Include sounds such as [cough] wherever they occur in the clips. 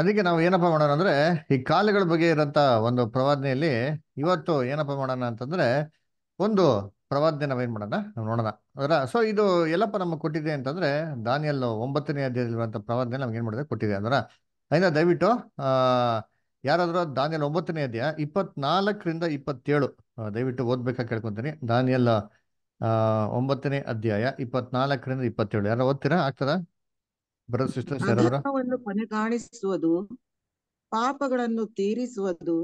ಅದಕ್ಕೆ ನಾವು ಏನಪ್ಪ ಮಾಡೋಣ ಅಂದ್ರೆ ಈ ಕಾಲುಗಳ ಬಗ್ಗೆ ಇರೋಂತ ಒಂದು ಪ್ರವಾದನೆಯಲ್ಲಿ ಇವತ್ತು ಏನಪ್ಪ ಮಾಡೋಣ ಅಂತಂದ್ರೆ ಒಂದು ಪ್ರವಾದನೆ ನಾವೇನ್ ಮಾಡೋಣ ನಾವು ನೋಡೋಣ ಅದರ ಸೊ ಇದು ಎಲ್ಲಪ್ಪ ನಮಗೆ ಕೊಟ್ಟಿದೆ ಅಂತಂದ್ರೆ ದಾನಿಯಲ್ ಒಂಬತ್ತನೇ ಇರುವಂತ ಪ್ರವಾದನೆ ನಮ್ಗೆ ಏನ್ ಮಾಡಿದೆ ಕೊಟ್ಟಿದೆ ಅಂದ್ರ ಅದನ್ನ ದಯವಿಟ್ಟು ಯಾರಾದರೂ ದಾನಿಯಲ್ ಒಂಬತ್ತನೇ ಅಧ್ಯಾಯ ಇಪ್ಪತ್ನಾಲ್ಕರಿಂದ ಇಪ್ಪತ್ತೇಳು ದಯವಿಟ್ಟು ಓದ್ಬೇಕಾ ಕೇಳ್ಕೊತೀನಿ ದಾನಿಯಲ್ ಒಂಬತ್ತನೇ ಅಧ್ಯಾಯ ಇಪ್ಪತ್ನಾಲ್ಕರಿಂದ ಇಪ್ಪತ್ತೇಳು ಯಾರು ಓದ್ತೀರಾ ಆಗ್ತದಾ ಬ್ರದರ್ ಕೊನೆಗಾಣಿಸುವುದು ಪಾಪಗಳನ್ನು ತೀರಿಸುವುದು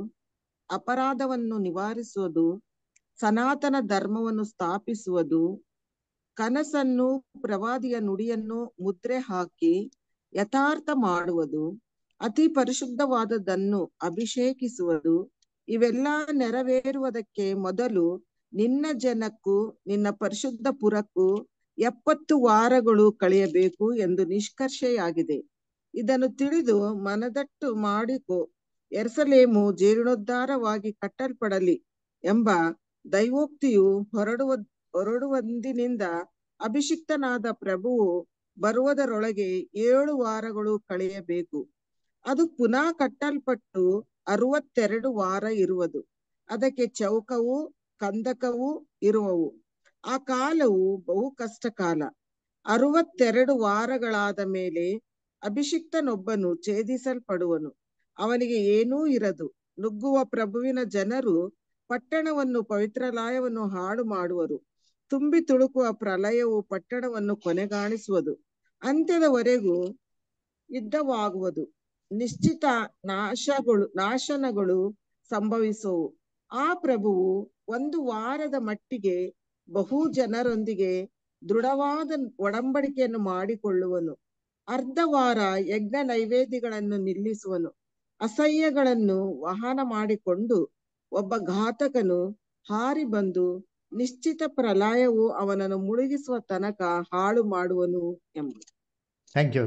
ಅಪರಾಧವನ್ನು ನಿವಾರಿಸುವುದು ಸನಾತನ ಧರ್ಮವನ್ನು ಸ್ಥಾಪಿಸುವುದು ಕನಸನ್ನು ಪ್ರವಾದಿಯ ನುಡಿಯನ್ನು ಮುದ್ರೆ ಹಾಕಿ ಯಥಾರ್ಥ ಮಾಡುವುದು ಅತಿ ಪರಿಶುದ್ಧವಾದದನ್ನು ಅಭಿಷೇಕಿಸುವುದು ಇವೆಲ್ಲ ನೆರವೇರುವುದಕ್ಕೆ ಮೊದಲು ನಿನ್ನ ಜನಕ್ಕೂ ನಿನ್ನ ಪರಿಶುದ್ಧ ಪುರಕ್ಕೂ ಎಪ್ಪತ್ತು ವಾರಗಳು ಕಳೆಯಬೇಕು ಎಂದು ನಿಷ್ಕರ್ಷೆಯಾಗಿದೆ ಇದನ್ನು ತಿಳಿದು ಮನದಟ್ಟು ಮಾಡಿಕೊ ಎರಸಲೇಮು ಜೀರ್ಣೋದ್ಧಾರವಾಗಿ ಕಟ್ಟಲ್ಪಡಲಿ ಎಂಬ ದೈವೋಕ್ತಿಯು ಹೊರಡುವ ಹೊರಡುವಂದಿನಿಂದ ಅಭಿಷಿಕ್ತನಾದ ಪ್ರಭುವು ಬರುವುದರೊಳಗೆ ಏಳು ವಾರಗಳು ಕಳೆಯಬೇಕು ಅದು ಪುನಃ ಕಟ್ಟಲ್ಪಟ್ಟು ಅರವತ್ತೆರಡು ವಾರ ಇರುವುದು ಅದಕ್ಕೆ ಚೌಕವು ಕಂದಕವೂ ಇರುವವು ಆ ಕಾಲವು ಬಹು ಕಷ್ಟ ಕಾಲ ಅರುವತ್ತೆರಡು ವಾರಗಳಾದ ಮೇಲೆ ಅಭಿಷಿಕ್ತನೊಬ್ಬನು ಛೇದಿಸಲ್ಪಡುವನು ಅವನಿಗೆ ಏನೂ ಇರದು ನುಗ್ಗುವ ಪ್ರಭುವಿನ ಜನರು ಪಟ್ಟಣವನ್ನು ಪವಿತ್ರಲಾಯವನ್ನು ಹಾಳು ಮಾಡುವರು ತುಂಬಿ ತುಳುಕುವ ಪ್ರಲಯವು ಪಟ್ಟಣವನ್ನು ಕೊನೆಗಾಣಿಸುವುದು ಅಂತ್ಯದವರೆಗೂ ಯುದ್ಧವಾಗುವುದು ನಿಶ್ಚಿತ ನಾಶಗಳು ನಾಶನಗಳು ಸಂಭವಿಸುವು ಆ ಪ್ರಭುವು ಒಂದು ವಾರದ ಮಟ್ಟಿಗೆ ಬಹು ಜನರೊಂದಿಗೆ ದೃಢವಾದ ಒಡಂಬಡಿಕೆಯನ್ನು ಮಾಡಿಕೊಳ್ಳುವನು ಅರ್ಧ ವಾರ ಯಜ್ಞ ನೈವೇದ್ಯಗಳನ್ನು ನಿಲ್ಲಿಸುವನು ಅಸಹ್ಯಗಳನ್ನು ವಾಹನ ಮಾಡಿಕೊಂಡು ಒಬ್ಬ ಘಾತಕನು ಹಾರಿ ಬಂದು ನಿಶ್ಚಿತ ಪ್ರಲಯವು ಅವನನ್ನು ಮುಳುಗಿಸುವ ತನಕ ಹಾಳು ಮಾಡುವನು ಎಂಬುದು ಥ್ಯಾಂಕ್ ಯು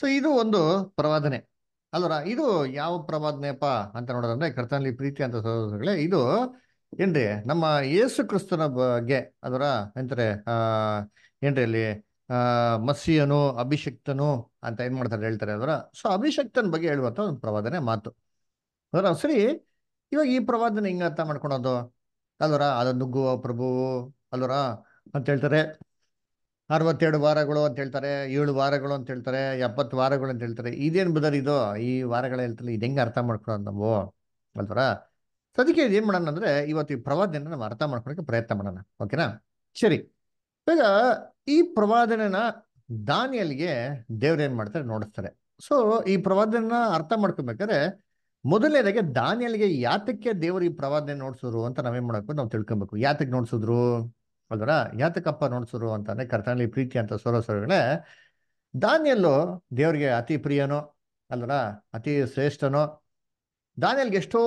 ಸೊ ಇದು ಒಂದು ಪ್ರವಾದನೆ ಅಲ್ಲರಾ ಇದು ಯಾವ ಪ್ರವಾದನೆಪ್ಪ ಅಂತ ನೋಡೋದಂದ್ರೆ ಕರ್ತನಲ್ಲಿ ಪ್ರೀತಿ ಅಂತ ಇದು ಏನ್ರಿ ನಮ್ಮ ಯೇಸು ಕ್ರಿಸ್ತನ ಬಗ್ಗೆ ಅದರ ಎಂತಾರೆ ಆ ಏನ್ರಿ ಅಲ್ಲಿ ಅಹ್ ಮಸ್ಸಿಯನು ಅಭಿಷಕ್ತನು ಅಂತ ಏನ್ ಮಾಡ್ತಾರೆ ಹೇಳ್ತಾರೆ ಅದರ ಸೊ ಅಭಿಷಕ್ತನ ಬಗ್ಗೆ ಹೇಳುವಂತ ಒಂದು ಪ್ರವಾದನೆ ಮಾತು ಅದರ ಸರಿ ಇವಾಗ ಈ ಪ್ರವಾದನೆ ಹಿಂಗ ಅರ್ಥ ಮಾಡ್ಕೊಳೋದು ಅಲ್ವರ ಅದ ನುಗ್ಗುವ ಪ್ರಭು ಅಲ್ವರ ಅಂತ ಹೇಳ್ತಾರೆ ಅರವತ್ತೆರಡು ವಾರಗಳು ಅಂತ ಹೇಳ್ತಾರೆ ಏಳು ವಾರಗಳು ಅಂತ ಹೇಳ್ತಾರೆ ಎಪ್ಪತ್ತು ವಾರಗಳು ಅಂತ ಹೇಳ್ತಾರೆ ಇದೇನ್ ಬದರ್ ಇದು ಈ ವಾರಗಳ ಹೇಳ್ತಾರೆ ಇದು ಹೆಂಗೆ ಅರ್ಥ ಮಾಡ್ಕೊಳೋದು ನಾವು ಅಲ್ವರ ಸೊ ಇದು ಏನು ಮಾಡೋಣ ಅಂದ್ರೆ ಇವತ್ತು ಈ ಪ್ರವಾದನ ನಾವು ಅರ್ಥ ಮಾಡ್ಕೊಳಕ್ಕೆ ಪ್ರಯತ್ನ ಮಾಡೋಣ ಓಕೆನಾ ಸರಿ ಈಗ ಈ ಪ್ರವಾದನ ದಾನಿಯಲ್ಲಿಗೆ ದೇವ್ರು ಏನು ಮಾಡ್ತಾರೆ ನೋಡಿಸ್ತಾರೆ ಸೊ ಈ ಪ್ರವಾದನ ಅರ್ಥ ಮಾಡ್ಕೊಬೇಕಾದ್ರೆ ಮೊದಲನೇದಾಗೆ ದಾನಿಯಲ್ಗೆ ಯಾತಕ್ಕೆ ದೇವರು ಈ ಪ್ರವಾದನೆ ನೋಡ್ಸಿದ್ರು ಅಂತ ನಾವೇನ್ ಮಾಡಬೇಕು ನಾವು ತಿಳ್ಕೊಬೇಕು ಯಾತಕ್ಕೆ ನೋಡ್ಸಿದ್ರು ಅದರ ಯಾತಕ್ಕಪ್ಪ ನೋಡ್ಸಿದ್ರು ಅಂತಾನೆ ಕರ್ತನಲ್ಲಿ ಪ್ರೀತಿ ಅಂತ ಸೊರಗಳೇ ದಾನಿಯಲ್ಲು ದೇವ್ರಿಗೆ ಅತಿ ಪ್ರಿಯನೋ ಅಲ್ಲರ ಅತಿ ಶ್ರೇಷ್ಠನೋ ದಾನಿಯಲ್ಗೆ ಎಷ್ಟೋ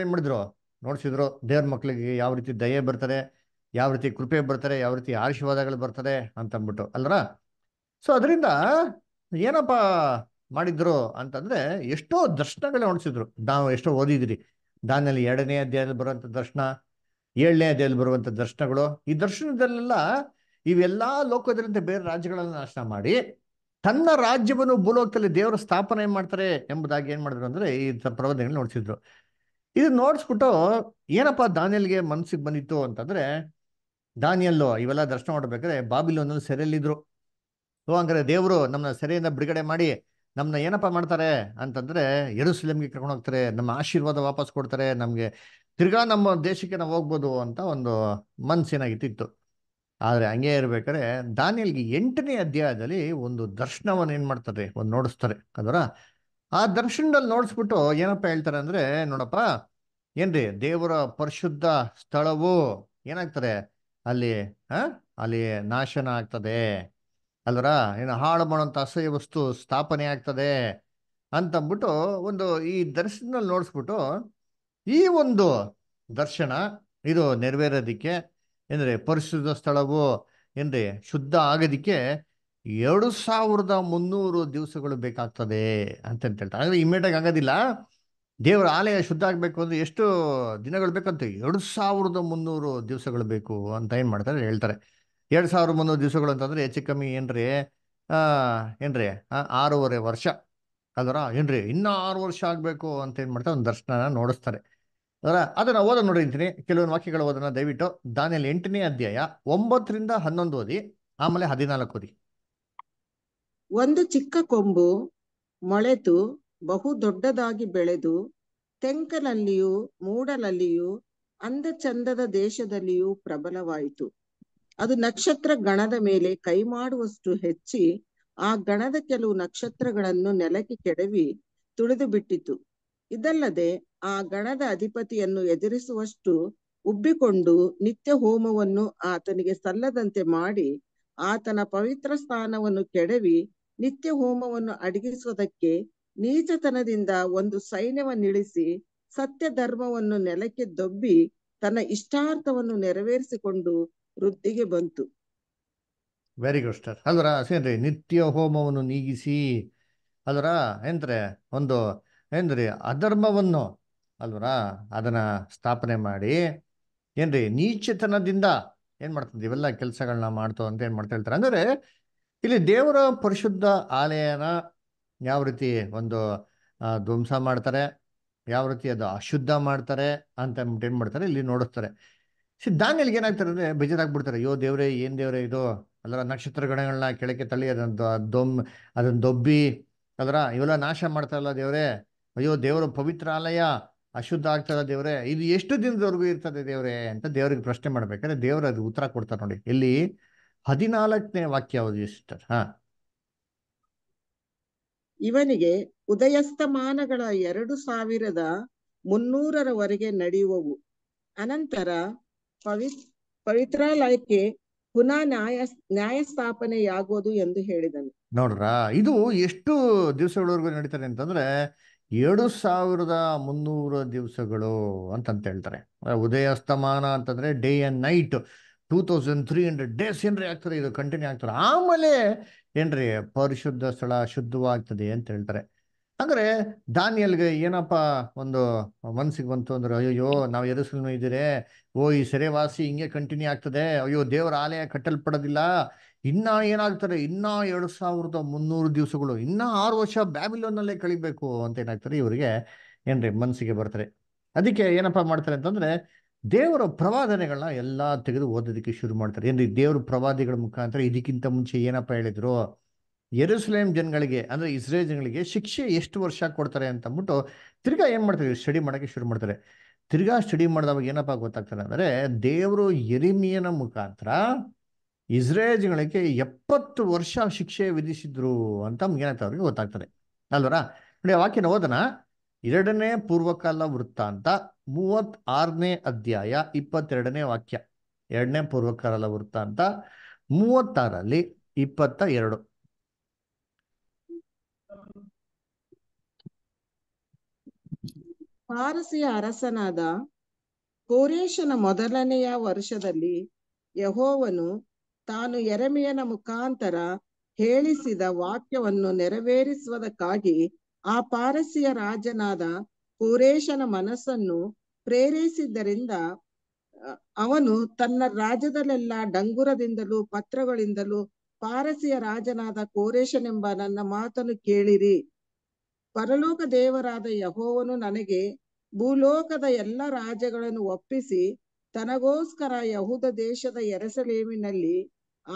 ಏನು ಮಾಡಿದ್ರು ನೋಡಿಸಿದ್ರು ದೇವ್ರ ಮಕ್ಕಳಿಗೆ ಯಾವ ರೀತಿ ದಯೆ ಬರ್ತಾರೆ ಯಾವ ರೀತಿ ಕೃಪೆ ಬರ್ತಾರೆ ಯಾವ ರೀತಿ ಆಶೀರ್ವಾದಗಳು ಬರ್ತಾರೆ ಅಂತಂದ್ಬಿಟ್ಟು ಅಲ್ರ ಸೊ ಅದರಿಂದ ಏನಪ್ಪ ಮಾಡಿದ್ರು ಅಂತಂದ್ರೆ ಎಷ್ಟೋ ದರ್ಶನಗಳೇ ಹೊಣಿಸಿದ್ರು ನಾವು ಎಷ್ಟೋ ಓದಿದ್ರಿ ದಾನಲ್ಲಿ ಎರಡನೇ ಅಧ್ಯಾಯದಲ್ಲಿ ಬರುವಂಥ ದರ್ಶನ ಏಳನೇ ಅಧ್ಯಾಯದಲ್ಲಿ ಬರುವಂಥ ದರ್ಶನಗಳು ಈ ದರ್ಶನದಲ್ಲೆಲ್ಲ ಇವೆಲ್ಲ ಲೋಕದ್ರಂತೆ ಬೇರೆ ರಾಜ್ಯಗಳನ್ನು ನಾಶನ ಮಾಡಿ ತನ್ನ ರಾಜ್ಯವನ್ನು ಭೂಲೋಕದಲ್ಲಿ ದೇವರು ಸ್ಥಾಪನೆ ಮಾಡ್ತಾರೆ ಎಂಬುದಾಗಿ ಏನು ಮಾಡಿದ್ರು ಅಂದ್ರೆ ಈ ಪ್ರಬಂಧಗಳನ್ನ ನೋಡ್ತಿದ್ರು ಇದು ನೋಡಿಸ್ಬಿಟ್ಟು ಏನಪ್ಪ ದಾನಿಯಲ್ಗೆ ಮನಸ್ಸಿಗೆ ಬಂದಿತ್ತು ಅಂತಂದ್ರೆ ದಾನಿಯಲ್ಲು ಇವೆಲ್ಲ ದರ್ಶನ ಮಾಡಬೇಕಾದ್ರೆ ಬಾಬಿಲೋನಲ್ಲಿ ಸೆರೆಯಲ್ಲಿದ್ರು ಓ ಹಂಗಾರೆ ದೇವರು ನಮ್ಮನ್ನ ಸೆರೆಯಿಂದ ಬಿಡುಗಡೆ ಮಾಡಿ ನಮ್ಮನ್ನ ಏನಪ್ಪ ಮಾಡ್ತಾರೆ ಅಂತಂದ್ರೆ ಎರುಸಲೇಮ್ಗೆ ಕರ್ಕೊಂಡು ಹೋಗ್ತಾರೆ ನಮ್ಮ ಆಶೀರ್ವಾದ ವಾಪಸ್ ಕೊಡ್ತಾರೆ ನಮಗೆ ತಿರ್ಗಾ ನಮ್ಮ ದೇಶಕ್ಕೆ ನಾವು ಹೋಗ್ಬೋದು ಅಂತ ಒಂದು ಮನ್ಸೇನಾಗಿತ್ತು ಆದರೆ ಹಂಗೆ ಇರ್ಬೇಕಾದ್ರೆ ದಾನಿಯಲ್ಗೆ ಎಂಟನೇ ಅಧ್ಯಾಯದಲ್ಲಿ ಒಂದು ದರ್ಶನವನ್ನು ಏನು ಮಾಡ್ತಾರೆ ಒಂದು ನೋಡಿಸ್ತಾರೆ ಅದರ ಆ ದರ್ಶನದಲ್ಲಿ ನೋಡಿಸ್ಬಿಟ್ಟು ಏನಪ್ಪ ಹೇಳ್ತಾರೆ ಅಂದರೆ ನೋಡಪ್ಪ ಏನ್ರಿ ದೇವರ ಪರಿಶುದ್ಧ ಸ್ಥಳವು ಏನಾಗ್ತಾರೆ ಅಲ್ಲಿ ಅಲ್ಲಿ ನಾಶನ ಆಗ್ತದೆ ಅಲ್ವರ ಏನು ಹಾಳು ಮಾಡುವಂಥ ಅಸಹ್ಯ ವಸ್ತು ಸ್ಥಾಪನೆ ಆಗ್ತದೆ ಅಂತಂದ್ಬಿಟ್ಟು ಒಂದು ಈ ದರ್ಶನದಲ್ಲಿ ನೋಡಿಸ್ಬಿಟ್ಟು ಈ ಒಂದು ದರ್ಶನ ಇದು ನೆರವೇರೋದಕ್ಕೆ ಎಂದರೆ ಪರಿಶುದ್ಧ ಸ್ಥಳವು ಏನ್ರಿ ಶುದ್ಧ ಆಗೋದಕ್ಕೆ ಎರಡು ಸಾವಿರದ ಮುನ್ನೂರು ದಿವಸಗಳು ಬೇಕಾಗ್ತದೆ ಅಂತ ಹೇಳ್ತಾರೆ ಆದರೆ ಇಮ್ಮಿಡಿಯೇಟಾಗಿ ಆಗೋದಿಲ್ಲ ದೇವರ ಆಲಯ ಶುದ್ಧ ಆಗಬೇಕು ಅಂದರೆ ಎಷ್ಟು ದಿನಗಳು ಬೇಕಂತ ಎರಡು ಸಾವಿರದ ಮುನ್ನೂರು ದಿವಸಗಳು ಬೇಕು ಅಂತ ಏನು ಮಾಡ್ತಾರೆ ಹೇಳ್ತಾರೆ ಎರಡು ಸಾವಿರದ ಮುನ್ನೂರು ದಿವಸಗಳು ಅಂತಂದರೆ ಹೆಚ್ಚು ಕಮ್ಮಿ ಏನ್ರಿ ಏನ್ರಿ ಆರೂವರೆ ವರ್ಷ ಅದರ ಏನ್ರಿ ಇನ್ನೂ ಆರು ವರ್ಷ ಆಗಬೇಕು ಅಂತ ಏನು ಮಾಡ್ತಾರೆ ಒಂದು ದರ್ಶನ ನೋಡಿಸ್ತಾರೆ ಅದರ ಅದನ್ನ ಓದ ನೋಡಿರ್ತೀನಿ ಕೆಲವೊಂದು ವಾಕ್ಯಗಳು ಓದೋಣ ದಯವಿಟ್ಟು ದಾನಿಯಲ್ಲಿ ಎಂಟನೇ ಅಧ್ಯಾಯ ಒಂಬತ್ತರಿಂದ ಹನ್ನೊಂದು ಓದಿ ಆಮೇಲೆ ಹದಿನಾಲ್ಕು ಓದಿ ಒಂದು ಚಿಕ್ಕ ಕೊಂಬು ಮೊಳೆತು ಬಹು ದೊಡ್ಡದಾಗಿ ಬೆಳೆದು ತೆಂಕಲಲ್ಲಿಯೂ ಮೂಡಲಲ್ಲಿಯೂ ಅಂದ ಚಂದದ ದೇಶದಲ್ಲಿಯೂ ಪ್ರಬಲವಾಯಿತು ಅದು ನಕ್ಷತ್ರ ಗಣದ ಮೇಲೆ ಕೈ ಮಾಡುವಷ್ಟು ಹೆಚ್ಚಿ ಆ ಗಣದ ಕೆಲವು ನಕ್ಷತ್ರಗಳನ್ನು ನೆಲಕ್ಕೆ ಕೆಡವಿ ತುಳಿದು ಬಿಟ್ಟಿತು ಇದಲ್ಲದೆ ಆ ಗಣದ ಅಧಿಪತಿಯನ್ನು ಎದುರಿಸುವಷ್ಟು ಉಬ್ಬಿಕೊಂಡು ನಿತ್ಯ ಹೋಮವನ್ನು ಆತನಿಗೆ ಸಲ್ಲದಂತೆ ಮಾಡಿ ಆತನ ಪವಿತ್ರ ಸ್ಥಾನವನ್ನು ಕೆಡವಿ ನಿತ್ಯ ಹೋಮವನ್ನು ಅಡಗಿಸುವುದಕ್ಕೆ ನೀಚತನದಿಂದ ಒಂದು ಸೈನ್ಯವನ್ನಿಳಿಸಿ ಸತ್ಯ ಧರ್ಮವನ್ನು ನೆಲಕ್ಕೆ ದೊಬ್ಬಿ ತನ್ನ ಇಷ್ಟಾರ್ಥವನ್ನು ನೆರವೇರಿಸಿಕೊಂಡು ವೃದ್ಧಿಗೆ ಬಂತು ವೆರಿ ಗುಡ್ ಸರ್ ಅಂದ್ರೆ ನಿತ್ಯ ಹೋಮವನ್ನು ನೀಗಿಸಿ ಅದರ ಎಂದ್ರೆ ಒಂದು ಏನ್ರಿ ಅಧರ್ಮವನ್ನು ಅಲ್ವರ ಅದನ್ನ ಸ್ಥಾಪನೆ ಮಾಡಿ ಏನ್ರಿ ನೀಚತನದಿಂದ ಏನ್ ಮಾಡ್ತದೆ ಇವೆಲ್ಲ ಕೆಲಸಗಳನ್ನ ಮಾಡ್ತು ಅಂತ ಏನ್ ಮಾಡ್ತಾ ಹೇಳ್ತಾರೆ ಅಂದ್ರೆ ಇಲ್ಲಿ ದೇವರ ಪರಿಶುದ್ಧ ಆಲಯನ ಯಾವ ರೀತಿ ಒಂದು ಧ್ವಂಸ ಮಾಡ್ತಾರೆ ಯಾವ ರೀತಿ ಅದು ಅಶುದ್ಧ ಮಾಡ್ತಾರೆ ಅಂತ ಅಂದ್ಬಿಟ್ಟು ಏನ್ ಮಾಡ್ತಾರೆ ಇಲ್ಲಿ ನೋಡಿಸ್ತಾರೆ ಸಿದ್ಧಾಂಗಲಿಗೆ ಏನಾಗ್ತಾರೆ ಅಂದ್ರೆ ಬಿಡ್ತಾರೆ ಅಯ್ಯೋ ದೇವ್ರೆ ಏನ್ ದೇವ್ರೆ ಇದು ಅದರ ನಕ್ಷತ್ರ ಗಣಗಳನ್ನ ಕೆಳಕ್ಕೆ ತಳ್ಳಿ ಅದನ್ನ ದೊಮ್ ಅದನ್ನ ದೊಬ್ಬಿ ಅದರ ಇವೆಲ್ಲ ನಾಶ ಮಾಡ್ತಾರಲ್ಲ ದೇವ್ರೆ ಅಯ್ಯೋ ದೇವರ ಪವಿತ್ರ ಆಲಯ ಅಶುದ್ಧ ಆಗ್ತದ ದೇವ್ರೆ ಇದು ಎಷ್ಟು ದಿನದವರೆಗೂ ಇರ್ತದೆ ದೇವ್ರೆ ಅಂತ ದೇವರಿಗೆ ಪ್ರಶ್ನೆ ಮಾಡ್ಬೇಕಾದ್ರೆ ದೇವ್ರ ಅದು ಉತ್ತರ ಕೊಡ್ತಾರೆ ನೋಡಿ ಇಲ್ಲಿ ಹದಿನಾಲ್ಕನೇ ವಾಕ್ಯ ಯಾವುದು ಇಷ್ಟರ್ ಹಾ ಇವನಿಗೆ ಉದಯಸ್ತಮಾನಗಳ ಎರಡು ಸಾವಿರದ ಮುನ್ನೂರರವರೆಗೆ ನಡೆಯುವವು ಅನಂತರ ಪವಿ ಪವಿತ್ರಾಲಯಕ್ಕೆ ಪುನಃ ನ್ಯಾಯ ನ್ಯಾಯಸ್ಥಾಪನೆಯಾಗೋದು ಎಂದು ಹೇಳಿದನು ನೋಡ್ರ ಇದು ಎಷ್ಟು ದಿವಸಗಳವರೆಗೂ ನಡೀತಾರೆ ಅಂತಂದ್ರೆ ಏಳು ಸಾವಿರದ ಮುನ್ನೂರು ದಿವಸಗಳು ಅಂತಂತ ಹೇಳ್ತಾರೆ ಉದಯಸ್ತಮಾನ ಅಂತಂದರೆ day and night two thousand three hundred days ಏನ್ರಿ ಆಗ್ತದೆ ಇದು ಕಂಟಿನ್ಯೂ ಆಗ್ತದೆ ಆಮೇಲೆ ಏನ್ರಿ ಪರಿಶುದ್ಧ ಸ್ಥಳ ಶುದ್ಧವಾಗ್ತದೆ ಅಂತ ಹೇಳ್ತಾರೆ ಅಂದರೆ ದಾನಿಯಲ್ಗೆ ಏನಪ್ಪ ಒಂದು ಮನಸ್ಸಿಗೆ ಬಂತು ಅಂದ್ರೆ ಅಯ್ಯೋ ನಾವು ಎದುರಿಸಲು ಇದ್ದೀರೇ ಓ ಈ ಸೆರೆವಾಸಿ ಹಿಂಗೆ ಕಂಟಿನ್ಯೂ ಆಗ್ತದೆ ಅಯ್ಯೋ ದೇವರ ಆಲಯ ಕಟ್ಟಲ್ಪಡೋದಿಲ್ಲ ಇನ್ನ ಏನಾಗ್ತಾರೆ ಇನ್ನ ಎರಡು ಸಾವಿರದ ಮುನ್ನೂರು ದಿವಸಗಳು ಇನ್ನ ಆರು ವರ್ಷ ಬ್ಯಾಬಿಲೋನಲ್ಲೇ ಕಳಿಬೇಕು ಅಂತ ಏನಾಗ್ತಾರೆ ಇವರಿಗೆ ಏನ್ರಿ ಮನಸ್ಸಿಗೆ ಬರ್ತಾರೆ ಅದಕ್ಕೆ ಏನಪ್ಪ ಮಾಡ್ತಾರೆ ಅಂತಂದ್ರೆ ದೇವರ ಪ್ರವಾದನೆಗಳನ್ನ ಎಲ್ಲ ತೆಗೆದು ಓದೋದಕ್ಕೆ ಶುರು ಮಾಡ್ತಾರೆ ಏನ್ರಿ ದೇವರ ಪ್ರವಾದಿಗಳ ಮುಖಾಂತರ ಇದಕ್ಕಿಂತ ಮುಂಚೆ ಏನಪ್ಪ ಹೇಳಿದ್ರು ಯೆರೂಸಲೇಮ್ ಜನಗಳಿಗೆ ಅಂದ್ರೆ ಇಸ್ರೇಲ್ ಜನಗಳಿಗೆ ಶಿಕ್ಷೆ ಎಷ್ಟು ವರ್ಷ ಕೊಡ್ತಾರೆ ಅಂತ ಅಂದ್ಬಿಟ್ಟು ತಿರ್ಗಾ ಏನ್ ಮಾಡ್ತಾರೆ ಸ್ಟಡಿ ಮಾಡೋಕೆ ಶುರು ಮಾಡ್ತಾರೆ ತಿರ್ಗಾ ಸ್ಟಡಿ ಮಾಡಿದವಾಗ ಏನಪ್ಪ ಗೊತ್ತಾಗ್ತಾರೆ ಅಂದ್ರೆ ದೇವರು ಎರಿಮಿಯನ ಮುಖಾಂತರ ಇಸ್ರೇಜ್ಗಳಿಗೆ ಎಪ್ಪತ್ತು ವರ್ಷ ಶಿಕ್ಷೆ ವಿಧಿಸಿದ್ರು ಅಂತ ಮುಗಿನಾಥ್ ಅವ್ರಿಗೆ ಗೊತ್ತಾಗ್ತದೆ ಅಲ್ವರ ನೋಡಿ ವಾಕ್ಯನ ಓದನ ಎರಡನೇ ಪೂರ್ವಕಾಲ ವೃತ್ತಾಂತ ಮೂವತ್ ಆರನೇ ಅಧ್ಯಾಯ ಇಪ್ಪತ್ತೆರಡನೇ ವಾಕ್ಯ ಎರಡನೇ ಪೂರ್ವಕಾಲ ವೃತ್ತಾಂತ ಮೂವತ್ತಾರಲ್ಲಿ ಇಪ್ಪತ್ತ ಎರಡು ಪಾರಸಿಯ ಅರಸನಾದ ಕೋರೇಶನ ಮೊದಲನೆಯ ವರ್ಷದಲ್ಲಿ ಯಹೋವನು ತಾನು ಎರೆಮೆಯನ ಮುಖಾಂತರ ಹೇಳಿಸಿದ ವಾಕ್ಯವನ್ನು ನೆರವೇರಿಸುವುದಕ್ಕಾಗಿ ಆ ಪಾರಸಿಯ ರಾಜನಾದ ಪೂರೇಶನ ಮನಸ್ಸನ್ನು ಪ್ರೇರೇಸಿದ್ದರಿಂದ ಅವನು ತನ್ನ ರಾಜ್ಯದಲ್ಲೆಲ್ಲ ಡಂಗುರದಿಂದಲೂ ಪತ್ರಗಳಿಂದಲೂ ಪಾರಸಿಯ ರಾಜನಾದ ಕೋರೇಶನೆಂಬ ನನ್ನ ಮಾತನ್ನು ಕೇಳಿರಿ ಪರಲೋಕ ದೇವರಾದ ಯಹೋವನು ನನಗೆ ಭೂಲೋಕದ ಎಲ್ಲ ರಾಜ್ಯಗಳನ್ನು ಒಪ್ಪಿಸಿ ತನಗೋಸ್ಕರ ಯಹೂದ ದೇಶದ ಎರಸಲೇಮಿನಲ್ಲಿ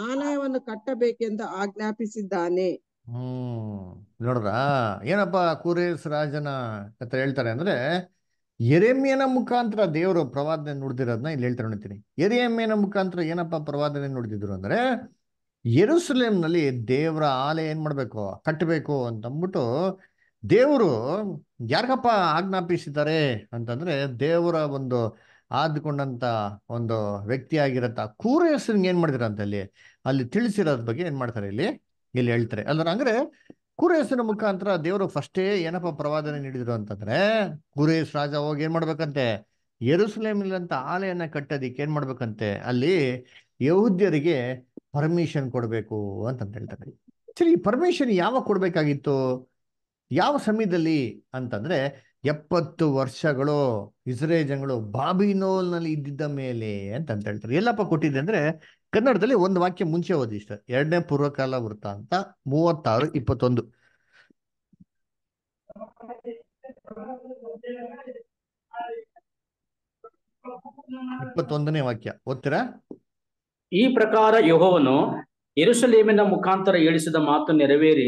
ಆಲಯವನ್ನು ಕಟ್ಟಬೇಕೆಂದು ಆಜ್ಞಾಪಿಸಿದ್ದಾನೆ ಹ್ಮ್ ನೋಡ್ರ ಏನಪ್ಪಾ ಕುರೇಸ್ ರಾಜನ ಹತ್ರ ಹೇಳ್ತಾರೆ ಅಂದ್ರೆ ಎರೆಮ್ಯನ ಮುಖಾಂತರ ದೇವರು ಪ್ರವಾದನೆ ನುಡಿದಿರೋದನ್ನ ಇಲ್ಲಿ ಹೇಳ್ತಾರೆ ನೋಡ್ತೀನಿ ಎರೆಮ್ಮೆಯನ ಮುಖಾಂತರ ಏನಪ್ಪಾ ಪ್ರವಾದನೆ ನುಡಿದಿದ್ರು ಅಂದ್ರೆ ನಲ್ಲಿ ದೇವರ ಆಲಯ ಏನ್ ಮಾಡ್ಬೇಕು ಕಟ್ಟಬೇಕು ಅಂತ ದೇವರು ಯಾರಿಗಪ್ಪ ಆಜ್ಞಾಪಿಸಿದ್ದಾರೆ ಅಂತಂದ್ರೆ ದೇವರ ಒಂದು ಆದ್ಕೊಂಡಂತ ಒಂದು ವ್ಯಕ್ತಿ ಆಗಿರಂತ ಕೂರ ಏನ್ ಮಾಡ್ತೀರ ಅಂತ ಅಲ್ಲಿ ಅಲ್ಲಿ ತಿಳಿಸಿರೋದ್ ಬಗ್ಗೆ ಏನ್ ಮಾಡ್ತಾರೆ ಇಲ್ಲಿ ಇಲ್ಲಿ ಹೇಳ್ತಾರೆ ಅಂದ್ರೆ ಅಂದ್ರೆ ಕೂರ ಹೆಸರಿನ ಮುಖಾಂತರ ದೇವರು ಫಸ್ಟೇ ಏನಪ್ಪ ಪ್ರವಾದನೆ ನೀಡಿದ್ರು ಅಂತಂದ್ರೆ ಕುರೇಸ್ ರಾಜ ಹೋಗಿ ಏನ್ ಮಾಡ್ಬೇಕಂತೆ ಇಲ್ಲಂತ ಆಲೆಯನ್ನ ಕಟ್ಟೋದಿಕ್ಕೆ ಏನ್ ಮಾಡ್ಬೇಕಂತೆ ಅಲ್ಲಿ ಯಹುದ್ಯರಿಗೆ ಪರ್ಮಿಷನ್ ಕೊಡಬೇಕು ಅಂತಂತ ಹೇಳ್ತಾರೆ ಸರಿ ಪರ್ಮಿಷನ್ ಯಾವಾಗ ಕೊಡ್ಬೇಕಾಗಿತ್ತು ಯಾವ ಸಮಯದಲ್ಲಿ ಅಂತಂದ್ರೆ ಎಪ್ಪತ್ತು ವರ್ಷಗಳು ಇಸ್ರೇಲ್ ಜನಗಳು ಬಾಬಿನೋಲ್ನಲ್ಲಿ ಇದ್ದಿದ್ದ ಮೇಲೆ ಅಂತ ಅಂತ ಹೇಳ್ತಾರೆ ಎಲ್ಲಪ್ಪ ಕೊಟ್ಟಿದೆ ಅಂದ್ರೆ ಕನ್ನಡದಲ್ಲಿ ಒಂದು ವಾಕ್ಯ ಮುಂಚೆ ಓದಿ ಎರಡನೇ ಪೂರ್ವಕಾಲ ವೃತ್ತ ಅಂತ ಮೂವತ್ತಾರು ಇಪ್ಪತ್ತೊಂದು ಇಪ್ಪತ್ತೊಂದನೇ ವಾಕ್ಯ ಓದ್ತೀರಾ ಈ ಪ್ರಕಾರ ಯೋಗವನ್ನು ಎರುಸಲೇಮಿನ ಮುಖಾಂತರ ಏಳಿಸಿದ ಮಾತು ನೆರವೇರಿ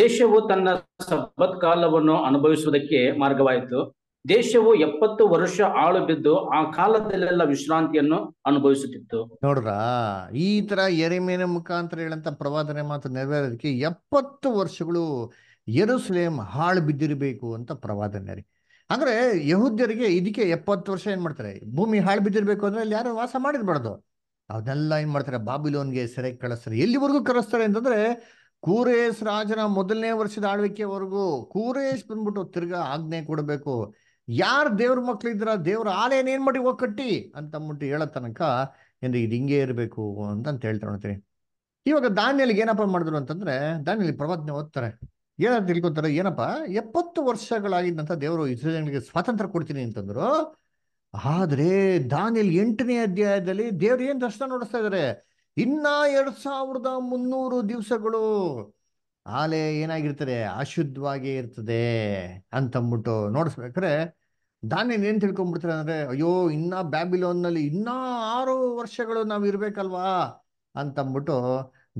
ದೇಶವು ತನ್ನ ಸಬ್ಬತ್ ಕಾಲವನ್ನು ಅನುಭವಿಸುವುದಕ್ಕೆ ಮಾರ್ಗವಾಯಿತು ದೇಶವು ಎಪ್ಪತ್ತು ವರ್ಷ ಆಳು ಬಿದ್ದು ಆ ಕಾಲದಲ್ಲೆಲ್ಲ ವಿಶ್ರಾಂತಿಯನ್ನು ಅನುಭವಿಸುತ್ತಿತ್ತು ನೋಡ್ರ ಈ ತರ ಎರೆಮೇನ ಮುಖಾಂತರ ಹೇಳಂತ ಪ್ರವಾದನೆ ಮಾತ್ರ ನೆರವೇರೋದಕ್ಕೆ ಎಪ್ಪತ್ತು ವರ್ಷಗಳು ಎರುಸ್ಲೇಮ್ ಹಾಳು ಬಿದ್ದಿರಬೇಕು ಅಂತ ಪ್ರವಾದನೆ ರೀ ಅಂದ್ರೆ ಯಹುದ್ಯರಿಗೆ ಇದಕ್ಕೆ ಎಪ್ಪತ್ತು ವರ್ಷ ಏನ್ ಮಾಡ್ತಾರೆ ಭೂಮಿ ಹಾಳು ಬಿದ್ದಿರ್ಬೇಕು ಅಂದ್ರೆ ಅಲ್ಲಿ ಯಾರು ವಾಸ ಮಾಡಿರ್ಬಾರ್ದು ಅದನ್ನೆಲ್ಲ ಏನ್ ಮಾಡ್ತಾರೆ ಬಾಬಿಲೋನ್ಗೆ ಸೆರೆ ಕಳಿಸ್ತಾರೆ ಎಲ್ಲಿವರೆಗೂ ಕಳಿಸ್ತಾರೆ ಅಂತಂದ್ರೆ ಕೂರೇಶ್ ರಾಜನ ಮೊದಲನೇ ವರ್ಷದ ಆಳ್ವಿಕೆವರೆಗೂ ಕೂರೇಶ್ ಬಂದ್ಬಿಟ್ಟು ತಿರ್ಗಾ ಆಜ್ಞೆ ಕೊಡಬೇಕು ಯಾರು ದೇವ್ರ ಮಕ್ಳು ಇದ್ರ ದೇವ್ರ ಆಲಯನ ಏನ್ ಮಾಡಿ ಹೋಗಿ ಕಟ್ಟಿ ಅಂದ್ಬಿಟ್ಟು ಹೇಳ ತನಕ ಏನ್ರಿ ಇದು ಹಿಂಗೆ ಇರಬೇಕು ಅಂತ ಅಂತ ಹೇಳ್ತಾ ಇವಾಗ ದಾನಿಯಲ್ಗೆ ಏನಪ್ಪ ಮಾಡಿದ್ರು ಅಂತಂದ್ರೆ ದಾನಿಯಲ್ಲಿ ಪ್ರವಚನೆ ಓದ್ತಾರೆ ಏನಂತ ತಿಳ್ಕೊತಾರೆ ಏನಪ್ಪ ಎಪ್ಪತ್ತು ವರ್ಷಗಳಾಗಿದ್ದಂತ ದೇವರು ಇಸ್ರೇಲ್ಗೆ ಸ್ವಾತಂತ್ರ್ಯ ಕೊಡ್ತೀನಿ ಅಂತಂದ್ರು ಆದ್ರೆ ದಾನಿಯಲ್ಲಿ ಎಂಟನೇ ಅಧ್ಯಾಯದಲ್ಲಿ ದೇವ್ರು ಏನ್ ದರ್ಶನ ನೋಡಿಸ್ತಾ ಇದಾರೆ ಇನ್ನ ಎರಡ್ ಸಾವಿರದ ಮುನ್ನೂರು ದಿವಸಗಳು ಆಲೆ ಏನಾಗಿರ್ತದೆ ಅಶುದ್ಧವಾಗಿ ಇರ್ತದೆ ಅಂತಂದ್ಬಿಟ್ಟು ನೋಡಿಸ್ಬೇಕಾದ್ರೆ ದಾನಿಯನ್ ಏನ್ ತಿಳ್ಕೊಂಡ್ಬಿಡ್ತಾರೆ ಅಂದ್ರೆ ಅಯ್ಯೋ ಇನ್ನ ಬ್ಯಾಬಿಲೋನ್ನಲ್ಲಿ ಇನ್ನ ಆರು ವರ್ಷಗಳು ನಾವು ಇರ್ಬೇಕಲ್ವಾ ಅಂತಂದ್ಬಿಟ್ಟು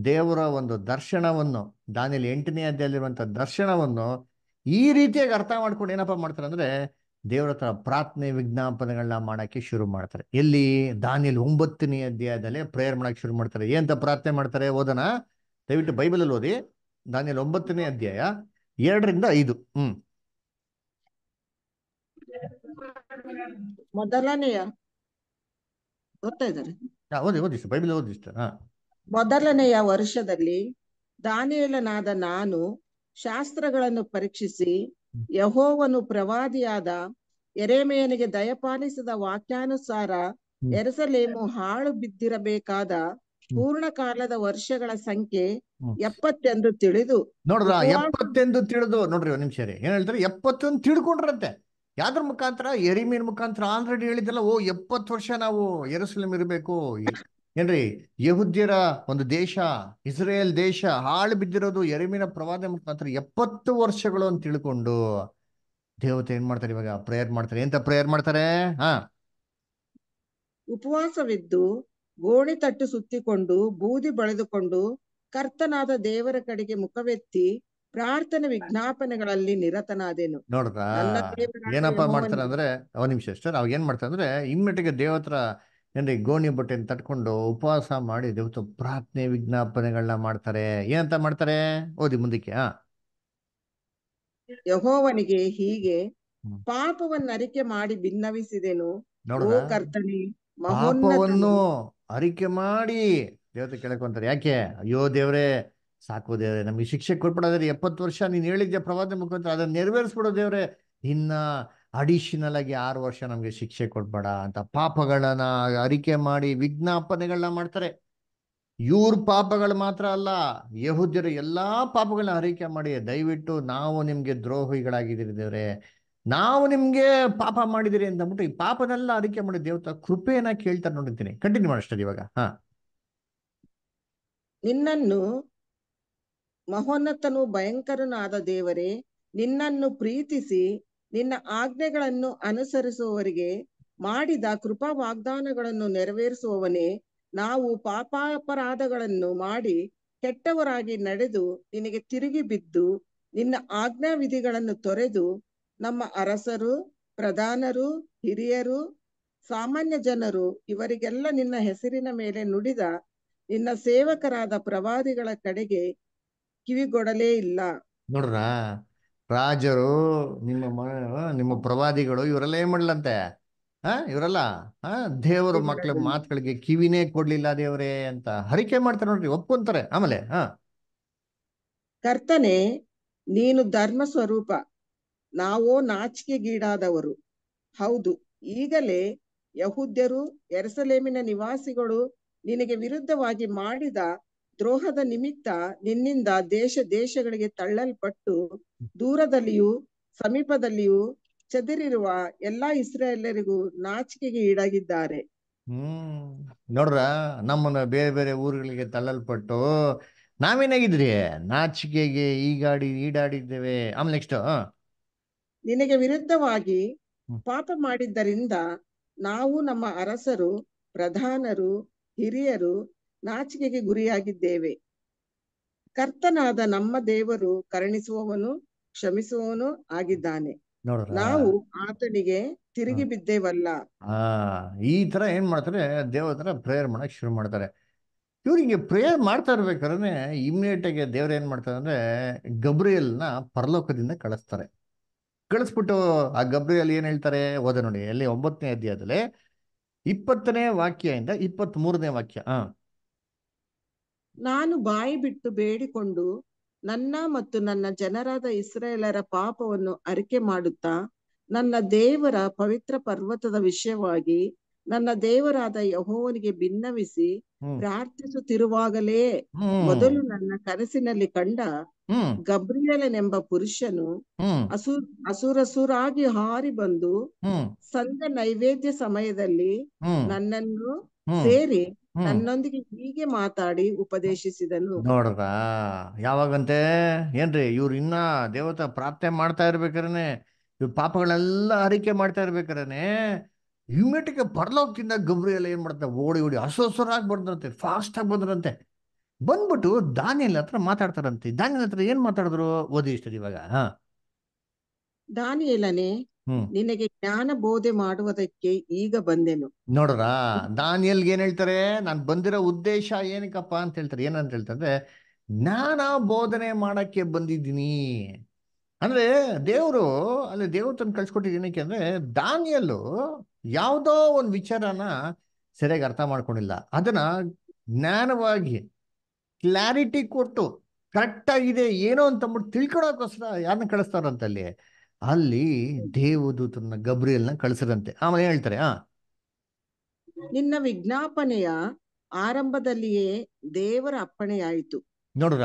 ದೇವರ ಒಂದು ದರ್ಶನವನ್ನು ದಾನಿಯಲ್ಲಿ ಎಂಟನೇ ಅಧ್ಯಾಯಲ್ಲಿರುವಂಥ ದರ್ಶನವನ್ನು ಈ ರೀತಿಯಾಗಿ ಅರ್ಥ ಮಾಡ್ಕೊಂಡು ಏನಪ್ಪ ಮಾಡ್ತಾರೆ ಅಂದ್ರೆ ದೇವರ ಹತ್ರ ಪ್ರಾರ್ಥನೆ ವಿಜ್ಞಾಪನೆಗಳನ್ನ ಮಾಡೋಕ್ಕೆ ಶುರು ಮಾಡ್ತಾರೆ ಎಲ್ಲಿ ದಾನಿಲ್ ಒಂಬತ್ತನೇ ಅಧ್ಯಾಯದಲ್ಲಿ ಪ್ರೇಯರ್ ಮಾಡಕ್ಕೆ ಶುರು ಮಾಡ್ತಾರೆ ಏನಂತ ಪ್ರಾರ್ಥನೆ ಮಾಡ್ತಾರೆ ಓದನ ದಯವಿಟ್ಟು ಬೈಬಲಲ್ಲಿ ಓದಿ ದಾನಿಲ್ ಒಂಬತ್ತನೇ ಅಧ್ಯಾಯ ಎರಡರಿಂದ ಐದು ಹ್ಮ್ ಮೊದಲನೆಯ ಮೊದಲನೆಯ ವರ್ಷದಲ್ಲಿ ದಾನಿಯಲನಾದ ನಾನು ಶಾಸ್ತ್ರಗಳನ್ನು ಪರೀಕ್ಷಿಸಿ ಯಹೋವನು ಪ್ರವಾದಿಯಾದ ಎರೆಮೆಯನಿಗೆ ದಯಪಾಲಿಸಿದ ವಾಕ್ಯಾನುಸಾರ ಎರಸಲೇಮು ಹಾಳು ಬಿದ್ದಿರಬೇಕಾದ ಪೂರ್ಣ ಕಾಲದ ವರ್ಷಗಳ ಸಂಖ್ಯೆ ಎಪ್ಪತ್ತೆಂದು ತಿಳಿದು ನೋಡ್ರ ಎಪ್ಪತ್ತೆಂದು ತಿಳಿದು ನೋಡ್ರಿ ನಿಮ್ ನಿಮಿಷ ಏನ್ ಹೇಳ್ತಾರೆ ಎಪ್ಪತ್ತೊಂದು ತಿಳ್ಕೊಂಡ್ರಂತೆ ಯಾವ್ದ್ರ ಮುಖಾಂತರ ಎರಿಮೀನ್ ಮುಖಾಂತರ ಆಲ್ರೆಡಿ ಹೇಳಿದ್ರಲ್ಲ ಓ ಎಪ್ಪತ್ತು ವರ್ಷ ನಾವು ಎರಸಲೇಮ್ ಇರಬೇಕು ಏನ್ರಿ ಯಹುದ್ಯರ ಒಂದು ದೇಶ ಇಸ್ರೇಲ್ ದೇಶ ಹಾಳು ಬಿದ್ದಿರೋದು ಎರಿಮಿನ ಪ್ರವಾದ ಮುಖಾಂತರ ಎಪ್ಪತ್ತು ವರ್ಷಗಳು ಅಂತ ತಿಳ್ಕೊಂಡು ದೇವತೆ ಏನ್ ಮಾಡ್ತಾರೆ ಇವಾಗ ಪ್ರೇಯರ್ ಮಾಡ್ತಾರೆ ಎಂತ ಪ್ರೇಯರ್ ಮಾಡ್ತಾರೆ ಹಾ ಉಪವಾಸವಿದ್ದು ಗೋಣಿ ತಟ್ಟು ಸುತ್ತಿಕೊಂಡು ಬೂದಿ ಬಳೆದುಕೊಂಡು ಕರ್ತನಾದ ದೇವರ ಕಡೆಗೆ ಮುಖವೆತ್ತಿ ಪ್ರಾರ್ಥನೆ ವಿಜ್ಞಾಪನೆಗಳಲ್ಲಿ ನಿರತನಾದೇನು ನೋಡ್ರ ಏನಪ್ಪಾ ಮಾಡ್ತಾರೆ ಅಂದ್ರೆ ಒಂದ್ ನಿಮಿಷ ಅಷ್ಟೇ ಏನ್ ಮಾಡ್ತಾರೆ ಅಂದ್ರೆ ಇಮ್ಮಿಟಿಗೆ ದೇವತ್ರ ಅಂದರೆ ಗೋಣಿ ಬಟ್ಟೆನ ತಟ್ಕೊಂಡು ಉಪವಾಸ ಮಾಡಿ ದೇವತ ಪ್ರಾರ್ಥನೆ ವಿಜ್ಞಾಪನೆಗಳನ್ನ ಮಾಡ್ತಾರೆ ಏನಂತ ಮಾಡ್ತಾರೆ ಓದಿ ಮುಂದಕ್ಕೆ ಯಹೋವನಿಗೆ ಹೀಗೆ ಪಾಪವನ್ನ ಅರಿಕೆ ಮಾಡಿ ಭಿನ್ನವಿಸಿದೆನು ಪಾಪವನ್ನು ಅರಿಕೆ ಮಾಡಿ ದೇವತೆ ಕೇಳಕೊಂತಾರೆ ಯಾಕೆ ಅಯ್ಯೋ ದೇವ್ರೆ ಸಾಕು ದೇವ್ರೆ ನಮ್ಗೆ ಶಿಕ್ಷೆ ಕೊಟ್ಬಿಡೋದ್ರೆ ಎಪ್ಪತ್ತು ವರ್ಷ ನೀನ್ ಹೇಳಿದ್ಯಾ ಪ್ರವಾದ ಮುಖಾಂತರ ಅದನ್ನ ನೆರವೇರಿಸ್ಬಿಡೋ ದೇವ್ರೆ ಇನ್ನ ಅಡಿಷನಲ್ ಆಗಿ ಆರು ವರ್ಷ ನಮ್ಗೆ ಶಿಕ್ಷೆ ಕೊಡ್ಬೇಡ ಅಂತ ಪಾಪಗಳನ್ನ ಅರಿಕೆ ಮಾಡಿ ವಿಜ್ಞಾಪನೆಗಳನ್ನ ಮಾಡ್ತಾರೆ ಇವ್ರ ಪಾಪಗಳು ಮಾತ್ರ ಅಲ್ಲ ಯಹುದ್ಯರು ಎಲ್ಲಾ ಪಾಪಗಳನ್ನ ಅರಿಕೆ ಮಾಡಿ ದಯವಿಟ್ಟು ನಾವು ನಿಮ್ಗೆ ದ್ರೋಹಿಗಳಾಗಿದ್ದೀರಿ ದೇವ್ರೆ ನಾವು ನಿಮ್ಗೆ ಪಾಪ ಮಾಡಿದಿರಿ ಅಂತ ಅಂದ್ಬಿಟ್ಟು ಈ ಪಾಪನೆಲ್ಲ ಅರಿಕೆ ಮಾಡಿ ದೇವತ ಕೃಪೆಯನ್ನ ಕೇಳ್ತಾರೆ ನೋಡಿದ್ದೀನಿ ಕಂಟಿನ್ಯೂ ಮಾಡಿಸ್ತದೆ ಇವಾಗ ಹಾ ನಿನ್ನನ್ನು ಮಹೋನ್ನತನು ಭಯಂಕರನಾದ ದೇವರೇ ನಿನ್ನನ್ನು ಪ್ರೀತಿಸಿ ನಿನ್ನ ಆಜ್ಞೆಗಳನ್ನು ಅನುಸರಿಸುವವರಿಗೆ ಮಾಡಿದ ಕೃಪಾ ವಾಗ್ದಾನಗಳನ್ನು ನೆರವೇರಿಸುವವನೇ ನಾವು ಪಾಪಾಪರಾಧಗಳನ್ನು ಮಾಡಿ ಕೆಟ್ಟವರಾಗಿ ನಡೆದು ನಿನಗೆ ತಿರುಗಿ ಬಿದ್ದು ನಿನ್ನ ಆಜ್ಞಾ ವಿಧಿಗಳನ್ನು ತೊರೆದು ನಮ್ಮ ಅರಸರು ಪ್ರಧಾನರು ಹಿರಿಯರು ಸಾಮಾನ್ಯ ಜನರು ಇವರಿಗೆಲ್ಲ ನಿನ್ನ ಹೆಸರಿನ ಮೇಲೆ ನುಡಿದ ನಿನ್ನ ಸೇವಕರಾದ ಪ್ರವಾದಿಗಳ ಕಡೆಗೆ ಕಿವಿಗೊಡಲೇ ಇಲ್ಲ ನೋಡ್ರ ರಾಜರು ನಿಮ್ಮ ನಿಮ್ಮ ಪ್ರವಾದಿಗಳು ಇವರೆಲ್ಲ ಏನ್ ಮಾಡ್ಲಂತೆ ಹಾ ಇವರೆಲ್ಲ ಹಾ ದೇವರು ಮಕ್ಳ ಮಾತುಗಳಿಗೆ ಕಿವಿನೇ ಕೊಡ್ಲಿಲ್ಲ ದೇವರೇ ಅಂತ ಹರಿಕೆ ಮಾಡ್ತಾರೆ ನೋಡ್ರಿ ಒಪ್ಕೊಂತಾರೆ ಆಮೇಲೆ ಹಾ ಕರ್ತನೆ ನೀನು ಧರ್ಮ ಸ್ವರೂಪ ನಾವೋ ನಾಚಿಕೆಗೀಡಾದವರು ಹೌದು ಈಗಲೇ ಯಹುದ್ಯರು ಎರಸಲೇಮಿನ ನಿವಾಸಿಗಳು ನಿನಗೆ ವಿರುದ್ಧವಾಗಿ ಮಾಡಿದ ದ್ರೋಹದ ನಿಮಿತ್ತ ನಿನ್ನಿಂದ ದೇಶ ದೇಶಗಳಿಗೆ ತಳ್ಳಲ್ಪಟ್ಟು ದೂರದಲ್ಲಿಯೂ ಸಮೀಪದಲ್ಲಿಯೂ ಚದರಿರುವ ಎಲ್ಲಾ ಇಸ್ರೇಲರಿಗೂ ನಾಚಿಕೆಗೆ ಈಡಾಗಿದ್ದಾರೆ ನೋಡ್ರ ನಮ್ಮನ್ನ ಬೇರೆ ಬೇರೆ ಊರುಗಳಿಗೆ ತಳ್ಳಲ್ಪಟ್ಟು ನಾವೇನಾಗಿದ್ರಿ ನಾಚಿಕೆಗೆ ಈಗಾಡಿ ಈಡಾಡಿದ್ದೇವೆ ಆಮೇಲೆ ನೆಕ್ಸ್ಟ್ ನಿನಗೆ ವಿರುದ್ಧವಾಗಿ ಪಾಪ ಮಾಡಿದ್ದರಿಂದ ನಾವು ನಮ್ಮ ಅರಸರು ಪ್ರಧಾನರು ಹಿರಿಯರು ನಾಚಿಕೆಗೆ ಗುರಿಯಾಗಿದ್ದೇವೆ ಕರ್ತನಾದ ನಮ್ಮ ದೇವರು ಕರುಣಿಸುವವನು ಕ್ಷಮಿಸುವವನು ಆಗಿದ್ದಾನೆ ನಾವು ಆತನಿಗೆ ತಿರುಗಿ ಬಿದ್ದೇವಲ್ಲ ಈ ತರ ಏನ್ ಮಾಡ್ತಾರೆ ದೇವರ ಪ್ರೇಯರ್ ಮಾಡಕ್ ಶುರು ಮಾಡ್ತಾರೆ ಇವ್ರಿಗೆ ಪ್ರೇಯರ್ ಮಾಡ್ತಾ ಇರ್ಬೇಕಾದ್ರೆ ಇಮಿಡಿಯೇಟ್ ಆಗಿ ದೇವ್ರು ಏನ್ ಮಾಡ್ತಾರೆ ಅಂದ್ರೆ ಗಬ್ರಿಯಲ್ನ ಪರಲೋಕದಿಂದ ಕಳಿಸ್ತಾರೆ ಕಳಿಸ್ಬಿಟ್ಟು ಆ ಗಬ್ರಿಯಲ್ ಏನ್ ಹೇಳ್ತಾರೆ ಓದ ನೋಡಿ ಅಲ್ಲಿ ಒಂಬತ್ತನೇ ಅಧ್ಯಾಯದಲ್ಲಿ ಇಪ್ಪತ್ತನೇ ವಾಕ್ಯದಿಂದ ಇಪ್ಪತ್ತ್ ಮೂರನೇ ವಾಕ್ಯ ಹಾ ನಾನು ಬಾಯಿ ಬಿಟ್ಟು ಬೇಡಿಕೊಂಡು ನನ್ನ ಮತ್ತು ನನ್ನ ಜನರಾದ ಇಸ್ರೇಲರ ಪಾಪವನ್ನು ಅರಿಕೆ ಮಾಡುತ್ತಾ ನನ್ನ ದೇವರ ಪವಿತ್ರ ಪರ್ವತದ ವಿಷಯವಾಗಿ ನನ್ನ ದೇವರಾದ ಯಹೋವನಿಗೆ ಭಿನ್ನವಿಸಿ ಪ್ರಾರ್ಥಿಸುತ್ತಿರುವಾಗಲೇ ಮೊದಲು ನನ್ನ ಕನಸಿನಲ್ಲಿ ಕಂಡ ಗಬ್ರಿಯಲನೆಂಬ ಪುರುಷನು ಅಸುರ್ ಅಸುರಸುರಾಗಿ ಹಾರಿ ಬಂದು ಸಂದ ನೈವೇದ್ಯ ಸಮಯದಲ್ಲಿ ನನ್ನನ್ನು ಸೇರಿ ನನ್ನೊಂದಿಗೆ ಹೀಗೆ ಮಾತಾಡಿ ಉಪದೇಶಿಸಿದನು ನೋಡ್ರ ಯಾವಾಗಂತೆ ಏನ್ರಿ ಇವ್ರು ಇನ್ನ ದೇವತಾ ಪ್ರಾರ್ಥನೆ ಮಾಡ್ತಾ ಇರ್ಬೇಕಾರನೆ ಇವ್ ಪಾಪಗಳೆಲ್ಲ ಹರಿಕೆ ಮಾಡ್ತಾ ಇರ್ಬೇಕಾರನೆ ಇಮ್ಮಿಟಿಗೆ ಬರ್ಲೋಗ್ತಿಂದ ಎಲ್ಲ ಏನ್ ಮಾಡ್ತಾರೆ ಓಡಿ ಓಡಿ ಅಸೋಸರಾಗಿ ಬಂದ್ರಂತೆ ಫಾಸ್ಟ್ ಆಗಿ ಬಂದ್ರಂತೆ ಬಂದ್ಬಿಟ್ಟು ದಾನಿಯಲ್ಲಿ ಹತ್ರ ಮಾತಾಡ್ತಾರಂತೆ ದಾನಿಲ್ ಹತ್ರ ಏನ್ ಮಾತಾಡಿದ್ರು ಓದಿ ಇಷ್ಟದ ಇವಾಗ ದಾನಿಯಲ್ಲನೇ ನಿನಗೆ ಜ್ಞಾನ ಬೋಧೆ ಮಾಡುವುದಕ್ಕೆ ಈಗ ಬಂದೆನು ನೋಡ್ರ ದಾನಿಯಲ್ಗೆ ಏನ್ ಹೇಳ್ತಾರೆ ನಾನ್ ಬಂದಿರೋ ಉದ್ದೇಶ ಏನಕ್ಕಪ್ಪ ಅಂತ ಹೇಳ್ತಾರೆ ಏನಂತ ಹೇಳ್ತಾರೆ ಜ್ಞಾನ ಬೋಧನೆ ಮಾಡಕ್ಕೆ ಬಂದಿದ್ದೀನಿ ಅಂದ್ರೆ ದೇವ್ರು ಅಲ್ಲಿ ದೇವ್ರ ತನ್ನ ಕಳ್ಸಿಕೊಟ್ಟಿದ್ ಏನಕ್ಕೆ ಅಂದ್ರೆ ದಾನಿಯಲ್ಲು ಯಾವುದೋ ಒಂದ್ ವಿಚಾರನ ಸರಿಯಾಗಿ ಅರ್ಥ ಮಾಡ್ಕೊಂಡಿಲ್ಲ ಅದನ್ನ ಜ್ಞಾನವಾಗಿ ಕ್ಲಾರಿಟಿ ಕೊಟ್ಟು ಕರೆಕ್ಟ್ ಆಗಿದೆ ಏನೋ ಅಂತ ತಿಳ್ಕೊಳಕೋಸ್ಕರ ಯಾರನ್ನ ಕಳಿಸ್ತಾರಂತ ಅಲ್ಲಿ ಅಲ್ಲಿ ತನ್ನ ಗಬ್ರಿಯಲ್ನ ಕಳಿಸದಂತೆ ಆಮೇಲೆ ಹೇಳ್ತಾರೆ ಆ ನಿನ್ನ ವಿಜ್ಞಾಪನೆಯ ಆರಂಭದಲ್ಲಿಯೇ ದೇವರ ಅಪ್ಪಣೆಯಾಯಿತು ನೋಡ್ರ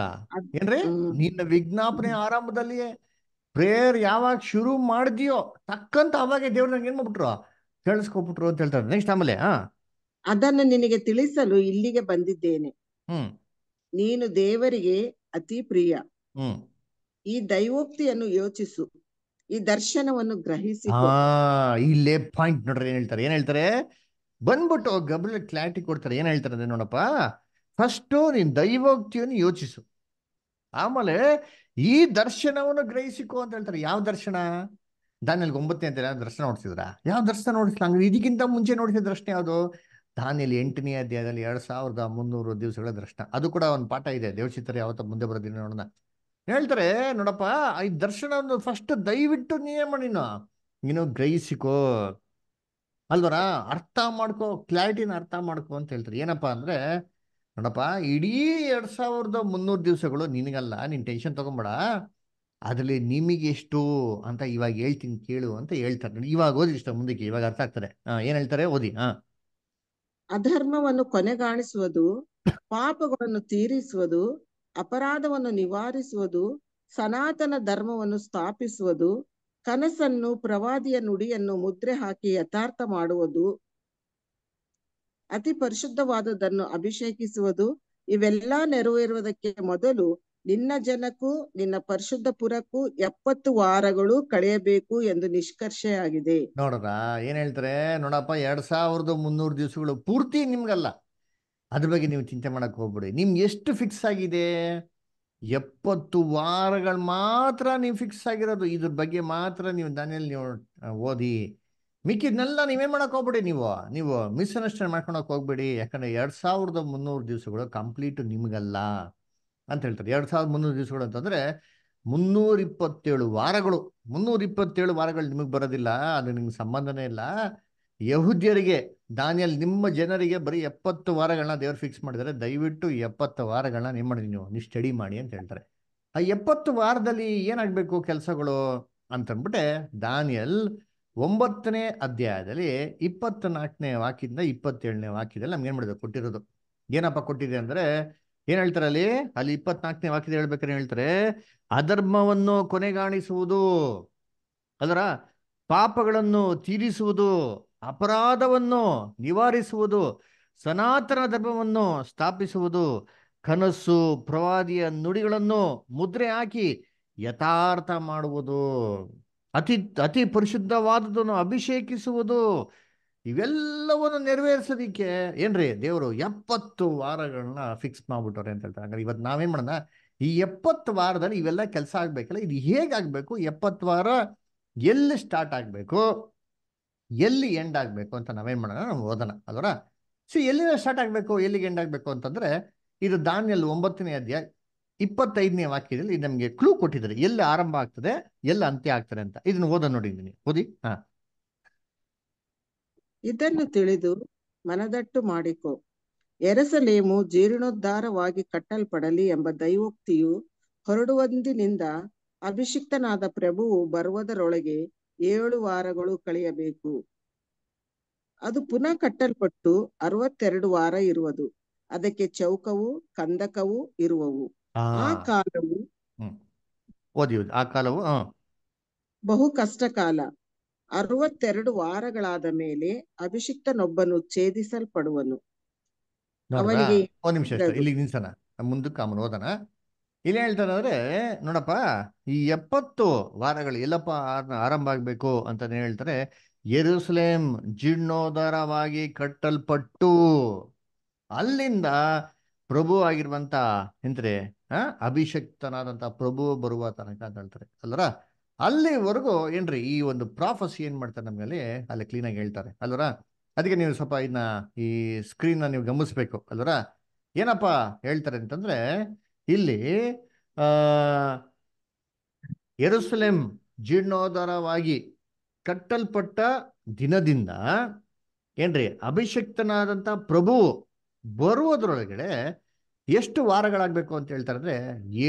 ಏನ್ರಿ ನಿನ್ನ ವಿಜ್ಞಾಪನೆ ಆರಂಭದಲ್ಲಿಯೇ ಪ್ರೇಯರ್ ಯಾವಾಗ ಶುರು ಮಾಡಿದ್ಯೋ ತಕ್ಕಂತ ಅವಾಗ ದೇವ್ರ ನಂಗೆ ಏನ್ಬಿಟ್ರು ಕೇಳಿಸ್ಕೊಬಿಟ್ರು ಅಂತ ಹೇಳ್ತಾರೆ ನೆಕ್ಸ್ಟ್ ಆಮೇಲೆ ಹಾ ಅದನ್ನು ನಿನಗೆ ತಿಳಿಸಲು ಇಲ್ಲಿಗೆ ಬಂದಿದ್ದೇನೆ ಹ್ಮ್ ನೀನು ದೇವರಿಗೆ ಅತಿ ಪ್ರಿಯ ಹ್ಮ್ ಈ ದೈವೋಕ್ತಿಯನ್ನು ಯೋಚಿಸು ಈ ದರ್ಶನವನ್ನು ಗ್ರಹಿಸಿ ಇಲ್ಲೇ ಪಾಯಿಂಟ್ ನೋಡ್ರಿ ಏನ್ ಹೇಳ್ತಾರೆ ಏನ್ ಹೇಳ್ತಾರೆ ಬಂದ್ಬಿಟ್ಟು ಗಬ್ಲ ಕ್ಲಾರಿಟಿ ಕೊಡ್ತಾರೆ ಏನ್ ಹೇಳ್ತಾರೆ ಅಂದ್ರೆ ನೋಡಪ್ಪ ಫಸ್ಟ್ ನೀನ್ ದೈವೋಕ್ತಿಯನ್ನು ಯೋಚಿಸು ಆಮೇಲೆ ಈ ದರ್ಶನವನ್ನು ಗ್ರಹಿಸಿಕೊ ಅಂತ ಹೇಳ್ತಾರೆ ಯಾವ ದರ್ಶನ ದಾನಿಯಲ್ಲಿ ಒಂಬತ್ತನೇ ಅಂತ ದರ್ಶನ ನೋಡ್ಸಿದ್ರ ಯಾವ ದರ್ಶನ ನೋಡಿಸ್ಲ ಹಂಗ ಇದಕ್ಕಿಂತ ಮುಂಚೆ ನೋಡಿಸಿದ ದರ್ಶನ ಯಾವುದು ದಾನಿಯಲ್ಲಿ ಎಂಟನೇ ಅಧ್ಯಾಯದಲ್ಲಿ ಎರಡ್ ಸಾವಿರದ ಮುನ್ನೂರು ದಿವಸಗಳ ದರ್ಶನ ಅದು ಕೂಡ ಒಂದು ಪಾಠ ಇದೆ ದೇವಚಿತ್ರ ಯಾವತ್ತ ಮುಂದೆ ಬರೋದಿಲ್ಲ ನೋಡೋಣ ಹೇಳ್ತಾರೆ ನೋಡಪ್ಪ ಈ ದರ್ಶನ ಫಸ್ಟ್ ದಯವಿಟ್ಟು ನಿಯಮ ನೀನು ನೀನು ಗ್ರಹಿಸಿಕೋ ಅಲ್ವರ ಅರ್ಥ ಮಾಡ್ಕೋ ಕ್ಲಾರಿಟಿನ ಅರ್ಥ ಮಾಡ್ಕೋ ಅಂತ ಹೇಳ್ತಾರೆ ಏನಪ್ಪಾ ಅಂದ್ರೆ ನೋಡಪ್ಪ ಇಡೀ ಎರಡ್ ಸಾವಿರದ ಮುನ್ನೂರು ದಿವಸಗಳು ನಿನಗಲ್ಲ ನೀನ್ ಟೆನ್ಷನ್ ತಗೊಂಬೇಡ ಅದರಲ್ಲಿ ಎಷ್ಟು ಅಂತ ಇವಾಗ ಹೇಳ್ತೀನಿ ಕೇಳು ಅಂತ ಹೇಳ್ತಾರೆ ಇವಾಗ ಓದಿ ಇಷ್ಟ ಮುಂದಕ್ಕೆ ಇವಾಗ ಅರ್ಥ ಆಗ್ತಾರೆ ಏನ್ ಹೇಳ್ತಾರೆ ಓದಿ ಹಾ ಅಧರ್ಮವನ್ನು ಕೊನೆಗಾಣಿಸುವುದು ಪಾಪಗಳನ್ನು ತೀರಿಸುವುದು ಅಪರಾಧವನ್ನು ನಿವಾರಿಸುವುದು ಸನಾತನ ಧರ್ಮವನ್ನು ಸ್ಥಾಪಿಸುವುದು ಕನಸನ್ನು ಪ್ರವಾದಿಯ ನುಡಿಯನ್ನು ಮುದ್ರೆ ಹಾಕಿ ಯಥಾರ್ಥ ಮಾಡುವುದು ಅತಿ ಪರಿಶುದ್ಧವಾದದನ್ನು ಅಭಿಷೇಕಿಸುವುದು ಇವೆಲ್ಲಾ ನೆರವೇರುವುದಕ್ಕೆ ಮೊದಲು ನಿನ್ನ ಜನಕ್ಕೂ ನಿನ್ನ ಪರಿಶುದ್ಧ ಪುರಕ್ಕೂ ಎಪ್ಪತ್ತು ವಾರಗಳು ಕಳೆಯಬೇಕು ಎಂದು ನಿಷ್ಕರ್ಷೆಯಾಗಿದೆ ಆಗಿದೆ ಏನ್ ಹೇಳ್ತಾರೆ ನೋಡಪ್ಪ ಎರಡ್ ಸಾವಿರದ ಮುನ್ನೂರು ದಿವಸಗಳು ಪೂರ್ತಿ ನಿಮ್ಗಲ್ಲ ಅದ್ರ ಬಗ್ಗೆ ನೀವು ಚಿಂತೆ ಮಾಡಕ್ ಹೋಗ್ಬಿಡಿ ನಿಮ್ಗೆ ಎಷ್ಟು ಫಿಕ್ಸ್ ಆಗಿದೆ ಎಪ್ಪತ್ತು ವಾರಗಳು ಮಾತ್ರ ನೀವು ಫಿಕ್ಸ್ ಆಗಿರೋದು ಇದ್ರ ಬಗ್ಗೆ ಮಾತ್ರ ನೀವು ದಾನಿಯಲ್ಲಿ ನೀವು ಓದಿ ಮಿಕ್ಕಿದ್ನೆಲ್ಲ ನೀವೇನ್ ಮಾಡಕ್ ಹೋಗ್ಬಿಡಿ ನೀವು ನೀವು ಮಿಸ್ಅಂಡರ್ಸ್ಟ್ಯಾಂಡ್ ಮಾಡ್ಕೊಳಕ್ ಹೋಗ್ಬೇಡಿ ಯಾಕಂದ್ರೆ ಎರಡ್ ಸಾವಿರದ ಮುನ್ನೂರು ದಿವಸಗಳು ಕಂಪ್ಲೀಟ್ ನಿಮ್ಗಲ್ಲ ಅಂತ ಹೇಳ್ತಾರೆ ಎರಡ್ ಸಾವಿರದ ಮುನ್ನೂರು ದಿವಸಗಳು ಅಂತಂದರೆ ಮುನ್ನೂರಿಪ್ಪತ್ತೇಳು ವಾರಗಳು ಇಪ್ಪತ್ತೇಳು ವಾರಗಳು ನಿಮಗೆ ಬರೋದಿಲ್ಲ ಅದು ನಿಮ್ಗೆ ಸಂಬಂಧನೇ ಇಲ್ಲ ಯಹುದ್ಯರಿಗೆ ದಾನಿಯಲ್ ನಿಮ್ಮ ಜನರಿಗೆ ಬರೀ ಎಪ್ಪತ್ತು ವಾರಗಳನ್ನ ದೇವರು ಫಿಕ್ಸ್ ಮಾಡಿದರೆ ದಯವಿಟ್ಟು ಎಪ್ಪತ್ತು ವಾರಗಳನ್ನ ನಿಮ್ಮ ನೀವು ನೀವು ಸ್ಟಡಿ ಮಾಡಿ ಅಂತ ಹೇಳ್ತಾರೆ ಆ ಎಪ್ಪತ್ತು ವಾರದಲ್ಲಿ ಏನಾಗಬೇಕು ಕೆಲಸಗಳು ಅಂತಂದ್ಬಿಟ್ಟೆ ದಾನಿಯಲ್ ಒಂಬತ್ತನೇ ಅಧ್ಯಾಯದಲ್ಲಿ ಇಪ್ಪತ್ನಾಲ್ಕನೇ ನಾಲ್ಕನೇ ವಾಕ್ಯದಿಂದ ಇಪ್ಪತ್ತೇಳನೇ ವಾಕ್ಯದಲ್ಲಿ ನಮ್ಗೆ ಏನು ಮಾಡಿದೆ ಕೊಟ್ಟಿರೋದು ಏನಪ್ಪ ಕೊಟ್ಟಿದೆ ಅಂದರೆ ಏನು ಹೇಳ್ತಾರೆ ಅಲ್ಲಿ ಅಲ್ಲಿ ಇಪ್ಪತ್ನಾಲ್ಕನೇ ವಾಕ್ಯದ ಹೇಳ್ಬೇಕಾದ್ರೆ ಹೇಳ್ತಾರೆ ಅಧರ್ಮವನ್ನು ಕೊನೆಗಾಣಿಸುವುದು ಅದರ ಪಾಪಗಳನ್ನು ತೀರಿಸುವುದು ಅಪರಾಧವನ್ನು ನಿವಾರಿಸುವುದು ಸನಾತನ ಧರ್ಮವನ್ನು ಸ್ಥಾಪಿಸುವುದು ಕನಸು ಪ್ರವಾದಿಯ ನುಡಿಗಳನ್ನು ಮುದ್ರೆ ಹಾಕಿ ಯಥಾರ್ಥ ಮಾಡುವುದು ಅತಿ ಅತಿ ಪರಿಶುದ್ಧವಾದದನ್ನು ಅಭಿಷೇಕಿಸುವುದು ಇವೆಲ್ಲವನ್ನು ನೆರವೇರಿಸೋದಿಕ್ಕೆ ಏನ್ರಿ ದೇವರು ಎಪ್ಪತ್ತು ವಾರಗಳನ್ನ ಫಿಕ್ಸ್ ಮಾಡ್ಬಿಟ್ಟವ್ರೆ ಅಂತ ಹೇಳ್ತಾರೆ ಅಂದ್ರೆ ಇವತ್ತು ನಾವೇನ್ ಮಾಡೋಣ ಈ ಎಪ್ಪತ್ತು ವಾರದಲ್ಲಿ ಇವೆಲ್ಲ ಕೆಲಸ ಆಗ್ಬೇಕಲ್ಲ ಇದು ಹೇಗಾಗ್ಬೇಕು ಎಪ್ಪತ್ತು ವಾರ ಎಲ್ಲಿ ಸ್ಟಾರ್ಟ್ ಆಗ್ಬೇಕು ಎಲ್ಲಿ ಎಂಡ್ ಆಗಬೇಕು ಅಂತ ನಾವೇನ್ ಮಾಡೋಣ ನಾವು ಓದೋಣ ಅಲ್ವರ ಸೊ ಎಲ್ಲಿಂದ ಸ್ಟಾರ್ಟ್ ಆಗಬೇಕು ಎಲ್ಲಿಗೆ ಎಂಡ್ ಆಗಬೇಕು ಅಂತಂದ್ರೆ ಇದು ದಾನಿಯಲ್ಲಿ ಒಂಬತ್ತನೇ ಅಧ್ಯಾಯ ಇಪ್ಪತ್ತೈದನೇ ವಾಕ್ಯದಲ್ಲಿ ಇದು ನಮಗೆ ಕ್ಲೂ ಕೊಟ್ಟಿದ್ದಾರೆ ಎಲ್ಲಿ ಆರಂಭ ಆಗ್ತದೆ ಎಲ್ಲಿ ಅಂತ್ಯ ಆಗ್ತದೆ ಅಂತ ಇದನ್ನು ಓದ ನೋಡಿದ್ದೀನಿ ಓದಿ ಹಾ ಇದನ್ನು ತಿಳಿದು ಮನದಟ್ಟು ಮಾಡಿಕೊ ಎರಸಲೇಮು ಜೀರ್ಣೋದ್ಧಾರವಾಗಿ ಕಟ್ಟಲ್ಪಡಲಿ ಎಂಬ ದೈವೋಕ್ತಿಯು ಹೊರಡುವಂದಿನಿಂದ ಅಭಿಷಿಕ್ತನಾದ ಪ್ರಭುವು ಬರುವುದರೊಳಗೆ ಏಳು ವಾರಗಳು ಕಳೆಯಬೇಕು ಅದು ಪುನಃ ಕಟ್ಟಲ್ಪಟ್ಟು ಅರವತ್ತೆರಡು ವಾರ ಇರುವುದು ಅದಕ್ಕೆ ಚೌಕವು ಕಂದಕವು ಇರುವವು ಆ ಕಾಲವು ಆ ಕಾಲವು ಬಹು ಕಷ್ಟ ಕಾಲ ಅರವತ್ತೆರಡು ವಾರಗಳಾದ ಮೇಲೆ ಅಭಿಷಿಕ್ತನೊಬ್ಬನು ಛೇದಿಸಲ್ಪಡುವನು ಅವನಿಗೆ ಮುಂದಕ್ಕೆ ಇಲ್ಲಿ ಹೇಳ್ತಾರಂದ್ರೆ ನೋಡಪ್ಪ ಈ ಎಪ್ಪತ್ತು ವಾರಗಳು ಎಲ್ಲಪ್ಪ ಆರಂಭ ಆಗ್ಬೇಕು ಅಂತ ಹೇಳ್ತಾರೆ ಯೆರೂಸಲೇಮ್ ಜೀರ್ಣೋದರವಾಗಿ ಕಟ್ಟಲ್ಪಟ್ಟು ಅಲ್ಲಿಂದ ಪ್ರಭು ಆಗಿರುವಂತ ಎಂದ್ರೆ ಆ ಅಭಿಷಕ್ತನಾದಂತ ಪ್ರಭು ಬರುವ ತನಕ ಅಂತ ಹೇಳ್ತಾರೆ ಅಲ್ವರ ಅಲ್ಲಿವರೆಗೂ ಏನ್ರಿ ಈ ಒಂದು ಪ್ರಾಫಸ್ ಏನ್ ಮಾಡ್ತಾರೆ ನಮ್ಗೆ ಅಲ್ಲಿ ಕ್ಲೀನ್ ಆಗಿ ಹೇಳ್ತಾರೆ ಅಲ್ವರ ಅದಕ್ಕೆ ನೀವು ಸ್ವಲ್ಪ ಇದನ್ನ ಈ ಸ್ಕ್ರೀನ್ ನ ನೀವು ಗಮನಿಸ್ಬೇಕು ಅಲ್ವರ ಏನಪ್ಪಾ ಹೇಳ್ತಾರೆ ಅಂತಂದ್ರೆ ಇಲ್ಲಿ ಎರುಸಲೆಂ ಜೀರ್ಣೋದ್ಧಾರವಾಗಿ ಕಟ್ಟಲ್ಪಟ್ಟ ದಿನದಿಂದ ಏನ್ರಿ ಅಭಿಷಕ್ತನಾದಂಥ ಪ್ರಭು ಬರುವುದರೊಳಗಡೆ ಎಷ್ಟು ವಾರಗಳಾಗಬೇಕು ಅಂತ ಹೇಳ್ತಾರೆ ಅಂದರೆ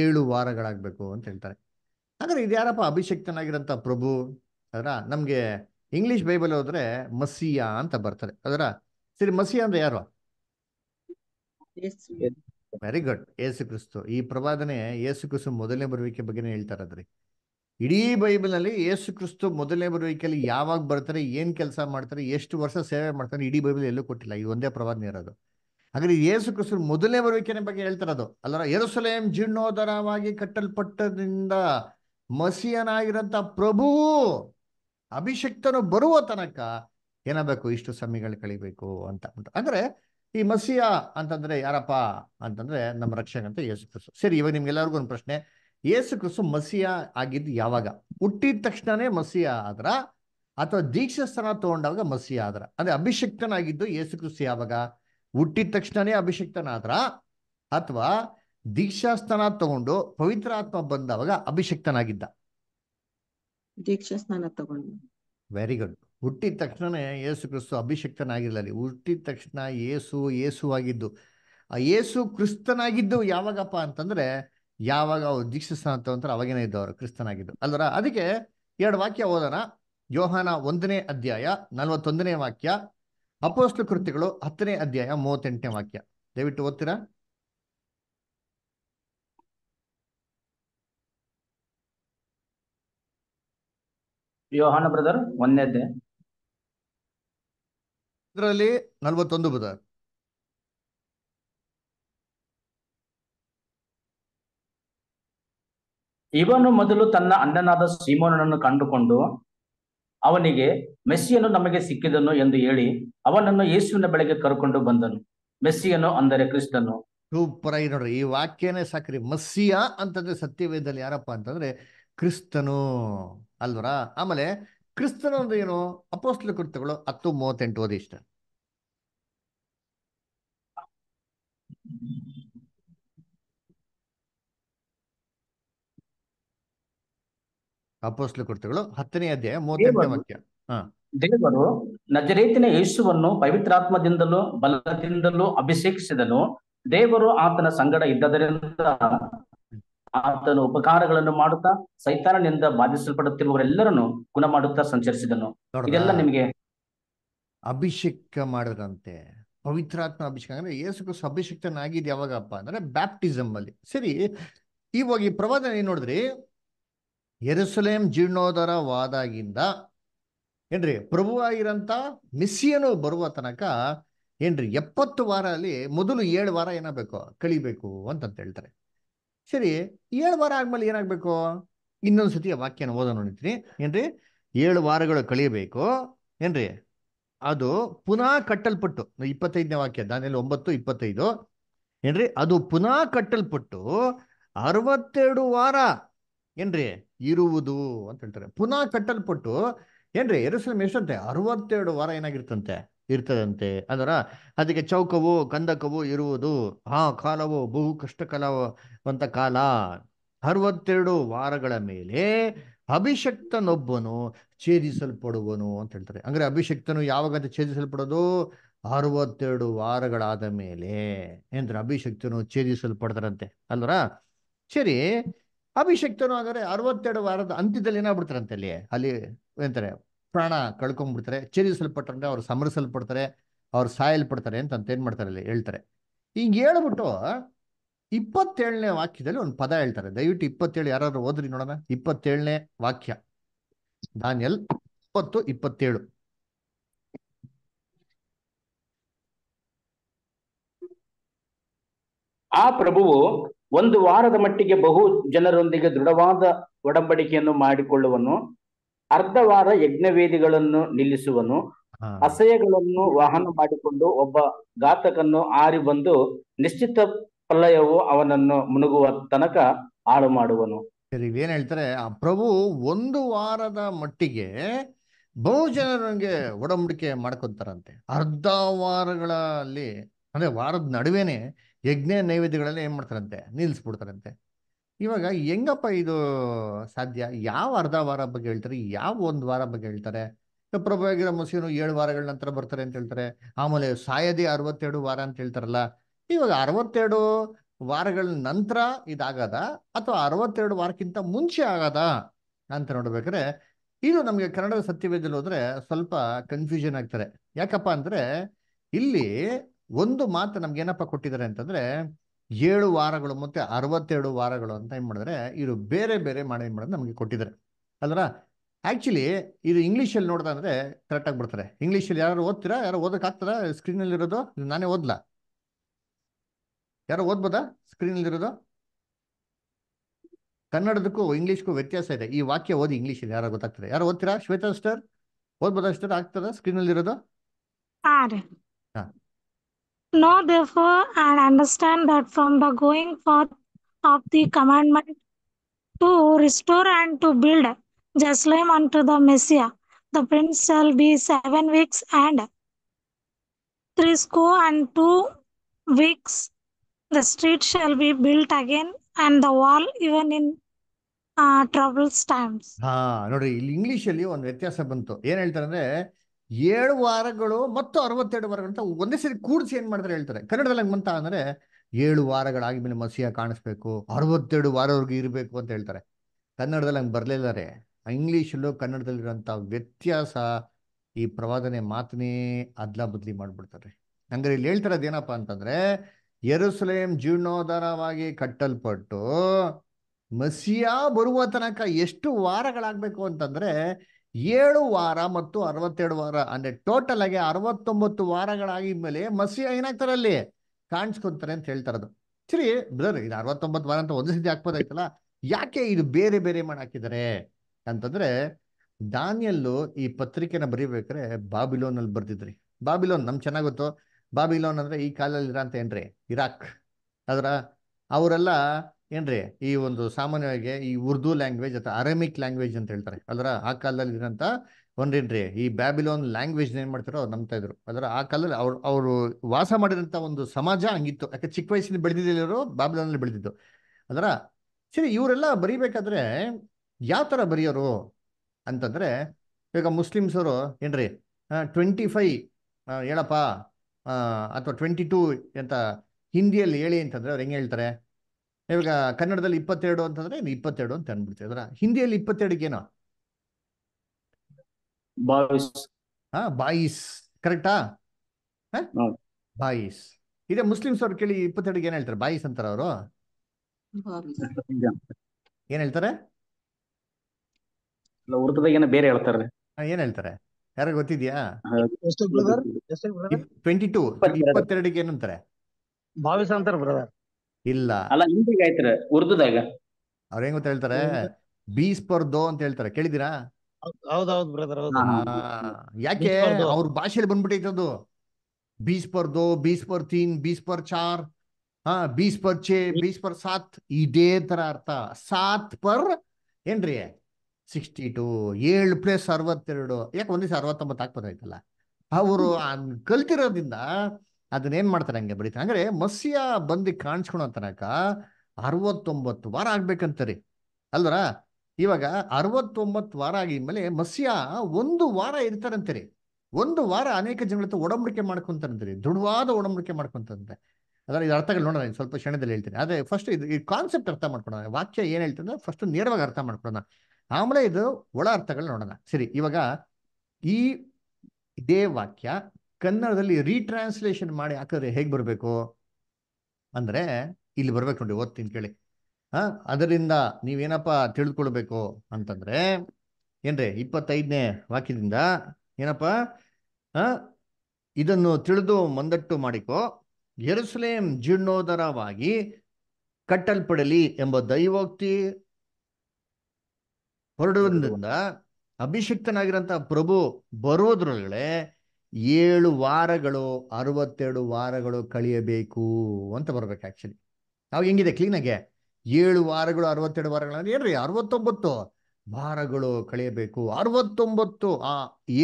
ಏಳು ವಾರಗಳಾಗಬೇಕು ಅಂತ ಹೇಳ್ತಾರೆ ಹಾಗಾದ್ರೆ ಯಾರಪ್ಪ ಅಭಿಷಕ್ತನಾಗಿರೋಂಥ ಪ್ರಭು ಅದರ ನಮಗೆ ಇಂಗ್ಲೀಷ್ ಬೈಬಲ್ ಹೋದ್ರೆ ಮಸಿಯಾ ಅಂತ ಬರ್ತಾರೆ ಅದರ ಸರಿ ಮಸಿಯಾ ಅಂದ್ರೆ ಯಾರು ವೆರಿ ಗುಡ್ ಏಸು ಕ್ರಿಸ್ತು ಈ ಪ್ರವಾದನೆ ಏಸು ಕ್ರಿಸ್ತು ಮೊದಲನೇ ಬರುವಿಕೆ ಬಗ್ಗೆನೇ ಹೇಳ್ತಾರದ್ರಿ ಇಡೀ ಬೈಬಲ್ ಅಲ್ಲಿ ಏಸು ಕ್ರಿಸ್ತು ಮೊದಲನೇ ಬರುವಿಕೆಯಲ್ಲಿ ಯಾವಾಗ ಬರ್ತಾರೆ ಏನ್ ಕೆಲಸ ಮಾಡ್ತಾರೆ ಎಷ್ಟು ವರ್ಷ ಸೇವೆ ಮಾಡ್ತಾರೆ ಇಡೀ ಬೈಬಲ್ ಎಲ್ಲೂ ಕೊಟ್ಟಿಲ್ಲ ಈ ಒಂದೇ ಪ್ರವಾದನೆ ಇರೋದು ಹಾಗಾದ್ರೆ ಏಸು ಕ್ರಿಸ್ತು ಮೊದಲನೇ ಬರುವಿಕೆನೇ ಬಗ್ಗೆ ಹೇಳ್ತಾರದು ಅಲ್ಲರ ಎರಸಲೇಂ ಜೀರ್ಣೋದರವಾಗಿ ಕಟ್ಟಲ್ಪಟ್ಟದಿಂದ ಮಸಿಯನಾಗಿರಂತ ಪ್ರಭು ಅಭಿಷಕ್ತನು ಬರುವ ತನಕ ಏನಬೇಕು ಇಷ್ಟು ಸಮಯಗಳು ಕಳಿಬೇಕು ಅಂತ ಅಂದ್ರೆ ಈ ಮಸಿಯ ಅಂತಂದ್ರೆ ಯಾರಪ್ಪ ಅಂತಂದ್ರೆ ನಮ್ಮ ರಕ್ಷಕಂತ ಯೇಸು ಕ್ರಿಸ್ತು ಸರಿ ಇವಾಗ ನಿಮ್ಗೆಲ್ಲರಿಗೂ ಒಂದು ಪ್ರಶ್ನೆ ಯೇಸು ಕ್ರಿಸ್ತು ಮಸಿಯ ಆಗಿದ್ದು ಯಾವಾಗ ಹುಟ್ಟಿದ ತಕ್ಷಣನೇ ಮಸಿಯ ಆದ್ರ ಅಥವಾ ದೀಕ್ಷಾ ಸ್ಥಾನ ತಗೊಂಡಾಗ ಮಸಿಯ ಆದ್ರ ಅಂದ್ರೆ ಅಭಿಷಿಕ್ತನಾಗಿದ್ದು ಯೇಸು ಕ್ರಿಸ್ತು ಯಾವಾಗ ಹುಟ್ಟಿದ ತಕ್ಷಣನೇ ಅಭಿಷಕ್ತನಾದ್ರ ಅಥವಾ ದೀಕ್ಷಾಸ್ಥಾನ ತಗೊಂಡು ಪವಿತ್ರ ಆತ್ಮ ಬಂದವಾಗ ಅಭಿಷಕ್ತನಾಗಿದ್ದ ದೀಕ್ಷಾ ಸ್ಥಾನ ತಗೊಂಡು ವೆರಿ ಗುಡ್ ಹುಟ್ಟಿದ ತಕ್ಷಣನೇ ಯೇಸು ಕ್ರಿಸ್ತು ಅಭಿಷಕ್ತನಾಗಿರಲಿಲ್ಲ ಹುಟ್ಟಿದ ತಕ್ಷಣ ಏಸು ಏಸು ಆಗಿದ್ದು ಆ ಏಸು ಕ್ರಿಸ್ತನಾಗಿದ್ದು ಯಾವಾಗಪ್ಪ ಅಂತಂದ್ರೆ ಯಾವಾಗ ಅವ್ರು ದೀಕ್ಷಿಸ್ತಾನಂತ ಅಂತಾರೆ ಅವಾಗೇನೇ ಇದ್ದ ಅವರು ಕ್ರಿಸ್ತನಾಗಿದ್ದು ಅಲ್ವರ ಅದಕ್ಕೆ ಎರಡು ವಾಕ್ಯ ಓದೋಣ ಯೋಹಾನ ಒಂದನೇ ಅಧ್ಯಾಯ ನಲವತ್ತೊಂದನೇ ವಾಕ್ಯ ಅಪೋಸ್ಲು ಕೃತಿಗಳು ಹತ್ತನೇ ಅಧ್ಯಾಯ ಮೂವತ್ತೆಂಟನೇ ವಾಕ್ಯ ದಯವಿಟ್ಟು ಓದ್ತೀರಾ ಯೋಹಾನ ಬ್ರದರ್ ಒಂದನೇ ಅಧ್ಯಾಯ ಇದರಲ್ಲಿ ನಲವತ್ತೊಂದು ಇವನು ಮೊದಲು ತನ್ನ ಅಣ್ಣನಾದ ಸೀಮೋನನನ್ನು ಕಂಡುಕೊಂಡು ಅವನಿಗೆ ಮೆಸ್ಸಿಯನ್ನು ನಮಗೆ ಸಿಕ್ಕಿದನು ಎಂದು ಹೇಳಿ ಅವನನ್ನು ಯೇಸುವಿನ ಬೆಳೆಗೆ ಕರ್ಕೊಂಡು ಬಂದನು ಮೆಸ್ಸಿಯನು ಅಂದರೆ ಕ್ರಿಸ್ತನು ಸೂಪರ್ ಆಗಿ ನೋಡ್ರಿ ಈ ವಾಕ್ಯನೇ ಸಾಕ್ರಿ ಮಸ್ಸಿಯ ಅಂತಂದ್ರೆ ಸತ್ಯವೇದದಲ್ಲಿ ಯಾರಪ್ಪ ಅಂತಂದ್ರೆ ಕ್ರಿಸ್ತನು ಅಲ್ವರ ಆಮೇಲೆ ಕ್ರಿಸ್ತನ ಅಂದ್ರೆ ಏನು ಅಪೋಸ್ಲ ಕೃತ್ಯಗಳು ಹತ್ತು ಮೂವತ್ತೆಂಟು ಓದಿಷ್ಟ ಅಪೋಸ್ಲು ಕೃತ್ಯಗಳು ಹತ್ತನೇ ಅಧ್ಯಾಯ ಮೂವತ್ತೆಂಟನೇ ವಾಕ್ಯ ದೇವರು ನಜರೇತಿನ ಯೇಸುವನ್ನು ಪವಿತ್ರಾತ್ಮದಿಂದಲೂ ಬಲದಿಂದಲೂ ಅಭಿಷೇಕಿಸಿದನು ದೇವರು ಆತನ ಸಂಗಡ ಇದ್ದದರಿಂದ ಆತನು ಉಪಕಾರಗಳನ್ನು ಮಾಡುತ್ತಾ ಸೈತಾನನಿಂದ ಬಾಧಿಸಲ್ಪಡುತ್ತಿರುವವರೆಲ್ಲರನ್ನು ಗುಣ ಮಾಡುತ್ತಾ ಸಂಚರಿಸಿದನು ಇದೆಲ್ಲ ನಿಮಗೆ ಅಭಿಷೇಕ ಮಾಡದಂತೆ ಪವಿತ್ರಾತ್ಮ ಅಭಿಷೇಕ ಅಂದ್ರೆ ಯೇಸು ಸಭಿಷಿಕ್ತನಾಗಿದ್ದು ಯಾವಾಗಪ್ಪ ಅಂದ್ರೆ ಬ್ಯಾಪ್ಟಿಸಮ್ ಅಲ್ಲಿ ಸರಿ ಇವಾಗ ಈ ಪ್ರವಾದ ಏನ್ ನೋಡಿದ್ರಿ ಎರುಸಲೇಂ ಜೀರ್ಣೋದರವಾದಾಗಿಂದ ಏನ್ರಿ ಪ್ರಭು ಆಗಿರಂತ ಮಿಸ್ಸಿಯನು ಬರುವ ತನಕ ಏನ್ರಿ ಎಪ್ಪತ್ತು ವಾರ ಅಲ್ಲಿ ಮೊದಲು ಏಳು ವಾರ ಏನಾಗಬೇಕು ಕಳಿಬೇಕು ಅಂತಂತ ಹೇಳ್ತಾರೆ ಸರಿ ಏಳು ವಾರ ಆದ್ಮೇಲೆ ಏನಾಗಬೇಕು ಇನ್ನೊಂದ್ಸತಿ ವಾಕ್ಯನ ಓದ ನೋಡಿದ್ರಿ ಏನ್ರಿ ಏಳು ವಾರಗಳು ಕಳಿಬೇಕು ಏನ್ರಿ ಅದು ಪುನಃ ಕಟ್ಟಲ್ಪಟ್ಟು ಇಪ್ಪತ್ತೈದನೇ ವಾಕ್ಯ ದಾನಿಯಲ್ಲಿ ಒಂಬತ್ತು ಇಪ್ಪತ್ತೈದು ಏನ್ರಿ ಅದು ಪುನಃ ಕಟ್ಟಲ್ಪಟ್ಟು ಅರವತ್ತೆರಡು ವಾರ ಏನ್ರಿ ಇರುವುದು ಅಂತ ಹೇಳ್ತಾರೆ ಪುನಃ ಕಟ್ಟಲ್ಪಟ್ಟು ಏನ್ರಿ ಎರಸಲಮ್ ಎಷ್ಟಂತೆ ಅರವತ್ತೆರಡು ವಾರ ಏನಾಗಿರ್ತಂತೆ ಇರ್ತದಂತೆ ಅದರ ಅದಕ್ಕೆ ಚೌಕವು ಕಂದಕವು ಇರುವುದು ಆ ಕಾಲವು ಬಹು ಅಂತ ಕಾಲ ಅರವತ್ತೆರಡು ವಾರಗಳ ಮೇಲೆ ಅಭಿಷಕ್ತನೊಬ್ಬನು ಛೇದಿಸಲ್ಪಡುವನು ಅಂತ ಹೇಳ್ತಾರೆ ಅಂದ್ರೆ ಅಭಿಷಕ್ತನು ಅಂತ ಛೇದಿಸಲ್ಪಡೋದು ಅರವತ್ತೆರಡು ವಾರಗಳಾದ ಮೇಲೆ ಏನಂದ್ರೆ ಅಭಿಷಕ್ತನು ಛೇದಿಸಲ್ಪಡ್ತಾರಂತೆ ಅಲ್ವರ ಸರಿ ಅಭಿಷಕ್ತನು ಹಾಗಾದ್ರೆ ಅರವತ್ತೆರಡು ವಾರದ ಅಂತ್ಯದಲ್ಲಿ ಏನಾಗ್ಬಿಡ್ತಾರಂತೆ ಅಲ್ಲಿ ಅಲ್ಲಿ ಏನಂತಾರೆ ಪ್ರಾಣ ಕಳ್ಕೊಂಡ್ಬಿಡ್ತಾರೆ ಛೇದಿಸಲ್ಪಟ್ಟಂತೆ ಅವ್ರು ಸಮರಿಸಲ್ಪಡ್ತಾರೆ ಅವ್ರು ಸಾಯಲ್ಪಡ್ತಾರೆ ಅಂತ ಅಂತ ಏನ್ ಮಾಡ್ತಾರೆ ಅಲ್ಲಿ ಹೇಳ್ತಾರೆ ಹಿಂಗ್ ಹೇಳ್ಬಿಟ್ಟು ಇಪ್ಪತ್ತೇಳನೇ ವಾಕ್ಯದಲ್ಲಿ ಒಂದು ಪದ ಹೇಳ್ತಾರೆ ದಯವಿಟ್ಟು ಇಪ್ಪತ್ತೇಳು ಯಾರಾದ್ರು ಓದ್ರಿ ನೋಡೋಣ ಇಪ್ಪತ್ತೇಳನೇ ವಾಕ್ಯ ದಾನಿಯಲ್ ಇಪ್ಪತ್ತು ಇಪ್ಪತ್ತೇಳು ಆ ಪ್ರಭುವು ಒಂದು ವಾರದ ಮಟ್ಟಿಗೆ ಬಹು ಜನರೊಂದಿಗೆ ದೃಢವಾದ ಒಡಂಬಡಿಕೆಯನ್ನು ಮಾಡಿಕೊಳ್ಳುವನು ಅರ್ಧ ವಾರ ಯಜ್ಞವೇದಿಗಳನ್ನು ನಿಲ್ಲಿಸುವನು ಅಸಹ್ಯಗಳನ್ನು ವಾಹನ ಮಾಡಿಕೊಂಡು ಒಬ್ಬ ಘಾತಕನ್ನು ಆರಿ ಬಂದು ನಿಶ್ಚಿತ ಪ್ರಲಯವು ಅವನನ್ನು ಮುನುಗುವ ತನಕ ಹಾಳು ಮಾಡುವನು ಸರಿ ಇಲ್ಲೇನು ಹೇಳ್ತಾರೆ ಆ ಪ್ರಭು ಒಂದು ವಾರದ ಮಟ್ಟಿಗೆ ಬಹು ಜನರಂಗೆ ಒಡಂಬಡಿಕೆ ಮಾಡ್ಕೊತಾರಂತೆ ಅರ್ಧ ವಾರಗಳಲ್ಲಿ ಅಂದ್ರೆ ವಾರದ ನಡುವೆನೆ ಯಜ್ಞ ನೈವೇದ್ಯಗಳಲ್ಲಿ ಏನ್ ಮಾಡ್ತಾರಂತೆ ನಿಲ್ಸ್ಬಿಡ್ತಾರಂತೆ ಇವಾಗ ಹೆಂಗಪ್ಪ ಇದು ಸಾಧ್ಯ ಯಾವ ಅರ್ಧ ವಾರ ಬಗ್ಗೆ ಹೇಳ್ತಾರೆ ಯಾವ ಒಂದು ವಾರ ಬಗ್ಗೆ ಹೇಳ್ತಾರೆ ಪ್ರಭು ಆಗಿರೋ ಮಸೀನು ಏಳು ವಾರಗಳ ನಂತರ ಬರ್ತಾರೆ ಅಂತ ಹೇಳ್ತಾರೆ ಆಮೇಲೆ ಸಾಯದಿ ಅರವತ್ತೆರಡು ವಾರ ಅಂತ ಹೇಳ್ತಾರಲ್ಲ ಇವಾಗ ಅರವತ್ತೆರಡು ವಾರಗಳ ನಂತರ ಇದಾಗದ ಅಥವಾ ಅರವತ್ತೆರಡು ವಾರಕ್ಕಿಂತ ಮುಂಚೆ ಆಗದ ಅಂತ ನೋಡ್ಬೇಕಾದ್ರೆ ಇದು ನಮಗೆ ಕನ್ನಡದ ಸತ್ಯವೇದಲ್ಲಿ ಹೋದ್ರೆ ಸ್ವಲ್ಪ ಕನ್ಫ್ಯೂಷನ್ ಆಗ್ತಾರೆ ಯಾಕಪ್ಪ ಅಂದ್ರೆ ಇಲ್ಲಿ ಒಂದು ಮಾತು ನಮ್ಗೆ ಏನಪ್ಪ ಕೊಟ್ಟಿದ್ದಾರೆ ಅಂತಂದ್ರೆ ಏಳು ವಾರಗಳು ಮತ್ತೆ ಅರವತ್ತೆರಡು ವಾರಗಳು ಅಂತ ಏನ್ ಮಾಡಿದ್ರೆ ಇದು ಬೇರೆ ಬೇರೆ ಮಾಡಿ ಏನ್ ಮಾಡೋದು ನಮಗೆ ಕೊಟ್ಟಿದ್ದಾರೆ ಅಲ್ರ ಆಕ್ಚುಲಿ ಇದು ಇಂಗ್ಲೀಷಲ್ಲಿ ಅಲ್ಲಿ ಅಂದ್ರೆ ಕರೆಕ್ಟ್ ಆಗಿ ಇಂಗ್ಲಿಷ್ ಇಂಗ್ಲೀಷಲ್ಲಿ ಯಾರು ಓದ್ತೀರಾ ಯಾರು ಸ್ಕ್ರೀನ್ ಸ್ಕ್ರೀನಲ್ಲಿ ಇರೋದು ನಾನೇ ಓದ್ಲಾ ಯಾರೋ ಓದ್ಬೋದಾ ಸ್ಕ್ರೀನಲ್ಲಿರೋದು ಕನ್ನಡದಕ್ಕೂ ಇಂಗ್ಲೀಷ್ಗೂ ವ್ಯತ್ಯಾಸ ಇದೆ ಈ ವಾಕ್ಯ ಓದಿ ಇಂಗ್ಲೀಷಲ್ಲಿ ಯಾರೋ ಗೊತ್ತಾಗ್ತದೆ ಯಾರೋ ಓದ್ತೀರಾ ಶ್ವೇತಾ ಸಿಸ್ಟರ್ ಓದ್ಬೋದಾ ಸಿಸ್ಟರ್ ಆಗ್ತದ ಸ್ಕ್ರೀನಲ್ಲಿರೋದು Know therefore and understand that from the going forth of the commandment to restore and to build Jerusalem unto the Messiah, the prince shall be seven weeks and three and two weeks the street shall be built again and the wall even in uh, ಹಾ ಇಲ್ಲಿ English ಅಲ್ಲಿ ಒಂದು ವ್ಯತ್ಯಾಸ ಬಂತು ಏನ್ ಹೇಳ್ತಾರೆ ಅಂದ್ರೆ ಏಳು ವಾರಗಳು ಮತ್ತು ಅರವತ್ತೆರಡು ವಾರಗಳು ಅಂತ ಒಂದೇ ಸರಿ ಕೂಡಿಸಿ ಏನ್ ಮಾಡ್ತಾರೆ ಹೇಳ್ತಾರೆ ಕನ್ನಡದಲ್ಲಿ ಬಂತ ಅಂದ್ರೆ ಏಳು ವಾರಗಳಾಗಿ ಮೇಲೆ ಮಸಿಯ ಕಾಣಿಸ್ಬೇಕು ಅರವತ್ತೆರಡು ವಾರವರೆಗೂ ಇರಬೇಕು ಅಂತ ಹೇಳ್ತಾರೆ ಕನ್ನಡದಲ್ಲಿ ಹಂಗೆ ಬರ್ಲಿಲ್ಲ ರೀ ಇಂಗ್ಲೀಷಲ್ಲೂ ಕನ್ನಡದಲ್ಲಿರುವಂಥ ವ್ಯತ್ಯಾಸ ಈ ಪ್ರವಾದನೆ ಮಾತನೇ ಅದ್ಲಾ ಬದ್ಲಿ ಮಾಡ್ಬಿಡ್ತಾರೆ ಹಂಗಾರೆ ಇಲ್ಲಿ ಹೇಳ್ತಾರದ ಏನಪ್ಪಾ ಅಂತಂದ್ರೆ ಎರುಸುಲೇಮ್ ಜೀರ್ಣೋದ್ಧಾರವಾಗಿ ಕಟ್ಟಲ್ಪಟ್ಟು ಮಸಿಯಾ ಬರುವ ತನಕ ಎಷ್ಟು ವಾರಗಳಾಗಬೇಕು ಅಂತಂದ್ರೆ ಏಳು ವಾರ ಮತ್ತು ಅರವತ್ತೆರಡು ವಾರ ಅಂದ್ರೆ ಟೋಟಲ್ ಆಗಿ ಅರವತ್ತೊಂಬತ್ತು ವಾರಗಳಾಗಿದ್ಮೇಲೆ ಮೇಲೆ ಏನಾಗ್ತಾರೆ ಅಲ್ಲಿ ಕಾಣಿಸ್ಕೊಂತಾರೆ ಅಂತ ಹೇಳ್ತಾರದು ಸರಿ ಬ್ರದರ್ ಇದು ಅರವತ್ತೊಂಬತ್ತು ವಾರ ಅಂತ ಒಂದು ಸತಿ ಹಾಕ್ಬೋದಾಯ್ತಲ್ಲ ಯಾಕೆ ಇದು ಬೇರೆ ಬೇರೆ ಮಾಡಿ ಹಾಕಿದ್ದಾರೆ ಅಂತಂದ್ರೆ ದಾನಿಯಲ್ಲು ಈ ಪತ್ರಿಕೆನ ಬಾಬಿಲೋನ್ ಬಾಬಿಲೋನಲ್ಲಿ ಬರ್ತಿದ್ರಿ ಬಾಬಿಲೋನ್ ನಮ್ ಚೆನ್ನಾಗ್ ಗೊತ್ತು ಬಾಬಿಲೋನ್ ಅಂದರೆ ಈ ಕಾಲದಲ್ಲಿ ಇರೋ ಅಂತ ಏನ್ರಿ ಇರಾಕ್ ಅದರ ಅವರೆಲ್ಲ ಏನ್ರಿ ಈ ಒಂದು ಸಾಮಾನ್ಯವಾಗಿ ಈ ಉರ್ದು ಲ್ಯಾಂಗ್ವೇಜ್ ಅಥವಾ ಅರಮಿಕ್ ಲ್ಯಾಂಗ್ವೇಜ್ ಅಂತ ಹೇಳ್ತಾರೆ ಅದರ ಆ ಕಾಲದಲ್ಲಿ ಇರೋಂಥ ಒಂದೇನ್ರಿ ಈ ಬ್ಯಾಬಿಲೋನ್ ಲ್ಯಾಂಗ್ವೇಜ್ ಏನು ಮಾಡ್ತಾರೋ ಅವ್ರು ನಂಬ್ತಾ ಇದ್ರು ಅದರ ಆ ಕಾಲದಲ್ಲಿ ಅವ್ರು ಅವರು ವಾಸ ಮಾಡಿರೋಂಥ ಒಂದು ಸಮಾಜ ಹಂಗಿತ್ತು ಯಾಕೆ ಚಿಕ್ಕ ವಯಸ್ಸಿನ ಬೆಳೆದಿದ್ದವರು ಬಾಬಿಲೋನಲ್ಲಿ ಬೆಳೆದಿದ್ದು ಅದರ ಸರಿ ಇವರೆಲ್ಲ ಬರಿಬೇಕಾದ್ರೆ ಯಾವ ಥರ ಬರೆಯೋರು ಅಂತಂದ್ರೆ ಇವಾಗ ಅವರು ಏನ್ರಿ ಟ್ವೆಂಟಿ ಫೈವ್ ಹೇಳಪ್ಪ ಅಥವಾ ಟ್ವೆಂಟಿ ಟೂ ಅಂತ ಹಿಂದಿಯಲ್ಲಿ ಹೇಳಿ ಅಂತಂದ್ರೆ ಅವ್ರು ಹೆಂಗೆ ಹೇಳ್ತಾರೆ ಇವಾಗ ಕನ್ನಡದಲ್ಲಿ ಇಪ್ಪತ್ತೆರಡು ಅಂತಂದ್ರೆ ಇಪ್ಪತ್ತೆರಡು ಅಂತ ಅದ್ರ ಹಿಂದಿಯಲ್ಲಿ ಇಪ್ಪತ್ತೆರಡಕ್ಕೆ ಏನೋ ಹಾ ಬಾಯಿಸ್ ಕರೆಕ್ಟಾ ಬಾಯಿಸ್ ಇದೇ ಮುಸ್ಲಿಮ್ಸ್ ಅವ್ರು ಕೇಳಿ ಇಪ್ಪತ್ತೆರಡು ಏನ್ ಹೇಳ್ತಾರೆ ಬಾಯಿಸ್ ಅಂತಾರ ಅವರು ಏನ್ ಹೇಳ್ತಾರೆ ಏನ್ ಹೇಳ್ತಾರೆ ಯಾರ ಗೊತ್ತಿದ್ಯಾ ಟ್ವೆಂಟಿ ಟು ಇಪ್ಪತ್ತೆರಡಕ್ಕೆ ಏನಂತಾರೆ ಭಾವಿಸ ಅಂತಾರ ಬ್ರದರ್ ಇಲ್ಲ ಅಲ್ಲ ಹಿಂದಿಗೆ ಆಯ್ತಾರೆ ಉರ್ದುದಾಗ ಅವ್ರ ಹೆಂಗ್ ಗೊತ್ತ ಹೇಳ್ತಾರೆ ಬೀಸ್ ಪರ್ ದೋ ಅಂತ ಹೇಳ್ತಾರೆ ಕೇಳಿದಿರಾ ಹೌದೌದು ಬ್ರದರ್ ಯಾಕೆ ಅವ್ರ ಭಾಷೆಯಲ್ಲಿ ಬಂದ್ಬಿಟ್ಟೈತೆ ಅದು ಬೀಸ್ ಪರ್ ದೋ ಬೀಸ್ ಪರ್ ತೀನ್ ಬೀಸ್ ಪರ್ ಚಾರ್ ಹಾ ಬೀಸ್ ಪರ್ ಚೆ ಬೀಸ್ ಪರ್ ಸಾತ್ ಇದೇ ತರ ಅರ್ಥ ಸಾತ್ ಪರ್ ಏನ್ರಿ ಸಿಕ್ಸ್ಟಿ ಟು ಏಳು ಪ್ಲೇಸ್ ಅರವತ್ತೆರಡು ಯಾಕೆ ಒಂದಿವಸ ಅರವತ್ತೊಂಬತ್ತು ಹಾಕ್ಬೋದಾಯ್ತಲ್ಲ ಅವರು ಕಲ್ತಿರೋದ್ರಿಂದ ಅದನ್ನೇನು ಮಾಡ್ತಾರೆ ಹಂಗೆ ಬರೀತಾರೆ ಅಂದರೆ ಮಸ್ಯ ಬಂದು ಕಾಣಿಸ್ಕೊಳೋ ತನಕ ಅರವತ್ತೊಂಬತ್ತು ವಾರ ಆಗ್ಬೇಕಂತಾರೆ ಅಲ್ವರ ಇವಾಗ ಅರವತ್ತೊಂಬತ್ತು ವಾರ ಆಗಿದ್ಮೇಲೆ ಮಸ್ಯ ಒಂದು ವಾರ ಇರ್ತಾರಂತಾರೆ ಒಂದು ವಾರ ಅನೇಕ ಜನಗಳ ಹತ್ರ ಒಡಂಬಡಿಕೆ ಮಾಡ್ಕೊಂತಾರಂತಾರೆ ದೃಢವಾದ ಒಡಂಬಡಿಕೆ ಮಾಡ್ಕೊಂತಂತೆ ಅದರ ಇದು ಅರ್ಥಗಳು ನೋಡೋಣ ಸ್ವಲ್ಪ ಕ್ಷಣದಲ್ಲಿ ಹೇಳ್ತೀನಿ ಅದೇ ಫಸ್ಟ್ ಇದು ಈ ಕಾನ್ಸೆಪ್ಟ್ ಅರ್ಥ ಮಾಡ್ಕೊಳೋಣ ವಾಕ್ಯ ಏನು ಹೇಳ್ತಂದ್ರೆ ಫಸ್ಟ್ ನೇರವಾಗಿ ಅರ್ಥ ಮಾಡ್ಕೊಳೋಣ ಆಮೇಲೆ ಇದು ಒಳ ಅರ್ಥಗಳು ನೋಡೋಣ ಸರಿ ಇವಾಗ ಈ ಇದೇ ವಾಕ್ಯ ಕನ್ನಡದಲ್ಲಿ ರೀಟ್ರಾನ್ಸ್ಲೇಷನ್ ಮಾಡಿ ಹಾಕಿದ್ರೆ ಹೇಗೆ ಬರಬೇಕು ಅಂದರೆ ಇಲ್ಲಿ ಬರ್ಬೇಕು ನೋಡಿ ಓದ್ತೀನಿ ಕೇಳಿ ಹಾ ಅದರಿಂದ ನೀವೇನಪ್ಪ ತಿಳ್ಕೊಳ್ಬೇಕು ಅಂತಂದ್ರೆ ಏನ್ರಿ ಇಪ್ಪತ್ತೈದನೇ ವಾಕ್ಯದಿಂದ ಏನಪ್ಪ ಇದನ್ನು ತಿಳಿದು ಮಂದಟ್ಟು ಮಾಡಿಕೊ ಎರುಸುಲೇಮ್ ಜೀರ್ಣೋದರವಾಗಿ ಕಟ್ಟಲ್ಪಡಲಿ ಎಂಬ ದೈವೋಕ್ತಿ ಹೊರಡುವುದರಿಂದ ಅಭಿಷಿಕ್ತನಾಗಿರೋಂಥ ಪ್ರಭು ಬರೋದ್ರೊಳಗಡೆ ಏಳು ವಾರಗಳು ಅರವತ್ತೆರಡು ವಾರಗಳು ಕಳಿಯಬೇಕು ಅಂತ ಬರ್ಬೇಕು ಆ್ಯಕ್ಚುಲಿ ನಾವು ಹೆಂಗಿದೆ ಕ್ಲೀನಾಗೆ ಏಳು ವಾರಗಳು ಅರವತ್ತೆರಡು ವಾರಗಳು ಅಂದ್ರೆ ಏನ್ರಿ ಅರವತ್ತೊಂಬತ್ತು ವಾರಗಳು ಕಳೆಯಬೇಕು ಅರವತ್ತೊಂಬತ್ತು ಆ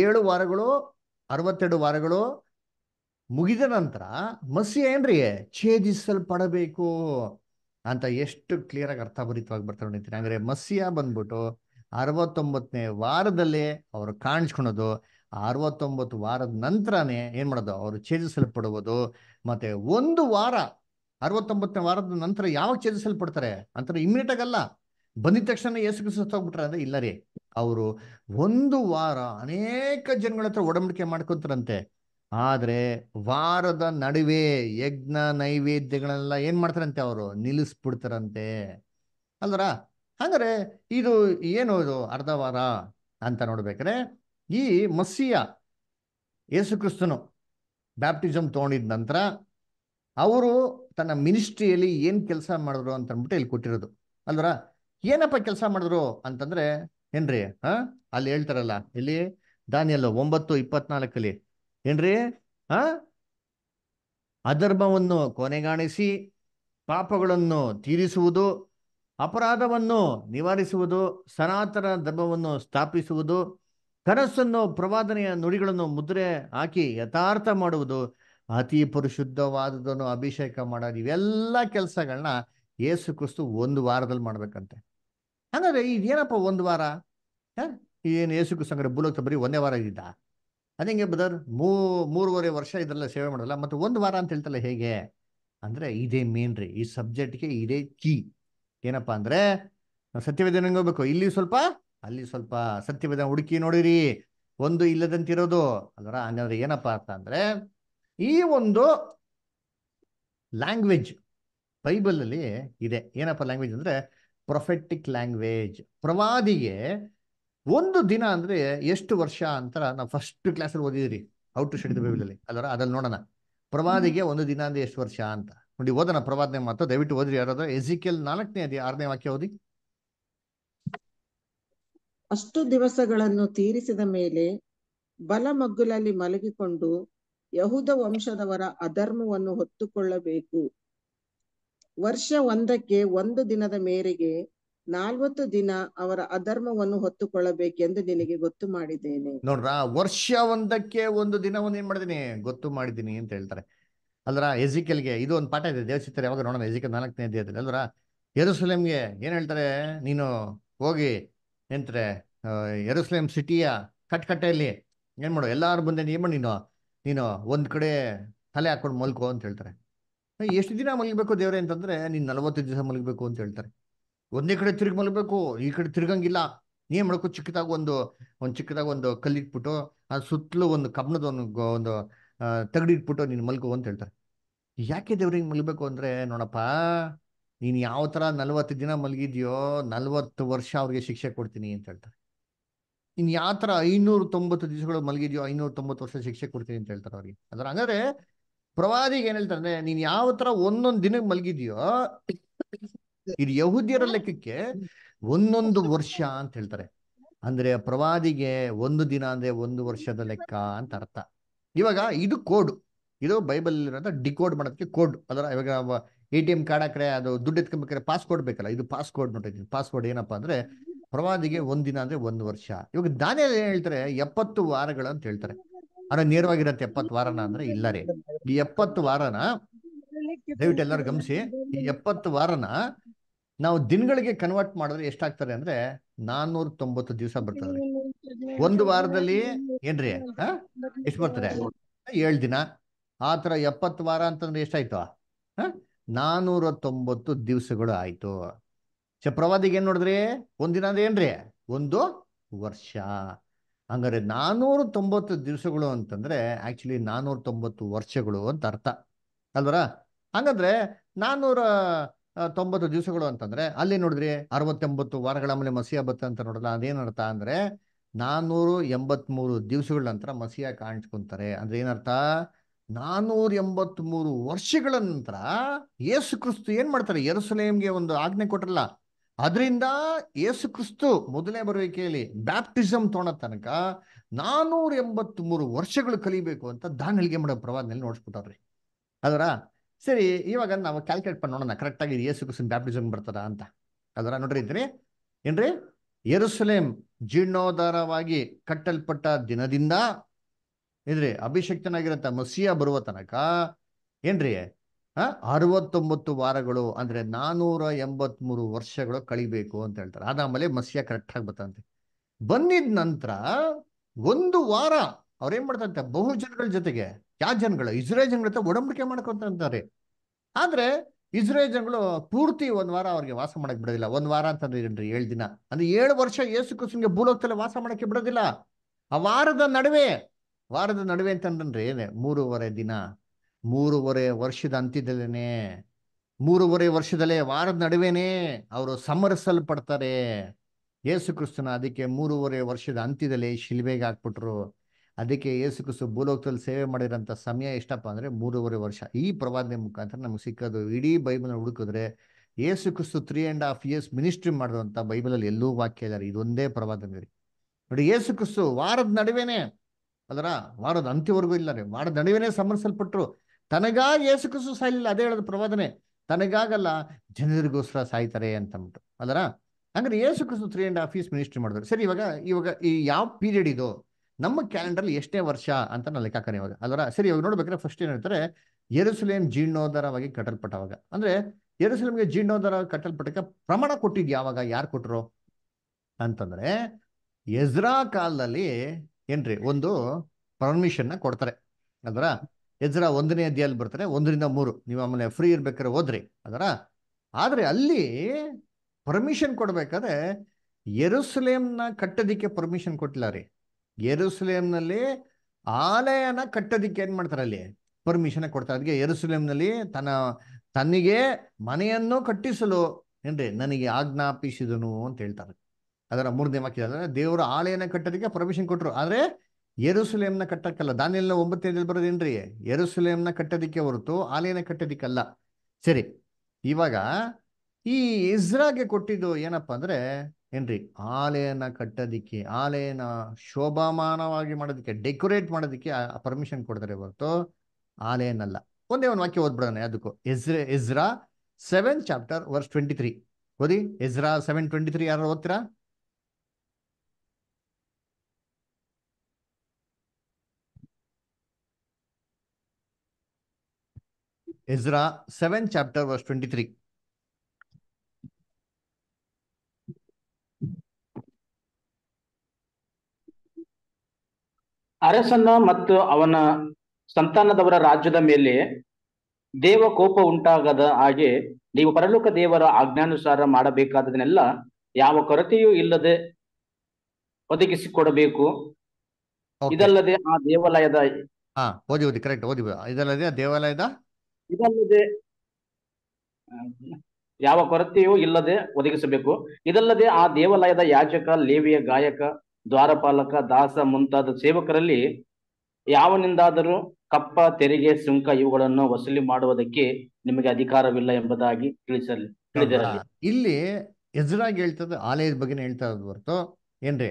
ಏಳು ವಾರಗಳು ಅರವತ್ತೆರಡು ವಾರಗಳು ಮುಗಿದ ನಂತರ ಮಸಿ ಏನ್ರಿ ಛೇದಿಸಲ್ಪಡಬೇಕು ಅಂತ ಎಷ್ಟು ಕ್ಲಿಯರ್ ಆಗಿ ಅರ್ಥಭರಿತವಾಗಿ ಬರ್ತಾ ಬರ್ತಾರೆ ಅಂದ್ರೆ ಮಸಿಯ ಬಂದ್ಬಿಟ್ಟು ಅರವತ್ತೊಂಬತ್ತನೇ ವಾರದಲ್ಲಿ ಅವರು ಕಾಣಿಸ್ಕೊಳೋದು ಅರವತ್ತೊಂಬತ್ತು ವಾರದ ನಂತರನೇ ಏನು ಮಾಡೋದು ಅವರು ಛೇದಿಸಲ್ಪಡುವುದು ಮತ್ತು ಒಂದು ವಾರ ಅರವತ್ತೊಂಬತ್ತನೇ ವಾರದ ನಂತರ ಯಾವಾಗ ಛೇದಿಸಲ್ಪಡ್ತಾರೆ ಅಂತಾರೆ ಇಮ್ಮಿಡಿಯೇಟ್ ಆಗಲ್ಲ ಬಂದಿದ ತಕ್ಷಣ ಏಸು ಸತ್ತೋಗ್ಬಿಟ್ರೆ ಅಂದರೆ ಇಲ್ಲ ರೀ ಅವರು ಒಂದು ವಾರ ಅನೇಕ ಜನಗಳ ಹತ್ರ ಒಡಂಬಡಿಕೆ ಮಾಡ್ಕೊತಾರಂತೆ ಆದರೆ ವಾರದ ನಡುವೆ ಯಜ್ಞ ನೈವೇದ್ಯಗಳೆಲ್ಲ ಏನು ಮಾಡ್ತಾರಂತೆ ಅವರು ನಿಲ್ಲಿಸ್ಬಿಡ್ತಾರಂತೆ ಅಲ್ರಾ ಅಂದರೆ ಇದು ಏನು ಇದು ಅರ್ಧವಾರ ಅಂತ ನೋಡ್ಬೇಕ್ರೆ ಈ ಮಸ್ಸಿಯ ಯೇಸುಕ್ರಿಸ್ತನು ಬ್ಯಾಪ್ಟಿಸಮ್ ತಗೊಂಡಿದ ನಂತರ ಅವರು ತನ್ನ ಮಿನಿಸ್ಟ್ರಿಯಲ್ಲಿ ಏನು ಕೆಲಸ ಮಾಡಿದ್ರು ಅಂತ ಅಂದ್ಬಿಟ್ಟು ಇಲ್ಲಿ ಕೊಟ್ಟಿರೋದು ಅಲ್ವರ ಏನಪ್ಪ ಕೆಲಸ ಮಾಡಿದ್ರು ಅಂತಂದ್ರೆ ಏನ್ರಿ ಹಾ ಅಲ್ಲಿ ಹೇಳ್ತಾರಲ್ಲ ಇಲ್ಲಿ ದಾನಿಯಲ್ಲ ಒಂಬತ್ತು ಇಪ್ಪತ್ನಾಲ್ಕಲ್ಲಿ ಏನ್ರಿ ಹಾ ಅಧರ್ಮವನ್ನು ಕೊನೆಗಾಣಿಸಿ ಪಾಪಗಳನ್ನು ತೀರಿಸುವುದು ಅಪರಾಧವನ್ನು ನಿವಾರಿಸುವುದು ಸನಾತನ ಧರ್ಮವನ್ನು ಸ್ಥಾಪಿಸುವುದು ಕನಸನ್ನು ಪ್ರವಾದನೆಯ ನುಡಿಗಳನ್ನು ಮುದ್ರೆ ಹಾಕಿ ಯಥಾರ್ಥ ಮಾಡುವುದು ಅತಿ ಪರಿಶುದ್ಧವಾದದನ್ನು ಅಭಿಷೇಕ ಮಾಡೋದು ಇವೆಲ್ಲ ಕೆಲಸಗಳನ್ನ ಏಸು ಕ್ರಿಸ್ತು ಒಂದು ವಾರದಲ್ಲಿ ಮಾಡ್ಬೇಕಂತೆ ಹಾಗಾದ್ರೆ ಇದೇನಪ್ಪ ಒಂದು ವಾರ ಏನು ಏಸು ಕ್ರಿಸ್ತು ಅಂದ್ರೆ ಬುಲೋಕ್ತ ಬರೀ ಒಂದೇ ವಾರ ಇದ್ದ ಅದಂಗೆ ಬ್ರದರ್ ಮೂ ಮೂರುವರೆ ವರ್ಷ ಇದರಲ್ಲ ಸೇವೆ ಮಾಡಲ್ಲ ಮತ್ತು ಒಂದು ವಾರ ಅಂತ ಹೇಳ್ತಲ್ಲ ಹೇಗೆ ಅಂದರೆ ಇದೇ ಮೇನ್ ರೀ ಈ ಸಬ್ಜೆಕ್ಟ್ಗೆ ಇದೇ ಕೀ ಏನಪ್ಪಾ ಅಂದ್ರೆ ಸತ್ಯವೇದನೆ ಹೋಗ್ಬೇಕು ಇಲ್ಲಿ ಸ್ವಲ್ಪ ಅಲ್ಲಿ ಸ್ವಲ್ಪ ಸತ್ಯವೇದ ಹುಡುಕಿ ನೋಡಿರಿ ಒಂದು ಇಲ್ಲದಂತಿರೋದು ಅಲ್ವರ ಹಂಗಂದ್ರೆ ಏನಪ್ಪಾ ಅರ್ಥ ಅಂದ್ರೆ ಈ ಒಂದು ಲ್ಯಾಂಗ್ವೇಜ್ ಬೈಬಲ್ ಅಲ್ಲಿ ಇದೆ ಏನಪ್ಪಾ ಲ್ಯಾಂಗ್ವೇಜ್ ಅಂದ್ರೆ ಪ್ರೊಫೆಟಿಕ್ ಲ್ಯಾಂಗ್ವೇಜ್ ಪ್ರವಾದಿಗೆ ಒಂದು ದಿನ ಅಂದ್ರೆ ಎಷ್ಟು ವರ್ಷ ಅಂತ ನಾವು ಫಸ್ಟ್ ಕ್ಲಾಸಲ್ಲಿ ಓದಿದಿರಿ ಔಟ್ ಟು ಸ್ಟಡಿ ಬೈಬಲ್ ಅಲ್ಲಿ ಅಲ್ವರ ಅದ್ರಲ್ಲಿ ನೋಡೋಣ ಪ್ರವಾದಿಗೆ ಒಂದು ದಿನ ಅಂದ್ರೆ ಎಷ್ಟು ವರ್ಷ ಅಂತ ನೋಡಿ ಓದನ ಪ್ರವಾದನೆ ಮಾತ್ರ ದಯವಿಟ್ಟು ಓದ್ರಿ ಯಾರಾದ್ರೂ ಎಜಿಕೆಲ್ ನಾಲ್ಕನೇ ಅದೇ ಆರನೇ ವಾಕ್ಯ ಓದಿ ಅಷ್ಟು ದಿವಸಗಳನ್ನು ತೀರಿಸಿದ ಮೇಲೆ ಬಲ ಮಗ್ಗುಲಲ್ಲಿ ಮಲಗಿಕೊಂಡು ಯಹುದ ವಂಶದವರ ಅಧರ್ಮವನ್ನು ಹೊತ್ತುಕೊಳ್ಳಬೇಕು ವರ್ಷ ಒಂದಕ್ಕೆ ಒಂದು ದಿನದ ಮೇರೆಗೆ ನಾಲ್ವತ್ತು ದಿನ ಅವರ ಅಧರ್ಮವನ್ನು ಹೊತ್ತುಕೊಳ್ಳಬೇಕೆಂದು ನಿನಗೆ ಗೊತ್ತು ಮಾಡಿದ್ದೇನೆ ನೋಡ್ರ ವರ್ಷ ಒಂದಕ್ಕೆ ಒಂದು ದಿನವನ್ನು ಏನ್ ಮಾಡಿದೀನಿ ಗೊತ್ತು ಮಾಡಿದ್ದೀನಿ ಅಂತ ಹೇಳ್ತಾರೆ ಅಲ್ರ ಎಜಿಕಲ್ಗೆ ಇದು ಒಂದು ಪಾಠ ಇದೆ ದೇವಚಿತ್ರ ಯಾವಾಗ ನೋಡೋಣ ಎಜಿಕಲ್ ನಾಲ್ಕನೇ ಅಧ್ಯಾಯದಲ್ಲಿ ಅಲ್ರ ಯರುಸಲೇಮ್ಗೆ ಏನು ಹೇಳ್ತಾರೆ ನೀನು ಹೋಗಿ ಎಂತ್ರೆ ಯರುಸಲೇಮ್ ಸಿಟಿಯ ಕಟ್ಕಟ್ಟೆಯಲ್ಲಿ ಏನ್ ಮಾಡು ಎಲ್ಲರ ಮುಂದೆ ಏನು ನೀನು ನೀನು ಒಂದ್ ಕಡೆ ತಲೆ ಹಾಕೊಂಡು ಮಲ್ಕೋ ಅಂತ ಹೇಳ್ತಾರೆ ಎಷ್ಟು ದಿನ ಮಲಗಬೇಕು ದೇವ್ರೆ ಅಂತಂದ್ರೆ ನೀನು ನಲವತ್ತು ದಿವಸ ಮಲಗಬೇಕು ಅಂತ ಹೇಳ್ತಾರೆ ಒಂದೇ ಕಡೆ ತಿರುಗಿ ಮಲಗಬೇಕು ಈ ಕಡೆ ತಿರುಗಂಗಿಲ್ಲ ನೀನು ಮಾಡ್ಕೋ ಚಿಕ್ಕದಾಗ ಒಂದು ಒಂದು ಚಿಕ್ಕದಾಗ ಒಂದು ಕಲ್ಲಿಟ್ಬಿಟ್ಟು ಆ ಸುತ್ತಲೂ ಒಂದು ಕಬ್ಬಣದ ಒಂದು ಇಟ್ಬಿಟ್ಟು ನೀನು ಮಲ್ಗು ಅಂತ ಹೇಳ್ತಾರೆ ಯಾಕೆ ದೇವ್ರಿಗೆ ಮಲಗಬೇಕು ಅಂದರೆ ನೋಡಪ್ಪ ನೀನು ಯಾವ ಥರ ನಲ್ವತ್ತು ದಿನ ಮಲಗಿದ್ಯೋ ನಲ್ವತ್ತು ವರ್ಷ ಅವ್ರಿಗೆ ಶಿಕ್ಷೆ ಕೊಡ್ತೀನಿ ಅಂತ ಹೇಳ್ತಾರೆ ಇನ್ನು ಯಾವ ಥರ ಐನೂರ ತೊಂಬತ್ತು ದಿವಸಗಳು ಮಲಗಿದ್ಯೋ ಐನೂರ ತೊಂಬತ್ತು ವರ್ಷ ಶಿಕ್ಷೆ ಕೊಡ್ತೀನಿ ಅಂತ ಹೇಳ್ತಾರೆ ಅವ್ರಿಗೆ ಅದರ ಹಂಗಾದ್ರೆ ಪ್ರವಾದಿಗೆ ಏನು ಹೇಳ್ತಾರೆ ನೀನು ಯಾವ ಥರ ಒಂದೊಂದು ದಿನಕ್ಕೆ ಮಲಗಿದ್ಯೋ ಇದು ಯಹುದಿಯರ ಲೆಕ್ಕಕ್ಕೆ ಒಂದೊಂದು ವರ್ಷ ಅಂತ ಹೇಳ್ತಾರೆ ಅಂದ್ರೆ ಪ್ರವಾದಿಗೆ ಒಂದು ದಿನ ಅಂದ್ರೆ ಒಂದು ವರ್ಷದ ಲೆಕ್ಕ ಅಂತ ಅರ್ಥ ಇವಾಗ ಇದು ಕೋಡ್ ಇದು ಬೈಬಲ್ ಇರೋದ ಡಿಕೋಡ್ ಮಾಡೋದಕ್ಕೆ ಕೋಡ್ ಅದರ ಇವಾಗ ಎ ಟಿ ಎಂ ಕಾರ್ಡ್ ಹಾಕ್ರೆ ಅದು ದುಡ್ಡು ಎತ್ಕೊಬೇಕಾದ್ರೆ ಪಾಸ್ಕೋಡ್ ಬೇಕಲ್ಲ ಇದು ಪಾಸ್ಕೋಡ್ ನೋಡಿದ್ದೀನಿ ಪಾಸ್ಕೋಡ್ ಏನಪ್ಪಾ ಅಂದ್ರೆ ಪ್ರವಾದಿಗೆ ದಿನ ಅಂದ್ರೆ ಒಂದು ವರ್ಷ ಇವಾಗ ದಾನೇ ಏನ್ ಹೇಳ್ತಾರೆ ಎಪ್ಪತ್ತು ವಾರಗಳು ಅಂತ ಹೇಳ್ತಾರೆ ಅಂದ್ರೆ ನೇರವಾಗಿರತ್ತೆ ಎಪ್ಪತ್ತು ವಾರನ ಅಂದ್ರೆ ಇಲ್ಲ ರೀ ಈ ಎಪ್ಪತ್ತು ವಾರನ ದಯವಿಟ್ಟು ಎಲ್ಲರೂ ಗಮನಿಸಿ ಈ ಎಪ್ಪತ್ತು ವಾರನ ನಾವು ದಿನಗಳಿಗೆ ಕನ್ವರ್ಟ್ ಮಾಡಿದ್ರೆ ಎಷ್ಟಾಗ್ತಾರೆ ಅಂದ್ರೆ ನಾನೂರ ತೊಂಬತ್ತು ದಿವಸ ಬರ್ತದ್ರಿ ಒಂದು ವಾರದಲ್ಲಿ ಏನ್ರಿ ಎಷ್ಟು ಬರ್ತಾರೆ ಏಳು ದಿನ ಆತರ ಎಪ್ಪತ್ತು ವಾರ ಅಂತಂದ್ರೆ ಎಷ್ಟಾಯ್ತು ಹ ನಾನೂರ ತೊಂಬತ್ತು ದಿವ್ಸಗಳು ಆಯ್ತು ಚ ಪ್ರವಾದಿಗೆ ಏನ್ ನೋಡಿದ್ರಿ ಒಂದಿನ ಅಂದ್ರೆ ಏನ್ರಿ ಒಂದು ವರ್ಷ ಹಂಗಾರೆ ನಾನೂರ ತೊಂಬತ್ತು ದಿವ್ಸಗಳು ಅಂತಂದ್ರೆ ಆಕ್ಚುಲಿ ನಾನೂರ ತೊಂಬತ್ತು ವರ್ಷಗಳು ಅಂತ ಅರ್ಥ ಅಲ್ವರ ಹಂಗಂದ್ರೆ ನಾನೂರ ತೊಂಬತ್ತು ದಿವಸಗಳು ಅಂತಂದ್ರೆ ಅಲ್ಲಿ ನೋಡಿದ್ರಿ ಅರವತ್ತೆಂಬತ್ತು ವಾರಗಳ ಮೇಲೆ ಮಸಿಯ ಬತ್ತೆ ಅಂತ ನೋಡಲ್ಲ ಅದೇನರ್ಥ ಅಂದ್ರೆ ಎಂಬತ್ ಮೂರು ದಿವಸಗಳ ನಂತರ ಮಸಿಯ ಕಾಣಿಸ್ಕೊಂತಾರೆ ಅಂದ್ರೆ ಏನರ್ಥ ನಾನ್ನೂರ ಮೂರು ವರ್ಷಗಳ ನಂತರ ಯೇಸು ಕ್ರಿಸ್ತು ಏನ್ ಮಾಡ್ತಾರೆ ಎರಸುಲೇಮ್ಗೆ ಒಂದು ಆಜ್ಞೆ ಕೊಟ್ಟಲ್ಲ ಅದರಿಂದ ಯೇಸು ಕ್ರಿಸ್ತು ಮೊದಲನೇ ಬರುವಿಕೆಯಲ್ಲಿ ಬ್ಯಾಪ್ಟಿಸಮ್ ತೋಣ ತನಕ ನಾನೂರ ಮೂರು ವರ್ಷಗಳು ಕಲಿಬೇಕು ಅಂತ ದಾನಿಗೆ ಮಾಡೋ ಪ್ರವಾದ್ನಲ್ಲಿ ನೋಡ್ಸ್ಬಿಟ್ಟವ್ರಿ ಅದರ ಸರಿ ಇವಾಗ ನಾವು ಕ್ಯಾಲ್ಕುಲೇಟ್ ಮಾಡಿ ನೋಡೋಣ ಕರೆಕ್ಟಾಗಿ ಯೇಸು ಬ್ಯಾಪ್ಟಿಸಮ್ ಬರ್ತದ ಅಂತ ಅದರ ನೋಡ್ರಿ ಇದ್ರಿ ಏನ್ರಿ ಯೆರೂಸಲೇಮ್ ಜೀರ್ಣೋದ್ಧಾರವಾಗಿ ಕಟ್ಟಲ್ಪಟ್ಟ ದಿನದಿಂದ ಇದ್ರಿ ಅಭಿಷಕ್ತನಾಗಿರಂತ ಮಸಿಯ ಬರುವ ತನಕ ಏನ್ರಿ ಅರವತ್ತೊಂಬತ್ತು ವಾರಗಳು ಅಂದ್ರೆ ನಾನೂರ ಎಂಬತ್ ಮೂರು ವರ್ಷಗಳು ಕಳಿಬೇಕು ಅಂತ ಹೇಳ್ತಾರೆ ಅದಾದಮೇಲೆ ಮಸಿಯ ಕರೆಕ್ಟ್ ಆಗಿ ಬರ್ತಂತೆ ಬಂದಿದ ನಂತರ ಒಂದು ವಾರ ಅವ್ರೇನ್ ಮಾಡ್ತಂತೆ ಬಹು ಜನಗಳ ಜೊತೆಗೆ ಯಾವ ಜನಗಳು ಇಸ್ರೇಲ್ ಜನಗಳ ಹತ್ರ ಒಡಂಬಡಿಕೆ ಮಾಡ್ಕೊಂತಾರೆ ಆದ್ರೆ ಇಸ್ರೇಲ್ ಜನಗಳು ಪೂರ್ತಿ ಒಂದ್ ವಾರ ಅವ್ರಿಗೆ ವಾಸ ಮಾಡಕ್ ಬಿಡೋದಿಲ್ಲ ಒಂದ್ ವಾರ ಅಂತಂದ್ರೆ ಏಳು ದಿನ ಅಂದ್ರೆ ಏಳು ವರ್ಷ ಯೇಸು ಕ್ರಿಸ್ತನ್ಗೆ ಭೂಲೋಕದಲ್ಲಿ ವಾಸ ಮಾಡಕ್ಕೆ ಬಿಡೋದಿಲ್ಲ ಆ ವಾರದ ನಡುವೆ ವಾರದ ನಡುವೆ ಅಂತಂದ್ರೆ ಏನೇ ಮೂರುವರೆ ದಿನ ಮೂರುವರೆ ವರ್ಷದ ಅಂತ್ಯದಲ್ಲೇನೆ ಮೂರುವರೆ ವರ್ಷದಲ್ಲೇ ವಾರದ ನಡುವೆನೇ ಅವರು ಸಮರಿಸಲ್ಪಡ್ತಾರೆ ಯೇಸು ಕ್ರಿಸ್ತನ ಅದಕ್ಕೆ ಮೂರುವರೆ ವರ್ಷದ ಅಂತ್ಯದಲ್ಲಿ ಶಿಲ್ಬೆಗೆ ಹಾಕ್ಬಿಟ್ರು ಅದಕ್ಕೆ ಯೇಸು ಕ್ರಿಸ್ತು ಭೂಲೋಕದಲ್ಲಿ ಸೇವೆ ಮಾಡಿರೋಂಥ ಸಮಯ ಎಷ್ಟಪ್ಪ ಅಂದರೆ ಮೂರುವರೆ ವರ್ಷ ಈ ಪ್ರವಾದನೆ ಮುಖಾಂತರ ನಮ್ಗೆ ಸಿಕ್ಕೋದು ಇಡೀ ಬೈಬಲ್ ಹುಡುಕಿದ್ರೆ Yesu Kristu three and half years ministry ಮಾಡಿದಂಥ ಬೈಬಲಲ್ಲಿ ಎಲ್ಲೂ ವಾಕ್ಯ ಇದ್ದಾರೆ ಇದೊಂದೇ ಪ್ರವಾದನೆ ರೀ ನೋಡಿ ಯೇಸು ಕ್ರಿಸ್ತು ವಾರದ ನಡುವೆನೇ ಅದರ ವಾರದ ಅಂತ್ಯವರೆಗೂ ಇಲ್ಲ ರೀ ವಾರದ ನಡುವೆನೇ ಸಮರ್ಸಲ್ಪಟ್ರು ತನಗಾಗಿ ಯೇಸು ಕ್ರಿಸ್ತು ಸಾಯಲಿಲ್ಲ ಅದೇ ಹೇಳೋದು ಪ್ರವಾದನೆ ತನಗಾಗಲ್ಲ ಜನರಿಗೋಸ್ಕರ ಸಾಯ್ತಾರೆ ಅಂತ ಅಂದ್ಬಿಟ್ಟು ಅದರ ಹಂಗಾರೆ Yesu Kristu three and half years ministry ಮಾಡಿದ್ರು ಸರಿ ಇವಾಗ ಇವಾಗ ಈ ಯಾವ ಪೀರಿಯಡ್ ಇದು ನಮ್ಮ ಕ್ಯಾಲೆಂಡರ್ ಎಷ್ಟೇ ವರ್ಷ ಅಂತ ನಾವು ಲೆಕ್ಕಾಕನ ಇವಾಗ ಅಲ್ವರ ಸರಿ ಇವಾಗ ನೋಡ್ಬೇಕಾದ್ರೆ ಫಸ್ಟ್ ಏನ್ ಹೇಳ್ತಾರೆ ಎರಸುಲೇಮ್ ಜೀರ್ಣೋದರವಾಗಿ ಕಟ್ಟಲ್ಪಟ್ಟವಾಗ ಅಂದ್ರೆ ಎರಸುಲೇಮ್ಗೆ ಜೀರ್ಣೋದರ ಕಟ್ಟಲ್ಪಟ್ಟಕ್ಕೆ ಪ್ರಮಾಣ ಕೊಟ್ಟಿದ್ ಯಾವಾಗ ಯಾರು ಕೊಟ್ಟರು ಅಂತಂದ್ರೆ ಎಜ್ರಾ ಕಾಲದಲ್ಲಿ ಏನ್ರಿ ಒಂದು ನ ಕೊಡ್ತಾರೆ ಅದರ ಎಜ್ರಾ ಒಂದನೇ ಅಧ್ಯಾಯಲ್ಲಿ ಬರ್ತಾರೆ ಒಂದರಿಂದ ಮೂರು ನೀವು ಆಮೇಲೆ ಫ್ರೀ ಇರ್ಬೇಕಾದ್ರೆ ಓದ್ರಿ ಅದರ ಆದ್ರೆ ಅಲ್ಲಿ ಪರ್ಮಿಷನ್ ಕೊಡ್ಬೇಕಾದ್ರೆ ಎರುಸುಲೇಮ್ನ ಕಟ್ಟೋದಿಕ್ಕೆ ಪರ್ಮಿಷನ್ ಕೊಟ್ಟಿಲ್ಲ ರೀ ಎರುಸುಲೇಮ್ನಲ್ಲಿ ಆಲಯನ ಕಟ್ಟೋದಿಕ್ಕೆ ಏನ್ ಮಾಡ್ತಾರೆ ಅಲ್ಲಿ ಪರ್ಮಿಷನ್ ಕೊಡ್ತಾರೆ ಅದಕ್ಕೆ ಎರುಸುಲೇಮ್ನಲ್ಲಿ ತನ್ನ ತನ್ನಿಗೆ ಮನೆಯನ್ನು ಕಟ್ಟಿಸಲು ಏನ್ರಿ ನನಗೆ ಆಜ್ಞಾಪಿಸಿದನು ಅಂತ ಹೇಳ್ತಾರೆ ಅದರ ಮೂರನೇ ವಾಕ್ಯ ದೇವರ ಆಲಯನ ಕಟ್ಟೋದಕ್ಕೆ ಪರ್ಮಿಷನ್ ಕೊಟ್ಟರು ಆದ್ರೆ ಎರುಸುಲೇಮ್ನ ಕಟ್ಟಕ್ಕಲ್ಲ ದಾನಿಯಲ್ಲ ಒಂಬತ್ತೈದಲ್ಲಿ ಬರೋದೇನ್ರಿ ಎರುಸುಲೇಮ್ನ ಕಟ್ಟೋದಿಕ್ಕೆ ಹೊರತು ಆಲಯನ ಕಟ್ಟೋದಿಕ್ಕಲ್ಲ ಸರಿ ಇವಾಗ ಈ ಇಸ್ರಾಗೆ ಕೊಟ್ಟಿದ್ದು ಏನಪ್ಪಾ ಅಂದ್ರೆ ಏನ್ರಿ ಆಲೆಯನ್ನ ಕಟ್ಟೋದಿಕ್ಕೆ ಆಲೆಯನ್ನ ಶೋಭಾಮಾನವಾಗಿ ಮಾಡೋದಕ್ಕೆ ಡೆಕೋರೇಟ್ ಮಾಡೋದಕ್ಕೆ ಪರ್ಮಿಷನ್ ಕೊಡ್ತಾರೆ ಹೊರತು ಆಲೆಯನ್ನಲ್ಲ ಒಂದೇ ಒಂದು ವಾಕ್ಯ ಓದ್ಬಿಡೋಣ ಅದಕ್ಕೂ Ezra Ezra seven chapter verse twenty three ಓದಿ ಎಜ್ರಾ ಸೆವೆನ್ ಟ್ವೆಂಟಿ ತ್ರೀ ಯಾರು ಓದ್ತೀರಾ Ezra seven chapter verse twenty three ಅರಸನ ಮತ್ತು ಅವನ ಸಂತಾನದವರ ರಾಜ್ಯದ ಮೇಲೆ ದೇವ ಕೋಪ ಉಂಟಾಗದ ಹಾಗೆ ನೀವು ಪರಲೋಕ ದೇವರ ಆಜ್ಞಾನುಸಾರ ಮಾಡಬೇಕಾದದನ್ನೆಲ್ಲ ಯಾವ ಕೊರತೆಯೂ ಇಲ್ಲದೆ ಒದಗಿಸಿಕೊಡಬೇಕು ಇದಲ್ಲದೆ ಆ ದೇವಾಲಯದ ಕರೆಕ್ಟ್ ಓದಿ ಇದಲ್ಲದೆ ದೇವಾಲಯದ ಇದಲ್ಲದೆ ಯಾವ ಕೊರತೆಯೂ ಇಲ್ಲದೆ ಒದಗಿಸಬೇಕು ಇದಲ್ಲದೆ ಆ ದೇವಾಲಯದ ಯಾಜಕ ಲೇವಿಯ ಗಾಯಕ ದ್ವಾರಪಾಲಕ ದಾಸ ಮುಂತಾದ ಸೇವಕರಲ್ಲಿ ಯಾವನಿಂದಾದರೂ ಕಪ್ಪ ತೆರಿಗೆ ಸುಂಕ ಇವುಗಳನ್ನು ವಸೂಲಿ ಮಾಡುವುದಕ್ಕೆ ನಿಮಗೆ ಅಧಿಕಾರವಿಲ್ಲ ಎಂಬುದಾಗಿ ತಿಳಿಸಲಿ ಇಲ್ಲಿ ಎಜ್ರಾಗಿ ಹೇಳ್ತದ ಆಲಯದ ಬಗ್ಗೆ ಹೇಳ್ತಾ ಇರೋದು ಹೊರತು ಏನ್ರಿ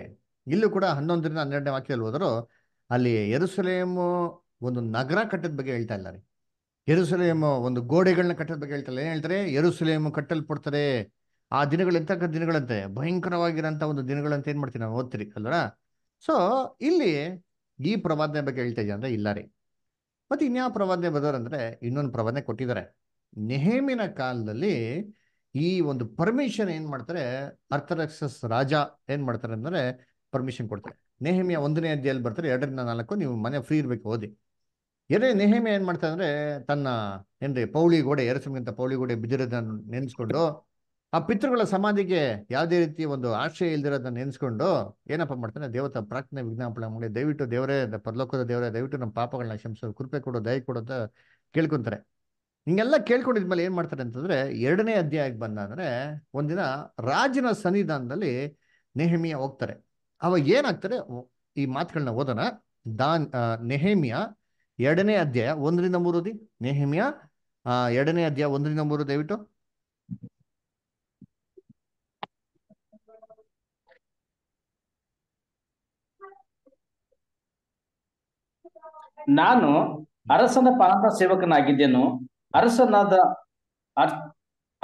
ಇಲ್ಲೂ ಕೂಡ ಹನ್ನೊಂದರಿಂದ ಹನ್ನೆರಡನೇ ವಾಕ್ಯದಲ್ಲಿ ಹೋದರು ಅಲ್ಲಿ ಎರುಸಲೇಮು ಒಂದು ನಗರ ಕಟ್ಟದ ಬಗ್ಗೆ ಹೇಳ್ತಾ ಇಲ್ಲ ರೀ ಒಂದು ಗೋಡೆಗಳನ್ನ ಕಟ್ಟದ ಬಗ್ಗೆ ಹೇಳ್ತಾ ಇಲ್ಲ ಏನ್ ಹೇಳ್ತಾರೆ ಎರುಸಲೇಮು ಕಟ್ಟಲ್ಪಡ್ತಾರೆ ಆ ದಿನಗಳು ಎಂತಕ್ಕ ದಿನಗಳಂತೆ ಭಯಂಕರವಾಗಿರೋಂಥ ಒಂದು ದಿನಗಳಂತ ಏನು ಮಾಡ್ತೀನಿ ನಾವು ಓದ್ತೀರಿ ಅಲ್ವಾ ಸೊ ಇಲ್ಲಿ ಈ ಪ್ರವಾದನೆ ಬಗ್ಗೆ ಹೇಳ್ತಾ ಇದೆಯಾ ಅಂದರೆ ಮತ್ತೆ ರೀ ಇನ್ಯಾವ ಪ್ರವಾದನೆ ಅಂದ್ರೆ ಇನ್ನೊಂದು ಪ್ರವಾದನೆ ಕೊಟ್ಟಿದ್ದಾರೆ ನೆಹೇಮಿನ ಕಾಲದಲ್ಲಿ ಈ ಒಂದು ಪರ್ಮಿಷನ್ ಏನು ಮಾಡ್ತಾರೆ ಅರ್ಥರಕ್ಷಸ್ ರಾಜ ಏನು ಮಾಡ್ತಾರೆ ಅಂದ್ರೆ ಪರ್ಮಿಷನ್ ಕೊಡ್ತಾರೆ ನೆಹೇಮಿಯ ಒಂದನೇ ಅಧ್ಯಾಯಲ್ಲಿ ಬರ್ತಾರೆ ಎರಡರಿಂದ ನಾಲ್ಕು ನೀವು ಮನೆ ಫ್ರೀ ಇರಬೇಕು ಓದಿ ಎರಡನೇ ನೆಹಮಿ ಏನು ಮಾಡ್ತಾರೆ ಅಂದ್ರೆ ತನ್ನ ಏನ್ರಿ ಪೌಳಿ ಗೋಡೆ ಎರಸಮ್ಗಿಂತ ಪೌಳಿ ಗೋಡೆ ಬಿದ್ದಿರೋದನ್ನು ನೆನೆಸ್ಕೊಂಡು ಆ ಪಿತೃಗಳ ಸಮಾಧಿಗೆ ಯಾವುದೇ ರೀತಿ ಒಂದು ಆಶ್ರಯ ಇಲ್ದಿರೋದನ್ನ ನೆನೆಸ್ಕೊಂಡು ಏನಪ್ಪ ಮಾಡ್ತಾನೆ ದೇವತ ಪ್ರಾರ್ಥನೆ ವಿಜ್ಞಾಪನೆ ಮಾಡಿ ದಯವಿಟ್ಟು ದೇವರೇ ಪರಲೋಕದ ದೇವರೇ ದಯವಿಟ್ಟು ನಮ್ಮ ಪಾಪಗಳನ್ನ ಕ್ಷಮಿಸೋರು ಕೃಪೆ ಕೊಡು ದಯ ಕೊಡು ಅಂತ ಕೇಳ್ಕೊಂತಾರೆ ಹಿಂಗೆಲ್ಲ ಕೇಳ್ಕೊಂಡಿದ್ಮೇಲೆ ಏನ್ ಮಾಡ್ತಾರೆ ಅಂತಂದ್ರೆ ಎರಡನೇ ಅಧ್ಯಾಯಕ್ಕೆ ಬಂದ ಒಂದಿನ ರಾಜನ ಸನ್ನಿಧಾನದಲ್ಲಿ ನೆಹಮಿಯ ಹೋಗ್ತಾರೆ ಅವಾಗ ಏನಾಗ್ತಾರೆ ಈ ಮಾತುಗಳನ್ನ ಓದೋಣ ದಾನ್ ನೆಹಮಿಯ ಎರಡನೇ ಅಧ್ಯಾಯ ಒಂದರಿಂದ ಮೂರು ದಿ ನೆಹಮಿಯ ಎರಡನೇ ಅಧ್ಯಾಯ ಒಂದರಿಂದ ಮೂರು ದಯವಿಟ್ಟು ನಾನು ಅರಸನ ಪಾನ ಸೇವಕನಾಗಿದ್ದೇನು ಅರಸನಾದ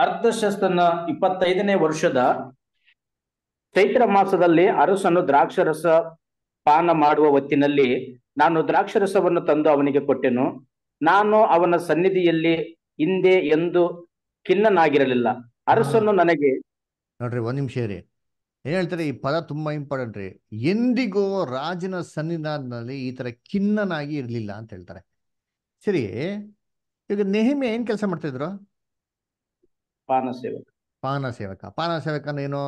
ಅರ್ಧಶಸ್ತನ ಇಪ್ಪತ್ತೈದನೇ ವರ್ಷದ ಚೈತ್ರ ಮಾಸದಲ್ಲಿ ಅರಸನು ದ್ರಾಕ್ಷರಸ ಪಾನ ಮಾಡುವ ಹೊತ್ತಿನಲ್ಲಿ ನಾನು ದ್ರಾಕ್ಷರಸವನ್ನು ತಂದು ಅವನಿಗೆ ಕೊಟ್ಟೆನು ನಾನು ಅವನ ಸನ್ನಿಧಿಯಲ್ಲಿ ಹಿಂದೆ ಎಂದು ಖಿನ್ನನಾಗಿರಲಿಲ್ಲ ಅರಸನು ನನಗೆ ನೋಡ್ರಿ ಒಂದ್ ನಿಮಿಷ ರೀ ಏನ್ ಹೇಳ್ತಾರೆ ಈ ಪದ ತುಂಬಾ ಇಂಪಾರ್ಟೆಂಟ್ ರೀ ಎಂದಿಗೂ ರಾಜನ ಸನ್ನಿಧಾನದಲ್ಲಿ ಈ ತರ ಖಿನ್ನನಾಗಿ ಇರ್ಲಿಲ್ಲ ಅಂತ ಹೇಳ್ತಾರೆ ಸರಿ ಈಗ ನೆಹಿಮೆ ಏನ್ ಕೆಲಸ ಮಾಡ್ತಿದ್ರು ಪಾನ ಸೇವಕ ಪಾನ ಸೇವಕ ಪಾನ ಸೇವಕ ಏನು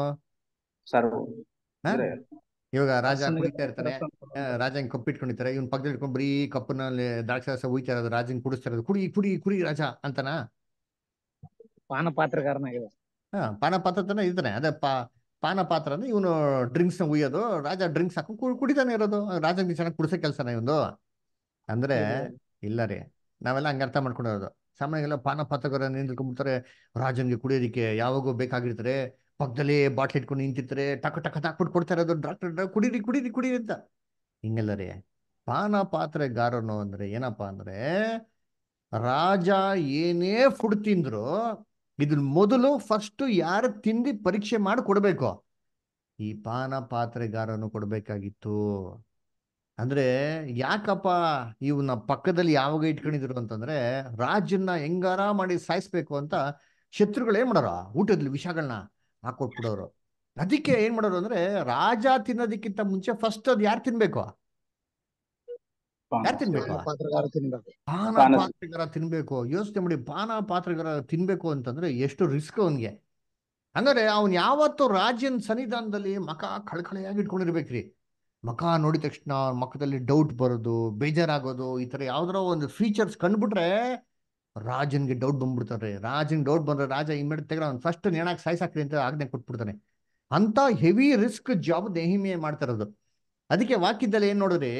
ಇವಾಗ ರಾಜ ಕುಡಿತಾ ಇರ್ತಾರೆ ಇರ್ತಾನೆ ರಾಜನ್ ಕಪ್ಪಿಟ್ಕೊಂಡಿರ್ತಾರೆ ಇವನ್ ಪಕ್ಕದಲ್ಲಿ ಇಟ್ಕೊಂಡು ಬರೀ ಕಪ್ಪನ ದ್ರಾಕ್ಷಾಸ ಉಯ್ತಾ ಇರೋದು ರಾಜನ್ ಕುಡಿಸ್ತಾ ಇರೋದು ಕುಡಿ ಕುಡಿ ಕುಡಿ ರಾಜ ಅಂತನಾ ಪಾನ ಪಾತ್ರಗಾರನಾಗಿದೆ ಹಾ ಪಾನ ಪಾತ್ರ ತಾನೆ ಇರ್ತಾನೆ ಅದೇ ಪಾ ಪಾನ ಪಾತ್ರ ಅಂದ್ರೆ ಇವನು ಡ್ರಿಂಕ್ಸ್ ನ ಉಯ್ಯೋದು ರಾಜ ಡ್ರಿಂಕ್ಸ್ ಹಾಕೊಂಡು ಕುಡಿತಾನೆ ಇರೋದು ರಾಜನಿಗೆ ಚೆನ್ನಾಗಿ ಕುಡಿಸೋ ಕೆಲಸನ ಇವನು ಅಂದ್ರೆ ಇಲ್ಲ ರೀ ನಾವೆಲ್ಲ ಹಂಗೆ ಅರ್ಥ ಮಾಡ್ಕೊಂಡಿರೋದು ಸಾಮಾನ್ಯಲ್ಲ ಪಾನ ಪಾತ್ರ ನಿಂತ್ಕೊಂಡ್ಬಿಡ್ತಾರೆ ರಾಜನ್ಗೆ ಕುಡಿಯೋದಿಕ್ಕೆ ಯಾವಾಗೂ ಬೇಕಾಗಿರ್ತಾರೆ ಪಕ್ಕದಲ್ಲಿ ಬಾಟ್ಲ್ ಇಟ್ಕೊಂಡು ನಿಂತಿರ್ತಾರೆ ಟಕ ಟಕ ಹಾಕ್ಬಿಟ್ಟು ಕೊಡ್ತಾ ಇರೋದು ಡಾಕ್ಟರ್ ಕುಡೀರಿ ಕುಡೀರಿ ಕುಡೀರಿ ಅಂತ ಹಿಂಗೆಲ್ಲ ರೀ ಪಾನ ಪಾತ್ರೆಗಾರನು ಅಂದ್ರೆ ಏನಪ್ಪಾ ಅಂದ್ರೆ ರಾಜ ಏನೇ ಫುಡ್ ತಿಂದ್ರು ಇದನ್ನ ಮೊದಲು ಫಸ್ಟ್ ಯಾರು ತಿಂದು ಪರೀಕ್ಷೆ ಮಾಡಿ ಕೊಡಬೇಕು ಈ ಪಾನ ಪಾತ್ರೆಗಾರನು ಕೊಡಬೇಕಾಗಿತ್ತು ಅಂದ್ರೆ ಯಾಕಪ್ಪ ಇವನ ಪಕ್ಕದಲ್ಲಿ ಯಾವಾಗ ಇಟ್ಕೊಂಡಿದ್ರು ಅಂತಂದ್ರೆ ರಾಜನ್ನ ಹೆಂಗಾರ ಮಾಡಿ ಸಾಯಿಸ್ಬೇಕು ಅಂತ ಶತ್ರುಗಳು ಏನ್ ಮಾಡೋರು ಊಟದಲ್ಲಿ ವಿಷಗಳನ್ನ ಹಾಕೊಟ್ಬಿಡೋರು ಅದಕ್ಕೆ ಏನ್ ಮಾಡೋರು ಅಂದ್ರೆ ರಾಜ ತಿನ್ನೋದಕ್ಕಿಂತ ಮುಂಚೆ ಫಸ್ಟ್ ಅದ್ ಯಾರು ತಿನ್ಬೇಕು ಯಾರು ತಿನ್ಬೇಕು ಪಾನ ಪಾತ್ರೆಗಾರ ತಿನ್ಬೇಕು ಯೋಚನೆ ಮಾಡಿ ಪಾನ ಪಾತ್ರಗಾರ ತಿನ್ಬೇಕು ಅಂತಂದ್ರೆ ಎಷ್ಟು ರಿಸ್ಕ್ ಅವನ್ಗೆ ಅಂದ್ರೆ ಅವನ್ ಯಾವತ್ತು ರಾಜ್ಯನ ಸನ್ನಿಧಾನದಲ್ಲಿ ಮಖ ಕಳಕಳೆಯಾಗಿ ಇಟ್ಕೊಂಡಿರ್ಬೇಕ್ರಿ ಮಖ ನೋಡಿದ ತಕ್ಷಣ ಮಖದಲ್ಲಿ ಡೌಟ್ ಬರೋದು ಬೇಜಾರಾಗೋದು ಈ ತರ ಯಾವ್ದಾರ ಒಂದು ಫೀಚರ್ಸ್ ಕಂಡ್ಬಿಟ್ರೆ ರಾಜನ್ಗೆ ಡೌಟ್ ಬಂದ್ಬಿಡ್ತಾರೆ ರಾಜನ್ಗೆ ಡೌಟ್ ಬಂದ್ರೆ ರಾಜ ಇಮ್ಮಿಡಿಯೇಟ್ ತೆಗ್ರ ಅವ್ನು ಫಸ್ಟ್ ನೇಣಾಕ್ ಸಾಯಿಸಾಕ್ರಿ ಅಂತ ಆಜ್ಞೆ ಕೊಟ್ಬಿಡ್ತಾನೆ ಅಂತ ಹೆವಿ ರಿಸ್ಕ್ ಜಾಬ್ ದೇಹಿಮೆ ಮಾಡ್ತಾರದು ಅದಕ್ಕೆ ವಾಕ್ಯದಲ್ಲಿ ಏನ್ ನೋಡಿದ್ರೆ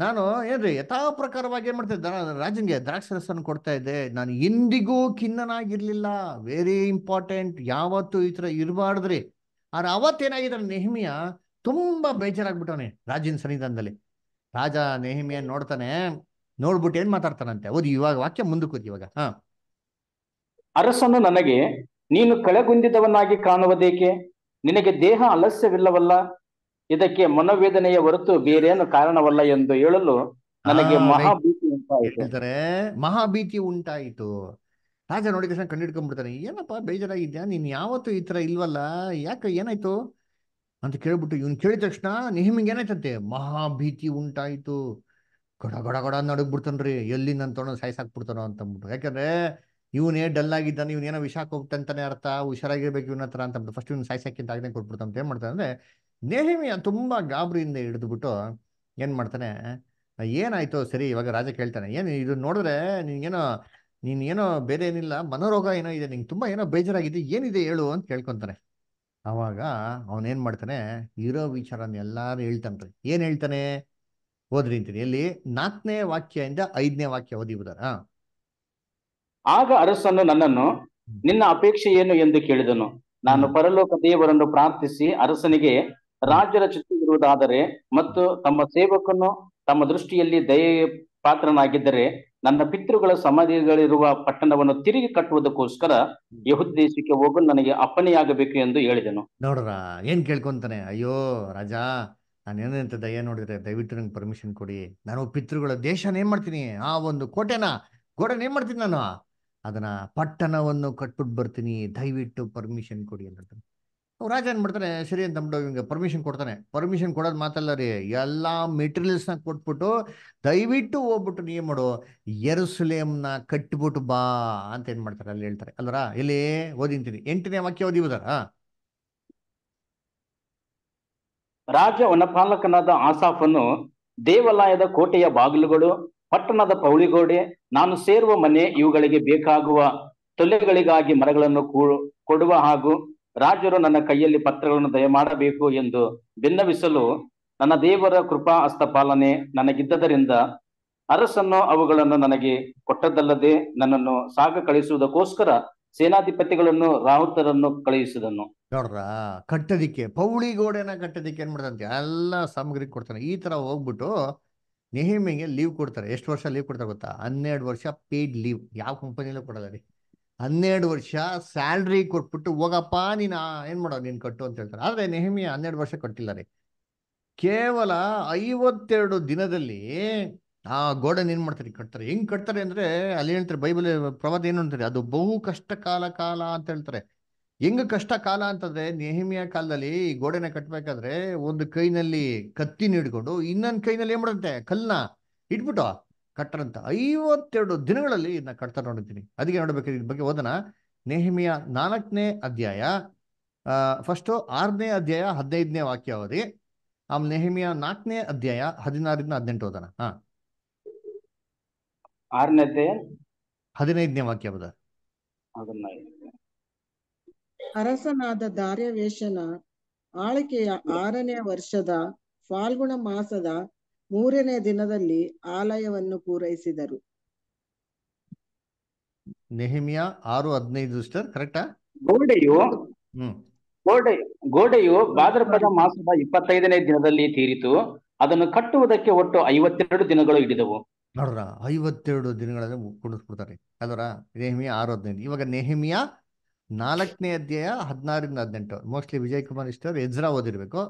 ನಾನು ಏನ್ರಿ ಯಥಾ ಪ್ರಕಾರವಾಗಿ ಏನ್ ಮಾಡ್ತಾ ಇದ್ದೆ ರಾಜನ್ಗೆ ದ್ರಾಕ್ಷರಸನ್ನು ಕೊಡ್ತಾ ಇದ್ದೆ ನಾನು ಇಂದಿಗೂ ಖಿನ್ನನಾಗಿರ್ಲಿಲ್ಲ ವೆರಿ ಇಂಪಾರ್ಟೆಂಟ್ ಯಾವತ್ತು ಈ ತರ ಇರಬಾರ್ದ್ರಿ ಆದ್ರೆ ಅವತ್ತೇನಾಗಿದೆ ನೆಹಮಿಯ ತುಂಬಾ ಬೇಜಾರಾಗ್ಬಿಟ್ಟವನೆ ರಾಜನ್ ಸನ್ನಿಧಾನದಲ್ಲಿ ರಾಜ ನೆಹಮಿಯ ನೋಡ್ತಾನೆ ನೋಡ್ಬಿಟ್ಟು ಏನ್ ಮಾತಾಡ್ತಾನಂತೆ ಹೌದು ಇವಾಗ ವಾಕ್ಯ ಮುಂದಕ್ಕೆ ಇವಾಗ ಹ ಅರಸನು ನನಗೆ ನೀನು ಕಳೆಗುಂದಿದವನಾಗಿ ಕಾಣುವುದೇಕೆ ನಿನಗೆ ದೇಹ ಅಲಸ್ಯವಿಲ್ಲವಲ್ಲ ಇದಕ್ಕೆ ಮನೋವೇದನೆಯ ಹೊರತು ಬೇರೇನು ಕಾರಣವಲ್ಲ ಎಂದು ಹೇಳಲು ನನಗೆ ಮಹಾಭೀತಿ ಉಂಟಾಯಿತು ಮಹಾಭೀತಿ ಉಂಟಾಯಿತು ರಾಜ ನೋಡಿ ಕೃಷ್ಣ ಕಂಡಿಡ್ಕೊಂಡ್ಬಿಡ್ತಾನೆ ಏನಪ್ಪ ಬೇಜಾರಾಗಿದ್ಯಾ ನೀನ್ ಯಾವತ್ತು ಈ ತರ ಇಲ್ವಲ್ಲ ಯಾಕೆ ಏನಾಯ್ತು ಅಂತ ಕೇಳ್ಬಿಟ್ಟು ಇವ್ನು ಕೇಳಿದ ತಕ್ಷಣ ನಿಮಗೆ ಏನಾಯ್ತಂತೆ ಮಹಾಭೀತಿ ಉಂಟಾಯಿತು ಗಡ ಗಡ ಗಡ ಬಿಡ್ತಾನ್ರಿ ಎಲ್ಲಿ ನನ್ನ ತೊಣ ಸಾಯ್ಸಾಕ್ಬಿಡ್ತಾನೋ ಅಂತ ಅಂತಂದ್ಬಿಟ್ಟು ಯಾಕಂದ್ರೆ ಇವನೇ ಡಲ್ ಆಗಿದ್ದಾನೆ ಇವನೇನೋ ವಿಷಾಕ್ ಅಂತಾನೆ ಅರ್ಥ ಹುಷಾರಾಗಿರ್ಬೇಕು ಇವನ ಹತ್ರ ಅಂತ ಫಸ್ಟ್ ಇವ್ನು ಸಾಯ್ಸಾಕಿಂತ ಆಗ್ನೇ ಕೊಟ್ಬಿಡ್ತಾನೆ ಏನ್ ಮಾಡ್ತಾನೆ ಅಂದ್ರೆ ನೇಹಿಮಿಯ ತುಂಬ ಗಾಬರಿಯಿಂದ ಹಿಡಿದುಬಿಟ್ಟು ಏನು ಮಾಡ್ತಾನೆ ಏನಾಯಿತು ಸರಿ ಇವಾಗ ರಾಜ ಕೇಳ್ತಾನೆ ಏನು ಇದು ನೋಡಿದ್ರೆ ನಿನಗೇನೋ ಏನೋ ಬೇರೆ ಏನಿಲ್ಲ ಮನೋರೋಗ ಏನೋ ಇದೆ ನಿಂಗೆ ತುಂಬ ಏನೋ ಬೇಜಾರಾಗಿದೆ ಏನಿದೆ ಹೇಳು ಅಂತ ಕೇಳ್ಕೊತಾನೆ ಆವಾಗ ಅವನೇನು ಮಾಡ್ತಾನೆ ಇರೋ ವಿಚಾರನ ಎಲ್ಲರೂ ಹೇಳ್ತಾನೆ ಏನು ಹೇಳ್ತಾನೆ ಓದ್ರಿ ಅಂತೀನಿ ಎಲ್ಲಿ ನಾಲ್ಕನೇ ವಾಕ್ಯದಿಂದ ಐದನೇ ವಾಕ್ಯ ಓದಿ ಆಗ ಅರಸನು ನನ್ನನ್ನು ನಿನ್ನ ಅಪೇಕ್ಷೆ ಏನು ಎಂದು ಕೇಳಿದನು ನಾನು ಪರಲೋಕ ದೇವರನ್ನು ಪ್ರಾರ್ಥಿಸಿ ಅರಸನಿಗೆ ರಾಜರ ಚಿತ್ರವಿರುವುದಾದರೆ ಮತ್ತು ತಮ್ಮ ಸೇವಕನು ತಮ್ಮ ದೃಷ್ಟಿಯಲ್ಲಿ ದಯ ಪಾತ್ರನಾಗಿದ್ದರೆ ನನ್ನ ಪಿತೃಗಳ ಸಮಾಧಿಗಳಿರುವ ಪಟ್ಟಣವನ್ನು ತಿರುಗಿ ಕಟ್ಟುವುದಕ್ಕೋಸ್ಕರ ಯಹುದ್ದೇಶಕ್ಕೆ ದೇಶಕ್ಕೆ ಹೋಗಲು ನನಗೆ ಅಪ್ಪಣೆಯಾಗಬೇಕು ಎಂದು ಹೇಳಿದನು ನೋಡ್ರ ಏನ್ ಕೇಳ್ಕೊಂತಾನೆ ಅಯ್ಯೋ ರಾಜಾ ನಾನು ಏನಂತ ದಯ ನೋಡಿದ್ರೆ ದಯವಿಟ್ಟು ನಂಗೆ ಪರ್ಮಿಷನ್ ಕೊಡಿ ನಾನು ಪಿತೃಗಳ ದೇಶನ ಏನ್ ಮಾಡ್ತೀನಿ ಆ ಒಂದು ಕೋಟೆನ ಗೋಡೆನ ಏನ್ ಮಾಡ್ತೀನಿ ನಾನು ಅದನ್ನ ಪಟ್ಟಣವನ್ನು ಕಟ್ಬಿಟ್ಟು ಬರ್ತೀನಿ ದಯವಿಟ್ಟು ಪರ್ಮಿಷನ್ ಕೊಡಿ ಅಂತ ರಾಜ ಏನ್ ಮಾಡ್ತಾರೆ ಸರಿ ಅಂತ ಅಂದ್ಬಿಟ್ಟು ಹಿಂಗೆ ಪರ್ಮಿಷನ್ ಕೊಡ್ತಾನೆ ಪರ್ಮಿಷನ್ ಕೊಡೋದು ಮಾತಲ್ಲ ರೀ ಎಲ್ಲ ಮೆಟೀರಿಯಲ್ಸ್ನ ಕೊಟ್ಬಿಟ್ಟು ದಯವಿಟ್ಟು ಹೋಗ್ಬಿಟ್ಟು ನೀ ಮಾಡು ಎರುಸುಲೇಮ್ನ ಕಟ್ಟಿಬಿಟ್ಟು ಬಾ ಅಂತ ಏನ್ ಮಾಡ್ತಾರೆ ಅಲ್ಲಿ ಹೇಳ್ತಾರೆ ಅಲ್ಲರಾ ಇಲ್ಲಿ ಓದಿಂತೀನಿ ಎಂಟನೇ ವಾಕ್ಯ ಓದಿಬೋದಾರ ರಾಜ ವನಪಾಲಕನಾದ ಆಸಾಫನು ದೇವಾಲಯದ ಕೋಟೆಯ ಬಾಗಿಲುಗಳು ಪಟ್ಟಣದ ಪೌಳಿಗೋಡೆ ನಾನು ಸೇರುವ ಮನೆ ಇವುಗಳಿಗೆ ಬೇಕಾಗುವ ತೊಲೆಗಳಿಗಾಗಿ ಮರಗಳನ್ನು ಕೊಡುವ ಹಾಗೂ ರಾಜರು ನನ್ನ ಕೈಯಲ್ಲಿ ಪತ್ರಗಳನ್ನು ದಯಮಾಡಬೇಕು ಎಂದು ಭಿನ್ನವಿಸಲು ನನ್ನ ದೇವರ ಕೃಪಾ ಪಾಲನೆ ನನಗಿದ್ದರಿಂದ ಅರಸನ್ನು ಅವುಗಳನ್ನು ನನಗೆ ಕೊಟ್ಟದ್ದಲ್ಲದೆ ನನ್ನನ್ನು ಸಾಗ ಕಳಿಸುವುದಕ್ಕೋಸ್ಕರ ಸೇನಾಧಿಪತಿಗಳನ್ನು ರಾಹುತರನ್ನು ಕಳುಹಿಸಿದನು ನೋಡ್ರ ಕಟ್ಟದಿಕ್ಕೆ ಪೌಳಿ ಗೋಡೆನ ಕಟ್ಟದಿಕ್ಕೆ ಏನ್ ಮಾಡ್ದಂತೆ ಎಲ್ಲ ಸಾಮಗ್ರಿ ಕೊಡ್ತಾನೆ ಈ ತರ ಹೋಗ್ಬಿಟ್ಟು ನೆಹಿಮಿಗೆ ಲೀವ್ ಕೊಡ್ತಾರೆ ಎಷ್ಟು ವರ್ಷ ಲೀವ್ ಕೊಡ್ತಾರೆ ಗೊತ್ತಾ ಹನ್ನೆರಡು ವರ್ಷ ಪೇಯ್ಡ್ ಲೀವ್ ಯಾವ ಕಂಪನಿಲೂ ಕೊಡಲ್ಲ ರೀ ಹನ್ನೆರಡು ವರ್ಷ ಸ್ಯಾಲ್ರಿ ಕೊಟ್ಬಿಟ್ಟು ಹೋಗಪ್ಪ ನೀನು ಏನು ಮಾಡೋ ನೀನು ಕಟ್ಟು ಅಂತ ಹೇಳ್ತಾರೆ ಆದರೆ ನೆಹಮಿಯ ಹನ್ನೆರಡು ವರ್ಷ ಕಟ್ಟಿಲ್ಲ ರೀ ಕೇವಲ ಐವತ್ತೆರಡು ದಿನದಲ್ಲಿ ಆ ಗೋಡೆನ ಏನು ಮಾಡ್ತಾರೆ ಕಟ್ತಾರೆ ಹೆಂಗೆ ಕಟ್ತಾರೆ ಅಂದರೆ ಅಲ್ಲಿ ಹೇಳ್ತಾರೆ ಬೈಬಲ್ ಪ್ರವಾದ ಏನು ಅಂತಾರೆ ಅದು ಬಹು ಕಷ್ಟ ಕಾಲ ಕಾಲ ಅಂತ ಹೇಳ್ತಾರೆ ಹೆಂಗ್ ಕಷ್ಟ ಕಾಲ ಅಂತಂದ್ರೆ ನೆಹಿಮಿಯ ಕಾಲದಲ್ಲಿ ಈ ಗೋಡೆನ ಕಟ್ಟಬೇಕಾದ್ರೆ ಒಂದು ಕೈನಲ್ಲಿ ಕತ್ತಿನ ಹಿಡ್ಕೊಂಡು ಇನ್ನೊಂದು ಕೈನಲ್ಲಿ ಏನು ಮಾಡುತ್ತೆ ಕಲ್ಲನ್ನ ಇಟ್ಬಿಟ್ಟು ಕಟ್ಟರಂತ ಐವತ್ತೆರಡು ದಿನಗಳಲ್ಲಿ ಇದನ್ನ ಕಟ್ತಾ ನೋಡಿದ್ದೀನಿ ಅದಕ್ಕೆ ನೋಡಬೇಕು ಇದ್ರ ಬಗ್ಗೆ ಓದನ ನೇಹಮಿಯ ನಾಲ್ಕನೇ ಅಧ್ಯಾಯ ಫಸ್ಟು ಆರನೇ ಅಧ್ಯಾಯ ಹದಿನೈದನೇ ವಾಕ್ಯ ಅವಧಿ ಆಮ್ ನೆಹಿಮಿಯ ನಾಲ್ಕನೇ ಅಧ್ಯಾಯ ಹದಿನಾರರಿಂದ ಹದಿನೆಂಟು ಓದನ ಹ ಆರನೇ ಅಧ್ಯಾಯ ಹದಿನೈದನೇ ವಾಕ್ಯ ಬದ ಅರಸನಾದ ದಾರ್ಯವೇಶನ ಆಳಿಕೆಯ ಆರನೇ ವರ್ಷದ ಫಾಲ್ಗುಣ ಮಾಸದ ಮೂರನೇ ದಿನದಲ್ಲಿ ಆಲಯವನ್ನು ಪೂರೈಸಿದರು ನೆಹಿಮಿಯ ಆರು ಹದಿನೈದು ಕರೆಕ್ಟಾ ಗೋಡೆಯು ಗೋಡೆ ಗೋಡೆಯು ಭಾದ್ರಪದ ಮಾಸದ ಇಪ್ಪತ್ತೈದನೇ ದಿನದಲ್ಲಿ ತೀರಿತು ಅದನ್ನು ಕಟ್ಟುವುದಕ್ಕೆ ಒಟ್ಟು ಐವತ್ತೆರಡು ದಿನಗಳು ಹಿಡಿದವು ನೋಡ್ರ ಐವತ್ತೆರಡು ದಿನಗಳಲ್ಲಿ ಕುಣಿಸ್ಬಿಡ್ತಾರೆ ಅದರ ನೆಹಮಿಯ ಆರು ಹದಿನೈದು ಇವಾಗ ನೆಹಮಿಯ ನಾಲ್ಕನೇ ಅಧ್ಯಾಯ ಹದಿನಾರರಿಂದ ಹದಿನೆಂಟು ಮೋಸ್ಟ್ಲಿ ವಿಜಯ್ ಕುಮಾರ್ ಇಷ್ಟ ಎಜ್ರಾ ಓದಿರ್ಬೇಕು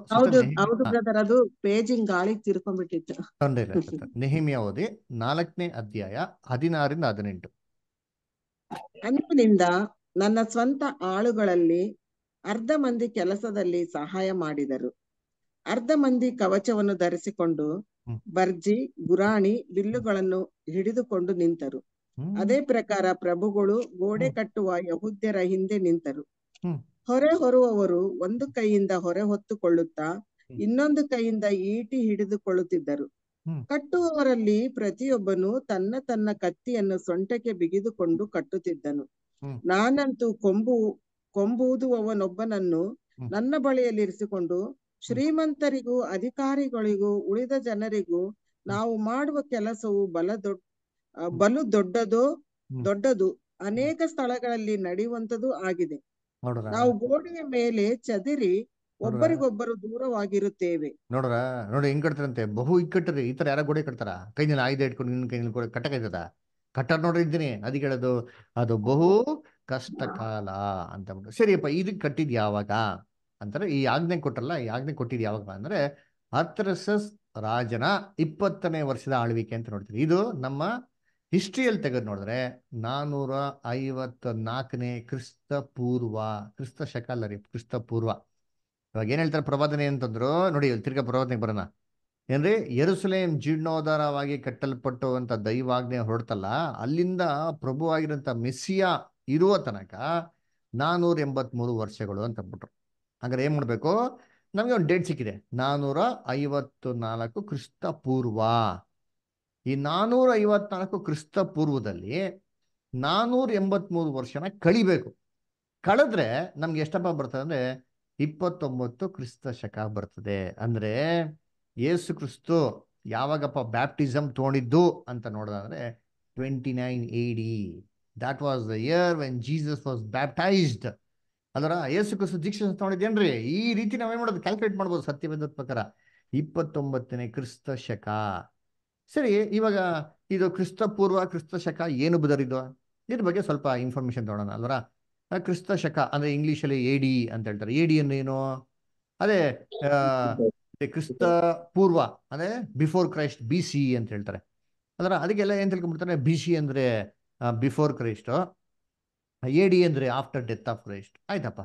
ಪೇಜಿಂಗ್ ಗಾಳಿ [laughs] ನೆಹಿಮಿಯ ಓದಿ ನಾಲ್ಕನೇ ಅಧ್ಯಾಯ ಹದಿನಾರರಿಂದ ಹದಿನೆಂಟು ಅಂದಿನಿಂದ ನನ್ನ ಸ್ವಂತ ಆಳುಗಳಲ್ಲಿ ಅರ್ಧ ಮಂದಿ ಕೆಲಸದಲ್ಲಿ ಸಹಾಯ ಮಾಡಿದರು ಅರ್ಧ ಮಂದಿ ಕವಚವನ್ನು ಧರಿಸಿಕೊಂಡು ಬರ್ಜಿ ಗುರಾಣಿ ಬಿಲ್ಲುಗಳನ್ನು ಹಿಡಿದುಕೊಂಡು ನಿಂತರು ಅದೇ ಪ್ರಕಾರ ಪ್ರಭುಗಳು ಗೋಡೆ ಕಟ್ಟುವ ಯಹುದ್ಯರ ಹಿಂದೆ ನಿಂತರು ಹೊರೆ ಹೊರುವವರು ಒಂದು ಕೈಯಿಂದ ಹೊರೆ ಹೊತ್ತುಕೊಳ್ಳುತ್ತಾ ಇನ್ನೊಂದು ಕೈಯಿಂದ ಈಟಿ ಹಿಡಿದುಕೊಳ್ಳುತ್ತಿದ್ದರು ಕಟ್ಟುವವರಲ್ಲಿ ಪ್ರತಿಯೊಬ್ಬನು ತನ್ನ ತನ್ನ ಕತ್ತಿಯನ್ನು ಸೊಂಟಕ್ಕೆ ಬಿಗಿದುಕೊಂಡು ಕಟ್ಟುತ್ತಿದ್ದನು ನಾನಂತೂ ಕೊಂಬು ಕೊಂಬೂದುವವನೊಬ್ಬನನ್ನು ನನ್ನ ಬಳಿಯಲ್ಲಿರಿಸಿಕೊಂಡು ಶ್ರೀಮಂತರಿಗೂ ಅಧಿಕಾರಿಗಳಿಗೂ ಉಳಿದ ಜನರಿಗೂ ನಾವು ಮಾಡುವ ಕೆಲಸವು ಬಲ ದೊಡ್ಡ ಬಲು ದೊಡ್ಡದು ದೊಡ್ಡದು ಅನೇಕ ಸ್ಥಳಗಳಲ್ಲಿ ನಡೆಯುವಂತದ್ದು ಆಗಿದೆ ನಾವು ಗೋಡೆಯ ಮೇಲೆ ಚದರಿ ಒಬ್ಬರಿಗೊಬ್ಬರು ದೂರವಾಗಿರುತ್ತೇವೆ ನೋಡ್ರ ನೋಡಿ ಹೆಂಗ್ ಕಟ್ತಾರಂತೆ ಬಹು ಇಕ್ಕಟ್ಟರಿ ಈ ತರ ಯಾರ ಗೋಡೆ ಕಟ್ತಾರ ಕೈನಲ್ಲಿ ಆಯ್ದ ಇಟ್ಕೊಂಡು ನಿನ್ನ ಕೈನಲ್ಲಿ ಕಟ್ಟಕೈತದ ಕಟ್ಟರ್ ನೋಡ್ರಿ ಅದಕ್ಕೆ ಹೇಳೋದು ಅದು ಬಹು ಕಷ್ಟ ಕಾಲ ಅಂತ ಸರಿಯಪ್ಪ ಇದಕ್ಕೆ ಕಟ್ಟಿದ್ ಯಾವಾಗ ಅಂತಾರೆ ಈ ಆಜ್ಞೆ ಕೊಟ್ಟಲ್ಲ ಈ ಆಜ್ಞೆ ಕೊಟ್ಟಿದ್ ಯಾವಾಗ ಅಂದ್ರೆ ಅರ್ಥರಸಸ್ ರಾಜನ ಇಪ್ಪತ್ತನೇ ವರ್ಷದ ಆಳ್ವಿಕೆ ಅಂತ ನೋಡ್ತೀವಿ ಇದು ನಮ್ಮ ಹಿಸ್ಟ್ರಿಯಲ್ಲಿ ತೆಗೆದು ನೋಡಿದ್ರೆ ನಾನ್ನೂರ ಐವತ್ತ ನಾಲ್ಕನೇ ಕ್ರಿಸ್ತ ಪೂರ್ವ ಕ್ರಿಸ್ತ ರೀ ಕ್ರಿಸ್ತ ಪೂರ್ವ ಇವಾಗ ಏನ್ ಹೇಳ್ತಾರೆ ಪ್ರವಾದನೆ ಅಂತಂದ್ರು ನೋಡಿ ತಿರ್ಗಾ ಪ್ರವಾದನೆಗೆ ಬರೋಣ ಏನ್ರಿ ಯರುಸಲೇಂ ಜೀರ್ಣೋದ್ಧಾರವಾಗಿ ಕಟ್ಟಲ್ಪಟ್ಟುವಂತ ದೈವಾಜ್ಞೆ ಹೊರಡ್ತಲ್ಲ ಅಲ್ಲಿಂದ ಪ್ರಭು ಮೆಸ್ಸಿಯಾ ಮೆಸ್ಸಿಯ ಇರುವ ತನಕ ನಾನೂರ ಎಂಬತ್ ಮೂರು ವರ್ಷಗಳು ಅಂತ ಅಂದ್ಬಿಟ್ರು ಹಾಗಾದ್ರೆ ಏನ್ ಮಾಡ್ಬೇಕು ನಮ್ಗೆ ಒಂದು ಡೇಟ್ ಸಿಕ್ಕಿದೆ ನಾನೂರ ಐವತ್ತು ನಾಲ್ಕು ಕ್ರಿಸ್ತ ಪೂರ್ವ ಈ ನಾನೂರ ಐವತ್ನಾಲ್ಕು ಕ್ರಿಸ್ತ ಪೂರ್ವದಲ್ಲಿ ನಾನೂರ ಎಂಬತ್ಮೂರು ವರ್ಷನ ಕಳಿಬೇಕು ಕಳೆದ್ರೆ ನಮ್ಗೆ ಎಷ್ಟಪ್ಪ ಬರ್ತದೆ ಅಂದ್ರೆ ಇಪ್ಪತ್ತೊಂಬತ್ತು ಕ್ರಿಸ್ತ ಶಕ ಬರ್ತದೆ ಅಂದ್ರೆ ಯೇಸು ಕ್ರಿಸ್ತು ಯಾವಾಗಪ್ಪ ಬ್ಯಾಪ್ಟಿಸಮ್ ತಗೊಂಡಿದ್ದು ಅಂತ ನೋಡೋದಾದ್ರೆ twenty nine A D that was the year when Jesus was baptized ಅದರ ಯೇಸು ಕ್ರಿಸ್ತು ದೀಕ್ಷೆ ತಗೊಂಡಿದ್ದೇನ್ರಿ ಈ ರೀತಿ ನಾವೇನ್ ಮಾಡೋದು ಕ್ಯಾಲ್ಕುಲೇಟ್ ಮಾಡ್ಬೋದು ಸತ್ಯವೇದ ಪ್ರಕಾರ ಇಪ್ಪತ್ತೊಂಬತ್ತನೇ ಕ್ರಿಸ್ತ ಶಕ ಸರಿ ಇವಾಗ ಇದು ಕ್ರಿಸ್ತ ಪೂರ್ವ ಕ್ರಿಸ್ತ ಶಕ ಏನು ಬದರಿದು ಇದ್ರ ಬಗ್ಗೆ ಸ್ವಲ್ಪ ಇನ್ಫಾರ್ಮೇಶನ್ ತಗೊಳ್ಳೋಣ ಅಲ್ವರ ಕ್ರಿಸ್ತ ಶಕ ಅಂದ್ರೆ ಇಂಗ್ಲಿಷ್ ಅಲ್ಲಿ ಎಡಿ ಅಂತ ಹೇಳ್ತಾರೆ ಎಡಿ ಅಂದ್ರೆ ಏನು ಅದೇ ಕ್ರಿಸ್ತ ಪೂರ್ವ ಅದೇ ಬಿಫೋರ್ ಕ್ರೈಸ್ಟ್ ಬಿ ಸಿ ಅಂತ ಹೇಳ್ತಾರೆ ಅದರ ಅದಕ್ಕೆಲ್ಲ ಏನ್ ತಿಳ್ಕೊಂಡ್ಬಿಡ್ತಾರೆ ಬಿ ಸಿ ಅಂದ್ರೆ ಬಿಫೋರ್ ಕ್ರೈಸ್ಟ್ ಎಡಿ ಅಂದ್ರೆ ಆಫ್ಟರ್ ಡೆತ್ ಆಫ್ ಕ್ರೈಸ್ಟ್ ಆಯ್ತಪ್ಪ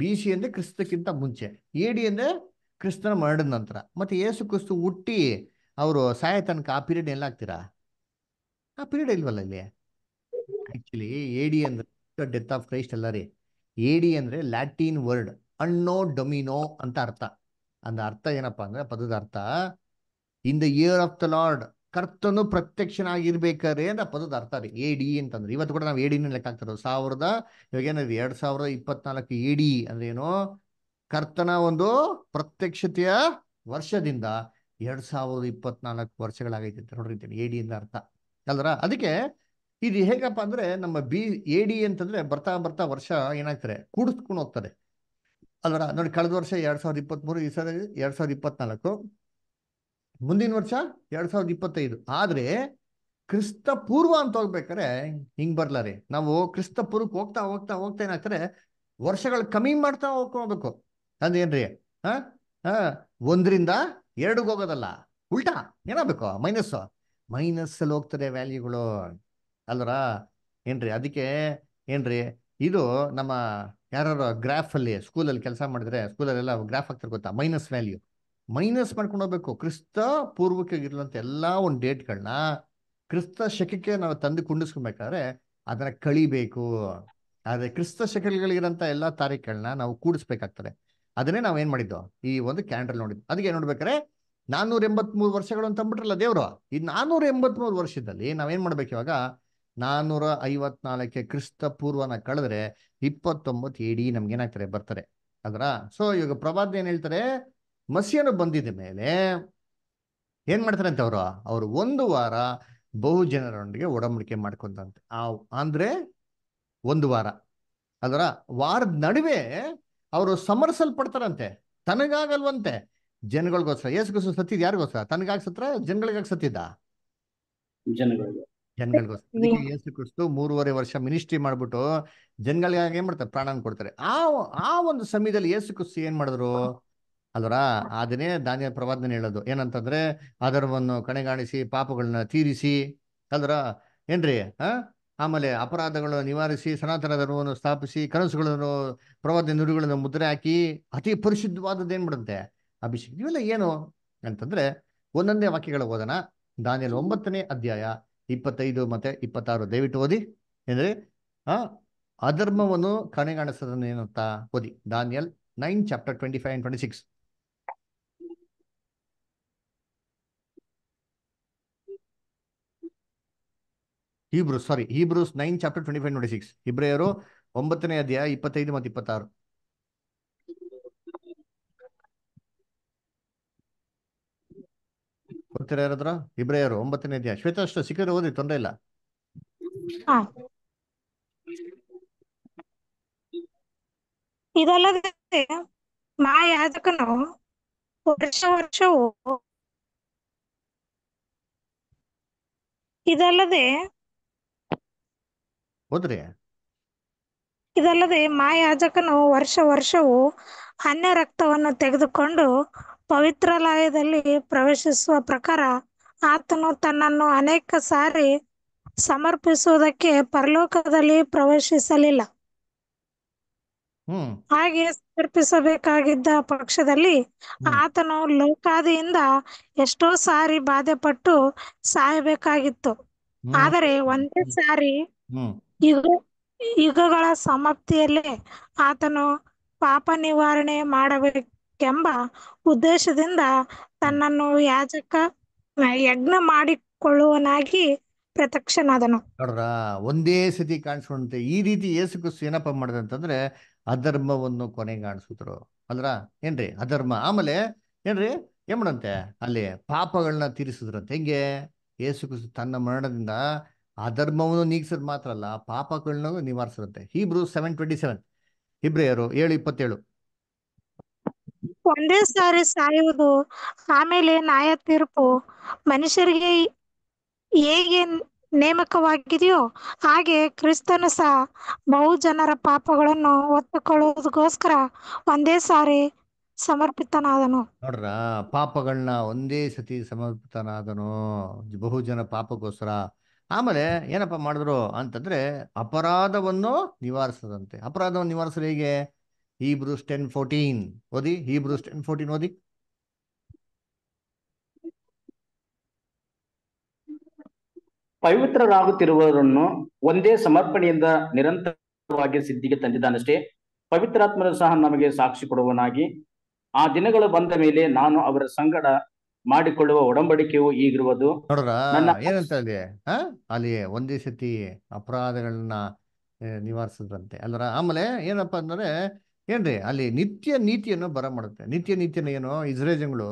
ಬಿ ಸಿ ಅಂದ್ರೆ ಕ್ರಿಸ್ತಕ್ಕಿಂತ ಮುಂಚೆ ಎಡಿ ಅಂದ್ರೆ ಕ್ರಿಸ್ತನ ಮರಣದ ನಂತರ ಮತ್ತೆ ಯೇಸು ಕ್ರಿಸ್ತು ಹುಟ್ಟಿ ಅವರು ಸಾಯ ತನಕ ಆ ಪೀರಿಯಡ್ ಎಲ್ಲ ಹಾಕ್ತೀರಾ ಆ ಪೀರಿಯಡ್ ಇಲ್ವಲ್ಲ ಇಲ್ಲಿ ಆಕ್ಚುಲಿ ಎಡಿ ಅಂದ್ರೆ ಡೆತ್ ಆಫ್ ಕ್ರೈಸ್ಟ್ ಅಲ್ಲ ರೀ ಎಡಿ ಅಂದ್ರೆ ಲ್ಯಾಟಿನ್ ವರ್ಡ್ ಅಣ್ಣೋ ಡೊಮಿನೋ ಅಂತ ಅರ್ಥ ಅಂದ ಅರ್ಥ ಏನಪ್ಪಾ ಅಂದ್ರೆ ಪದದ ಅರ್ಥ in the year of the Lord ಕರ್ತನು ಪ್ರತ್ಯಕ್ಷನಾಗಿರ್ಬೇಕಾರೆ ಅಂತ ಪದದ ಅರ್ಥ ರೀ ಎ ಡಿ ಅಂತಂದ್ರೆ ಇವತ್ತು ಕೂಡ ನಾವು ಡಿನ ಲೆಕ್ಕ ಹಾಕ್ತಿರೋದು ಸಾವಿರದ ಇವಾಗ ಏನಾದ್ರು ಎರಡ್ ಸಾವಿರದ ಇಪ್ಪತ್ನಾಲ್ಕು ಎ ಡಿ ಅಂದ್ರೆ ಏನು ಕರ್ತನ ಒಂದು ಪ್ರತ್ಯಕ್ಷತೆಯ ವರ್ಷದಿಂದ ಎರಡ್ ಸಾವಿರದ ಇಪ್ಪತ್ನಾಲ್ಕು ವರ್ಷಗಳಾಗೈತೆ ಅಂತ ನೋಡಿರ್ತೀನಿ ಎ ಡಿ ಇಂದ ಅರ್ಥ ಅಲ್ದರ ಅದಕ್ಕೆ ಇದು ಹೇಗಪ್ಪ ಅಂದ್ರೆ ನಮ್ಮ ಬಿ ಎ ಡಿ ಅಂತಂದ್ರೆ ಬರ್ತಾ ಬರ್ತಾ ವರ್ಷ ಏನಾಗ್ತಾರೆ ಕೂಡಿಸ್ಕೊಂಡು ಹೋಗ್ತದೆ ಅಲ್ವರ ನೋಡಿ ಕಳೆದ ವರ್ಷ ಎರಡ್ ಸಾವಿರದ ಇಪ್ಪತ್ಮೂರು ಈ ಸಲ ಎರಡ್ ಸಾವಿರದ ಇಪ್ಪತ್ನಾಲ್ಕು ಮುಂದಿನ ವರ್ಷ ಎರಡ್ ಸಾವಿರದ ಇಪ್ಪತ್ತೈದು ಆದ್ರೆ ಕ್ರಿಸ್ತ ಪೂರ್ವ ಅಂತ ಹೋಗ್ಬೇಕಾರೆ ಹಿಂಗ್ ಬರ್ಲಾರಿ ನಾವು ಕ್ರಿಸ್ತ ಪೂರ್ವಕ್ಕೆ ಹೋಗ್ತಾ ಹೋಗ್ತಾ ಹೋಗ್ತಾ ಏನಾಗ್ತಾರೆ ವರ್ಷಗಳು ಕಮ್ಮಿ ಮಾಡ್ತಾ ಹೋಗ್ಕೋಬೇಕು ಹೋಗ್ಬೇಕು ಅಂದೇನ್ರಿ ಹಾ ಹಾ ಒಂದರಿಂದ ಎರಡು ಹೋಗೋದಲ್ಲ ಉಲ್ಟಾ ಏನಾಗಬೇಕು ಮೈನಸ್ಸು ಮೈನಸ್ಸಲ್ಲಿ ಹೋಗ್ತದೆ ವ್ಯಾಲ್ಯೂಗಳು ಅಲ್ವರ ಏನ್ರಿ ಅದಕ್ಕೆ ಏನ್ರಿ ಇದು ನಮ್ಮ ಯಾರು ಗ್ರಾಫಲ್ಲಿ ಸ್ಕೂಲಲ್ಲಿ ಕೆಲಸ ಮಾಡಿದ್ರೆ ಸ್ಕೂಲಲ್ಲೆಲ್ಲ ಗ್ರಾಫ್ ಆಗ್ತಾರೆ ಗೊತ್ತಾ ಮೈನಸ್ ವ್ಯಾಲ್ಯೂ ಮೈನಸ್ ಮಾಡ್ಕೊಂಡು ಹೋಗ್ಬೇಕು ಕ್ರಿಸ್ತ ಪೂರ್ವಕ್ಕಾಗಿರುವಂಥ ಎಲ್ಲ ಒಂದು ಡೇಟ್ಗಳನ್ನ ಕ್ರಿಸ್ತ ಶಕಕ್ಕೆ ನಾವು ತಂದು ಕುಂಡಿಸ್ಕೊಬೇಕಾದ್ರೆ ಅದನ್ನ ಕಳಿಬೇಕು ಆದರೆ ಕ್ರಿಸ್ತ ಶಕಗಳಿಗಿರೋಂಥ ಎಲ್ಲ ತಾರೀಖುಗಳನ್ನ ನಾವು ಕೂಡಿಸ್ಬೇಕಾಗ್ತದೆ ಅದನ್ನೇ ನಾವು ಏನು ಮಾಡಿದ್ದು ಈ ಒಂದು ಕ್ಯಾಂಡಲ್ ನೋಡಿದ್ದು ಅದಕ್ಕೆ ನೋಡ್ಬೇಕಾರೆ ನಾನ್ನೂರ ಎಂಬತ್ಮೂರು ವರ್ಷಗಳು ಅಂತ ಅಂದ್ಬಿಟ್ರಲ್ಲ ದೇವರು ಈ ನಾನ್ನೂರ ಎಂಬತ್ಮೂರು ವರ್ಷದಲ್ಲಿ ನಾವೇನ್ ಮಾಡ್ಬೇಕು ಇವಾಗ ನಾನ್ನೂರ ಐವತ್ನಾಲ್ಕೆ ಕ್ರಿಸ್ತ ಪೂರ್ವನ ಕಳೆದ್ರೆ ಇಪ್ಪತ್ತೊಂಬತ್ತು ಎಡಿ ನಮ್ಗೆ ಏನಾಗ್ತಾರೆ ಬರ್ತಾರೆ ಅದರ ಸೊ ಇವಾಗ ಪ್ರಭಾತ್ ಏನ್ ಹೇಳ್ತಾರೆ ಮಸಿಯನ್ನು ಬಂದಿದ ಮೇಲೆ ಏನ್ ಮಾಡ್ತಾರೆ ಅಂತ ಅವರು ಅವರು ಒಂದು ವಾರ ಬಹು ಜನರೊಂದಿಗೆ ಒಡಂಬಡಿಕೆ ಮಾಡ್ಕೊಂತಂತೆ ಆ ಅಂದ್ರೆ ಒಂದು ವಾರ ಅದರ ವಾರದ ನಡುವೆ ಅವರು ಸಮರ್ಸಲ್ಪಡ್ತಾರಂತೆ ತನಗಾಗಲ್ವಂತೆ ಜನಗಳಿಗೋಸ್ಕರ ಯೇಸುಗೋಸ್ಕರ ಸತ್ತಿದ್ ಯಾರಿಗೋಸ್ಕರ ತನಗಾಗ ಸತ್ರ ಜನಗಳಿಗಾಗಿ ಸತ್ತಿದ್ದ ಜನಗಳಿಗೋಸ್ಕರ ಯೇಸು ಕ್ರಿಸ್ತು ಮೂರುವರೆ ವರ್ಷ ಮಿನಿಸ್ಟ್ರಿ ಮಾಡ್ಬಿಟ್ಟು ಜನಗಳಿಗಾಗಿ ಏನ್ ಮಾಡ್ತಾರೆ ಪ್ರಾಣ ಕೊಡ್ತಾರೆ ಆ ಆ ಒಂದು ಸಮಯದಲ್ಲಿ ಯೇಸು ಕ್ರಿಸ್ತು ಏನ್ ಮಾಡಿದ್ರು ಅಲ್ವರ ಅದನ್ನೇ ದಾನಿಯ ಪ್ರವಾದನ ಹೇಳೋದು ಏನಂತಂದ್ರೆ ಅದರವನ್ನು ಕಣೆಗಾಣಿಸಿ ಪಾಪಗಳನ್ನ ತೀರಿಸಿ ಅಲ್ರ ಏನ್ರಿ ಹ ಆಮೇಲೆ ಅಪರಾಧಗಳನ್ನು ನಿವಾರಿಸಿ ಸನಾತನ ಧರ್ಮವನ್ನು ಸ್ಥಾಪಿಸಿ ಕನಸುಗಳನ್ನು ಪ್ರವಾದ ನುಡಿಗಳನ್ನು ಮುದ್ರೆ ಹಾಕಿ ಅತಿ ಪರಿಶುದ್ಧವಾದದ್ದು ಏನು ಬಿಡುತ್ತೆ ಅಭಿಷೇಕ್ ಇವೆಲ್ಲ ಏನು ಅಂತಂದ್ರೆ ಒಂದೊಂದೇ ವಾಕ್ಯಗಳ ಓದನ ದಾನಿಯಲ್ಲಿ ಒಂಬತ್ತನೇ ಅಧ್ಯಾಯ ಇಪ್ಪತ್ತೈದು ಮತ್ತೆ ಇಪ್ಪತ್ತಾರು ದಯವಿಟ್ಟು ಓದಿ ಎಂದರೆ ಆ ಅಧರ್ಮವನ್ನು ಕಣೆಗಾಣಿಸೋದನ್ನು ಏನಂತ ಓದಿ Daniel nine chapter twenty five and twenty six Hebrew sorry Hebrews nine chapter twenty five twenty six ಇಬ್ರೆಯರು ಒಂಬತ್ತನೇ ಅಧ್ಯಾಯ ಇಪ್ಪತ್ತೈದು ಮತ್ತು ಇಪ್ಪತ್ತಾರು ಗೊತ್ತಿರೋದ್ರ ಇಬ್ರೆಯರು ಒಂಬತ್ತನೇ ಅಧ್ಯಾಯ ಶ್ವೇತ ಅಷ್ಟು ಸಿಕ್ಕಿದ್ರೆ ಓದಿ ತೊಂದರೆ ಇಲ್ಲ ಇದಲ್ಲದೆ ಮಾ ಯಾದಕನು ವರ್ಷ ವರ್ಷವೂ ಇದಲ್ಲದೆ ಹೋದ್ರಿ ಇದಲ್ಲದೆ ಮಾಯಾಜಕನು ವರ್ಷ ವರ್ಷವೂ ಅನ್ಯ ರಕ್ತವನ್ನು ತೆಗೆದುಕೊಂಡು ಪವಿತ್ರಾಲಯದಲ್ಲಿ ಪ್ರವೇಶಿಸುವ ಪ್ರಕಾರ ಆತನು ತನ್ನನ್ನು ಅನೇಕ ಸಾರಿ ಸಮರ್ಪಿಸುವುದಕ್ಕೆ ಪರಲೋಕದಲ್ಲಿ ಪ್ರವೇಶಿಸಲಿಲ್ಲ ಹಾಗೆ ಸಮರ್ಪಿಸಬೇಕಾಗಿದ್ದ ಪಕ್ಷದಲ್ಲಿ ಆತನು ಲೋಕಾದಿಯಿಂದ ಎಷ್ಟೋ ಸಾರಿ ಬಾಧೆ ಪಟ್ಟು ಸಾಯಬೇಕಾಗಿತ್ತು ಆದರೆ ಒಂದೇ ಸಾರಿ ಯುಗ ಯುಗಗಳ ಸಮಾಪ್ತಿಯಲ್ಲಿ ಆತನು ಪಾಪ ನಿವಾರಣೆ ಮಾಡಬೇಕೆಂಬ ಉದ್ದೇಶದಿಂದ ತನ್ನನ್ನು ಯಾಜಕ ಯಜ್ಞ ಮಾಡಿಕೊಳ್ಳುವನಾಗಿ ಪ್ರತ್ಯಕ್ಷನಾದನು ನೋಡ್ರ ಒಂದೇ ಸತಿ ಕಾಣಿಸ್ಕೊಂಡಂತೆ ಈ ರೀತಿ ಯೇಸುಕು ಏನಪ್ಪ ಮಾಡಿದಂತಂದ್ರೆ ಅಧರ್ಮವನ್ನು ಕೊನೆ ಕಾಣಿಸಿದ್ರು ಅಲ್ರ ಏನ್ರಿ ಅಧರ್ಮ ಆಮೇಲೆ ಏನ್ರಿ ಏನ್ ಮಾಡಂತೆ ಅಲ್ಲಿ ಪಾಪಗಳನ್ನ ತೀರಿಸಿದ್ರಂತೆ ಹೆಂಗೆ ಯೇಸುಕು ತನ್ನ ಮರಣದಿಂದ ಅಧರ್ಮವನ್ನು ನೀಗಿಸೋದು ಮಾತ್ರ ಅಲ್ಲ ಪಾಪಗಳನ್ನ ನಿವಾರಿಸಿರುತ್ತೆ ಹಿಬ್ರು ಸೆವೆನ್ ಟ್ವೆಂಟಿ ಸೆವೆನ್ ಹಿಬ್ರಿಯರು ಏಳು ಇಪ್ಪತ್ತೇಳು ಒಂದೇ ಸಾರಿ ಸಾಯುವುದು ಆಮೇಲೆ ನ್ಯಾಯ ತೀರ್ಪು ಮನುಷ್ಯರಿಗೆ ಹೇಗೆ ನೇಮಕವಾಗಿದೆಯೋ ಹಾಗೆ ಕ್ರಿಸ್ತನು ಸಹ ಬಹು ಜನರ ಪಾಪಗಳನ್ನು ಒತ್ತುಕೊಳ್ಳುವುದಕ್ಕೋಸ್ಕರ ಒಂದೇ ಸಾರಿ ಸಮರ್ಪಿತನಾದನು ನೋಡ್ರ ಪಾಪಗಳನ್ನ ಒಂದೇ ಸತಿ ಸಮರ್ಪಿತನಾದನು ಬಹು ಜನ ಪಾಪಕ್ಕೋಸ್ಕರ ಆಮೇಲೆ ಏನಪ್ಪ ಮಾಡಿದ್ರು ಅಂತಂದ್ರೆ ಅಪರಾಧವನ್ನು ನಿವಾರಿಸದಂತೆ ಅಪರಾಧವನ್ನು ನಿವಾರಿಸಲು ಹೇಗೆ ಈ ಟೆನ್ ಫೋರ್ಟೀನ್ ಓದಿ ಈ ಬ್ರೂಸ್ ಟೆನ್ ಫೋರ್ಟೀನ್ ಓದಿ ಪವಿತ್ರರಾಗುತ್ತಿರುವವರನ್ನು ಒಂದೇ ಸಮರ್ಪಣೆಯಿಂದ ನಿರಂತರವಾಗಿ ಸಿದ್ಧಿಗೆ ತಂದಿದ್ದಾನಷ್ಟೇ ಪವಿತ್ರಾತ್ಮರು ಸಹ ನಮಗೆ ಸಾಕ್ಷಿ ಕೊಡುವನಾಗಿ ಆ ದಿನಗಳು ಬಂದ ಮೇಲೆ ನಾನು ಅವರ ಸಂಗಡ ಮಾಡಿಕೊಳ್ಳುವ ಒಡಂಬಡಿಕೆಯು ಈಗಿರುವುದು ಏನಂತ ಅಲ್ಲಿ ಅಲ್ಲಿ ಒಂದೇ ಸತಿ ಅಪರಾಧಗಳನ್ನ ನಿವಾರಿಸಿದ್ರಂತೆ ಅಲ್ಲರ ಆಮೇಲೆ ಏನಪ್ಪಾ ಅಂದ್ರೆ ಏನ್ರಿ ಅಲ್ಲಿ ನಿತ್ಯ ನೀತಿಯನ್ನು ಬರ ಮಾಡುತ್ತೆ ನಿತ್ಯ ನೀತಿಯನ್ನು ಏನು ಇಸ್ರೇಜನ್ಗಳು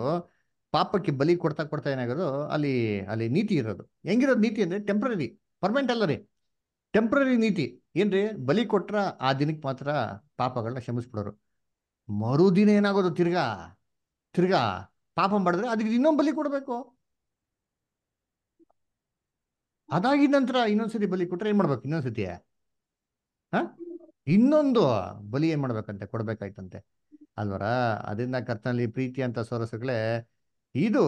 ಪಾಪಕ್ಕೆ ಬಲಿ ಕೊಡ್ತಾ ಕೊಡ್ತಾ ಏನಾಗೋದು ಅಲ್ಲಿ ಅಲ್ಲಿ ನೀತಿ ಇರೋದು ಹೆಂಗಿರೋದು ನೀತಿ ಅಂದ್ರೆ ಟೆಂಪ್ರರಿ ಪರ್ಮನೆಂಟ್ ಅಲ್ಲ ರೀ ಟೆಂಪ್ರರಿ ನೀತಿ ಏನ್ರಿ ಬಲಿ ಕೊಟ್ರ ಆ ದಿನಕ್ಕೆ ಮಾತ್ರ ಪಾಪಗಳನ್ನ ಕ್ಷಮಿಸ್ಬಿಡೋರು ಮರುದಿನ ಏನಾಗೋದು ತಿರ್ಗಾ ತಿರ್ಗಾ ಪಾಪ ಮಾಡಿದ್ರೆ ಅದಕ್ಕೆ ಇನ್ನೊಂದು ಬಲಿ ಕೊಡಬೇಕು ಅದಾಗಿದ ನಂತರ ಇನ್ನೊಂದ್ಸತಿ ಬಲಿ ಕೊಟ್ರೆ ಏನ್ ಮಾಡ್ಬೇಕು ಇನ್ನೊಂದ್ಸತಿ ಹ ಇನ್ನೊಂದು ಬಲಿ ಏನ್ ಮಾಡ್ಬೇಕಂತೆ ಕೊಡ್ಬೇಕಾಯ್ತಂತೆ ಅಲ್ವರ ಅದರಿಂದ ಕರ್ತನಲ್ಲಿ ಪ್ರೀತಿ ಅಂತ ಸೋರಸುಗಳೇ ಇದು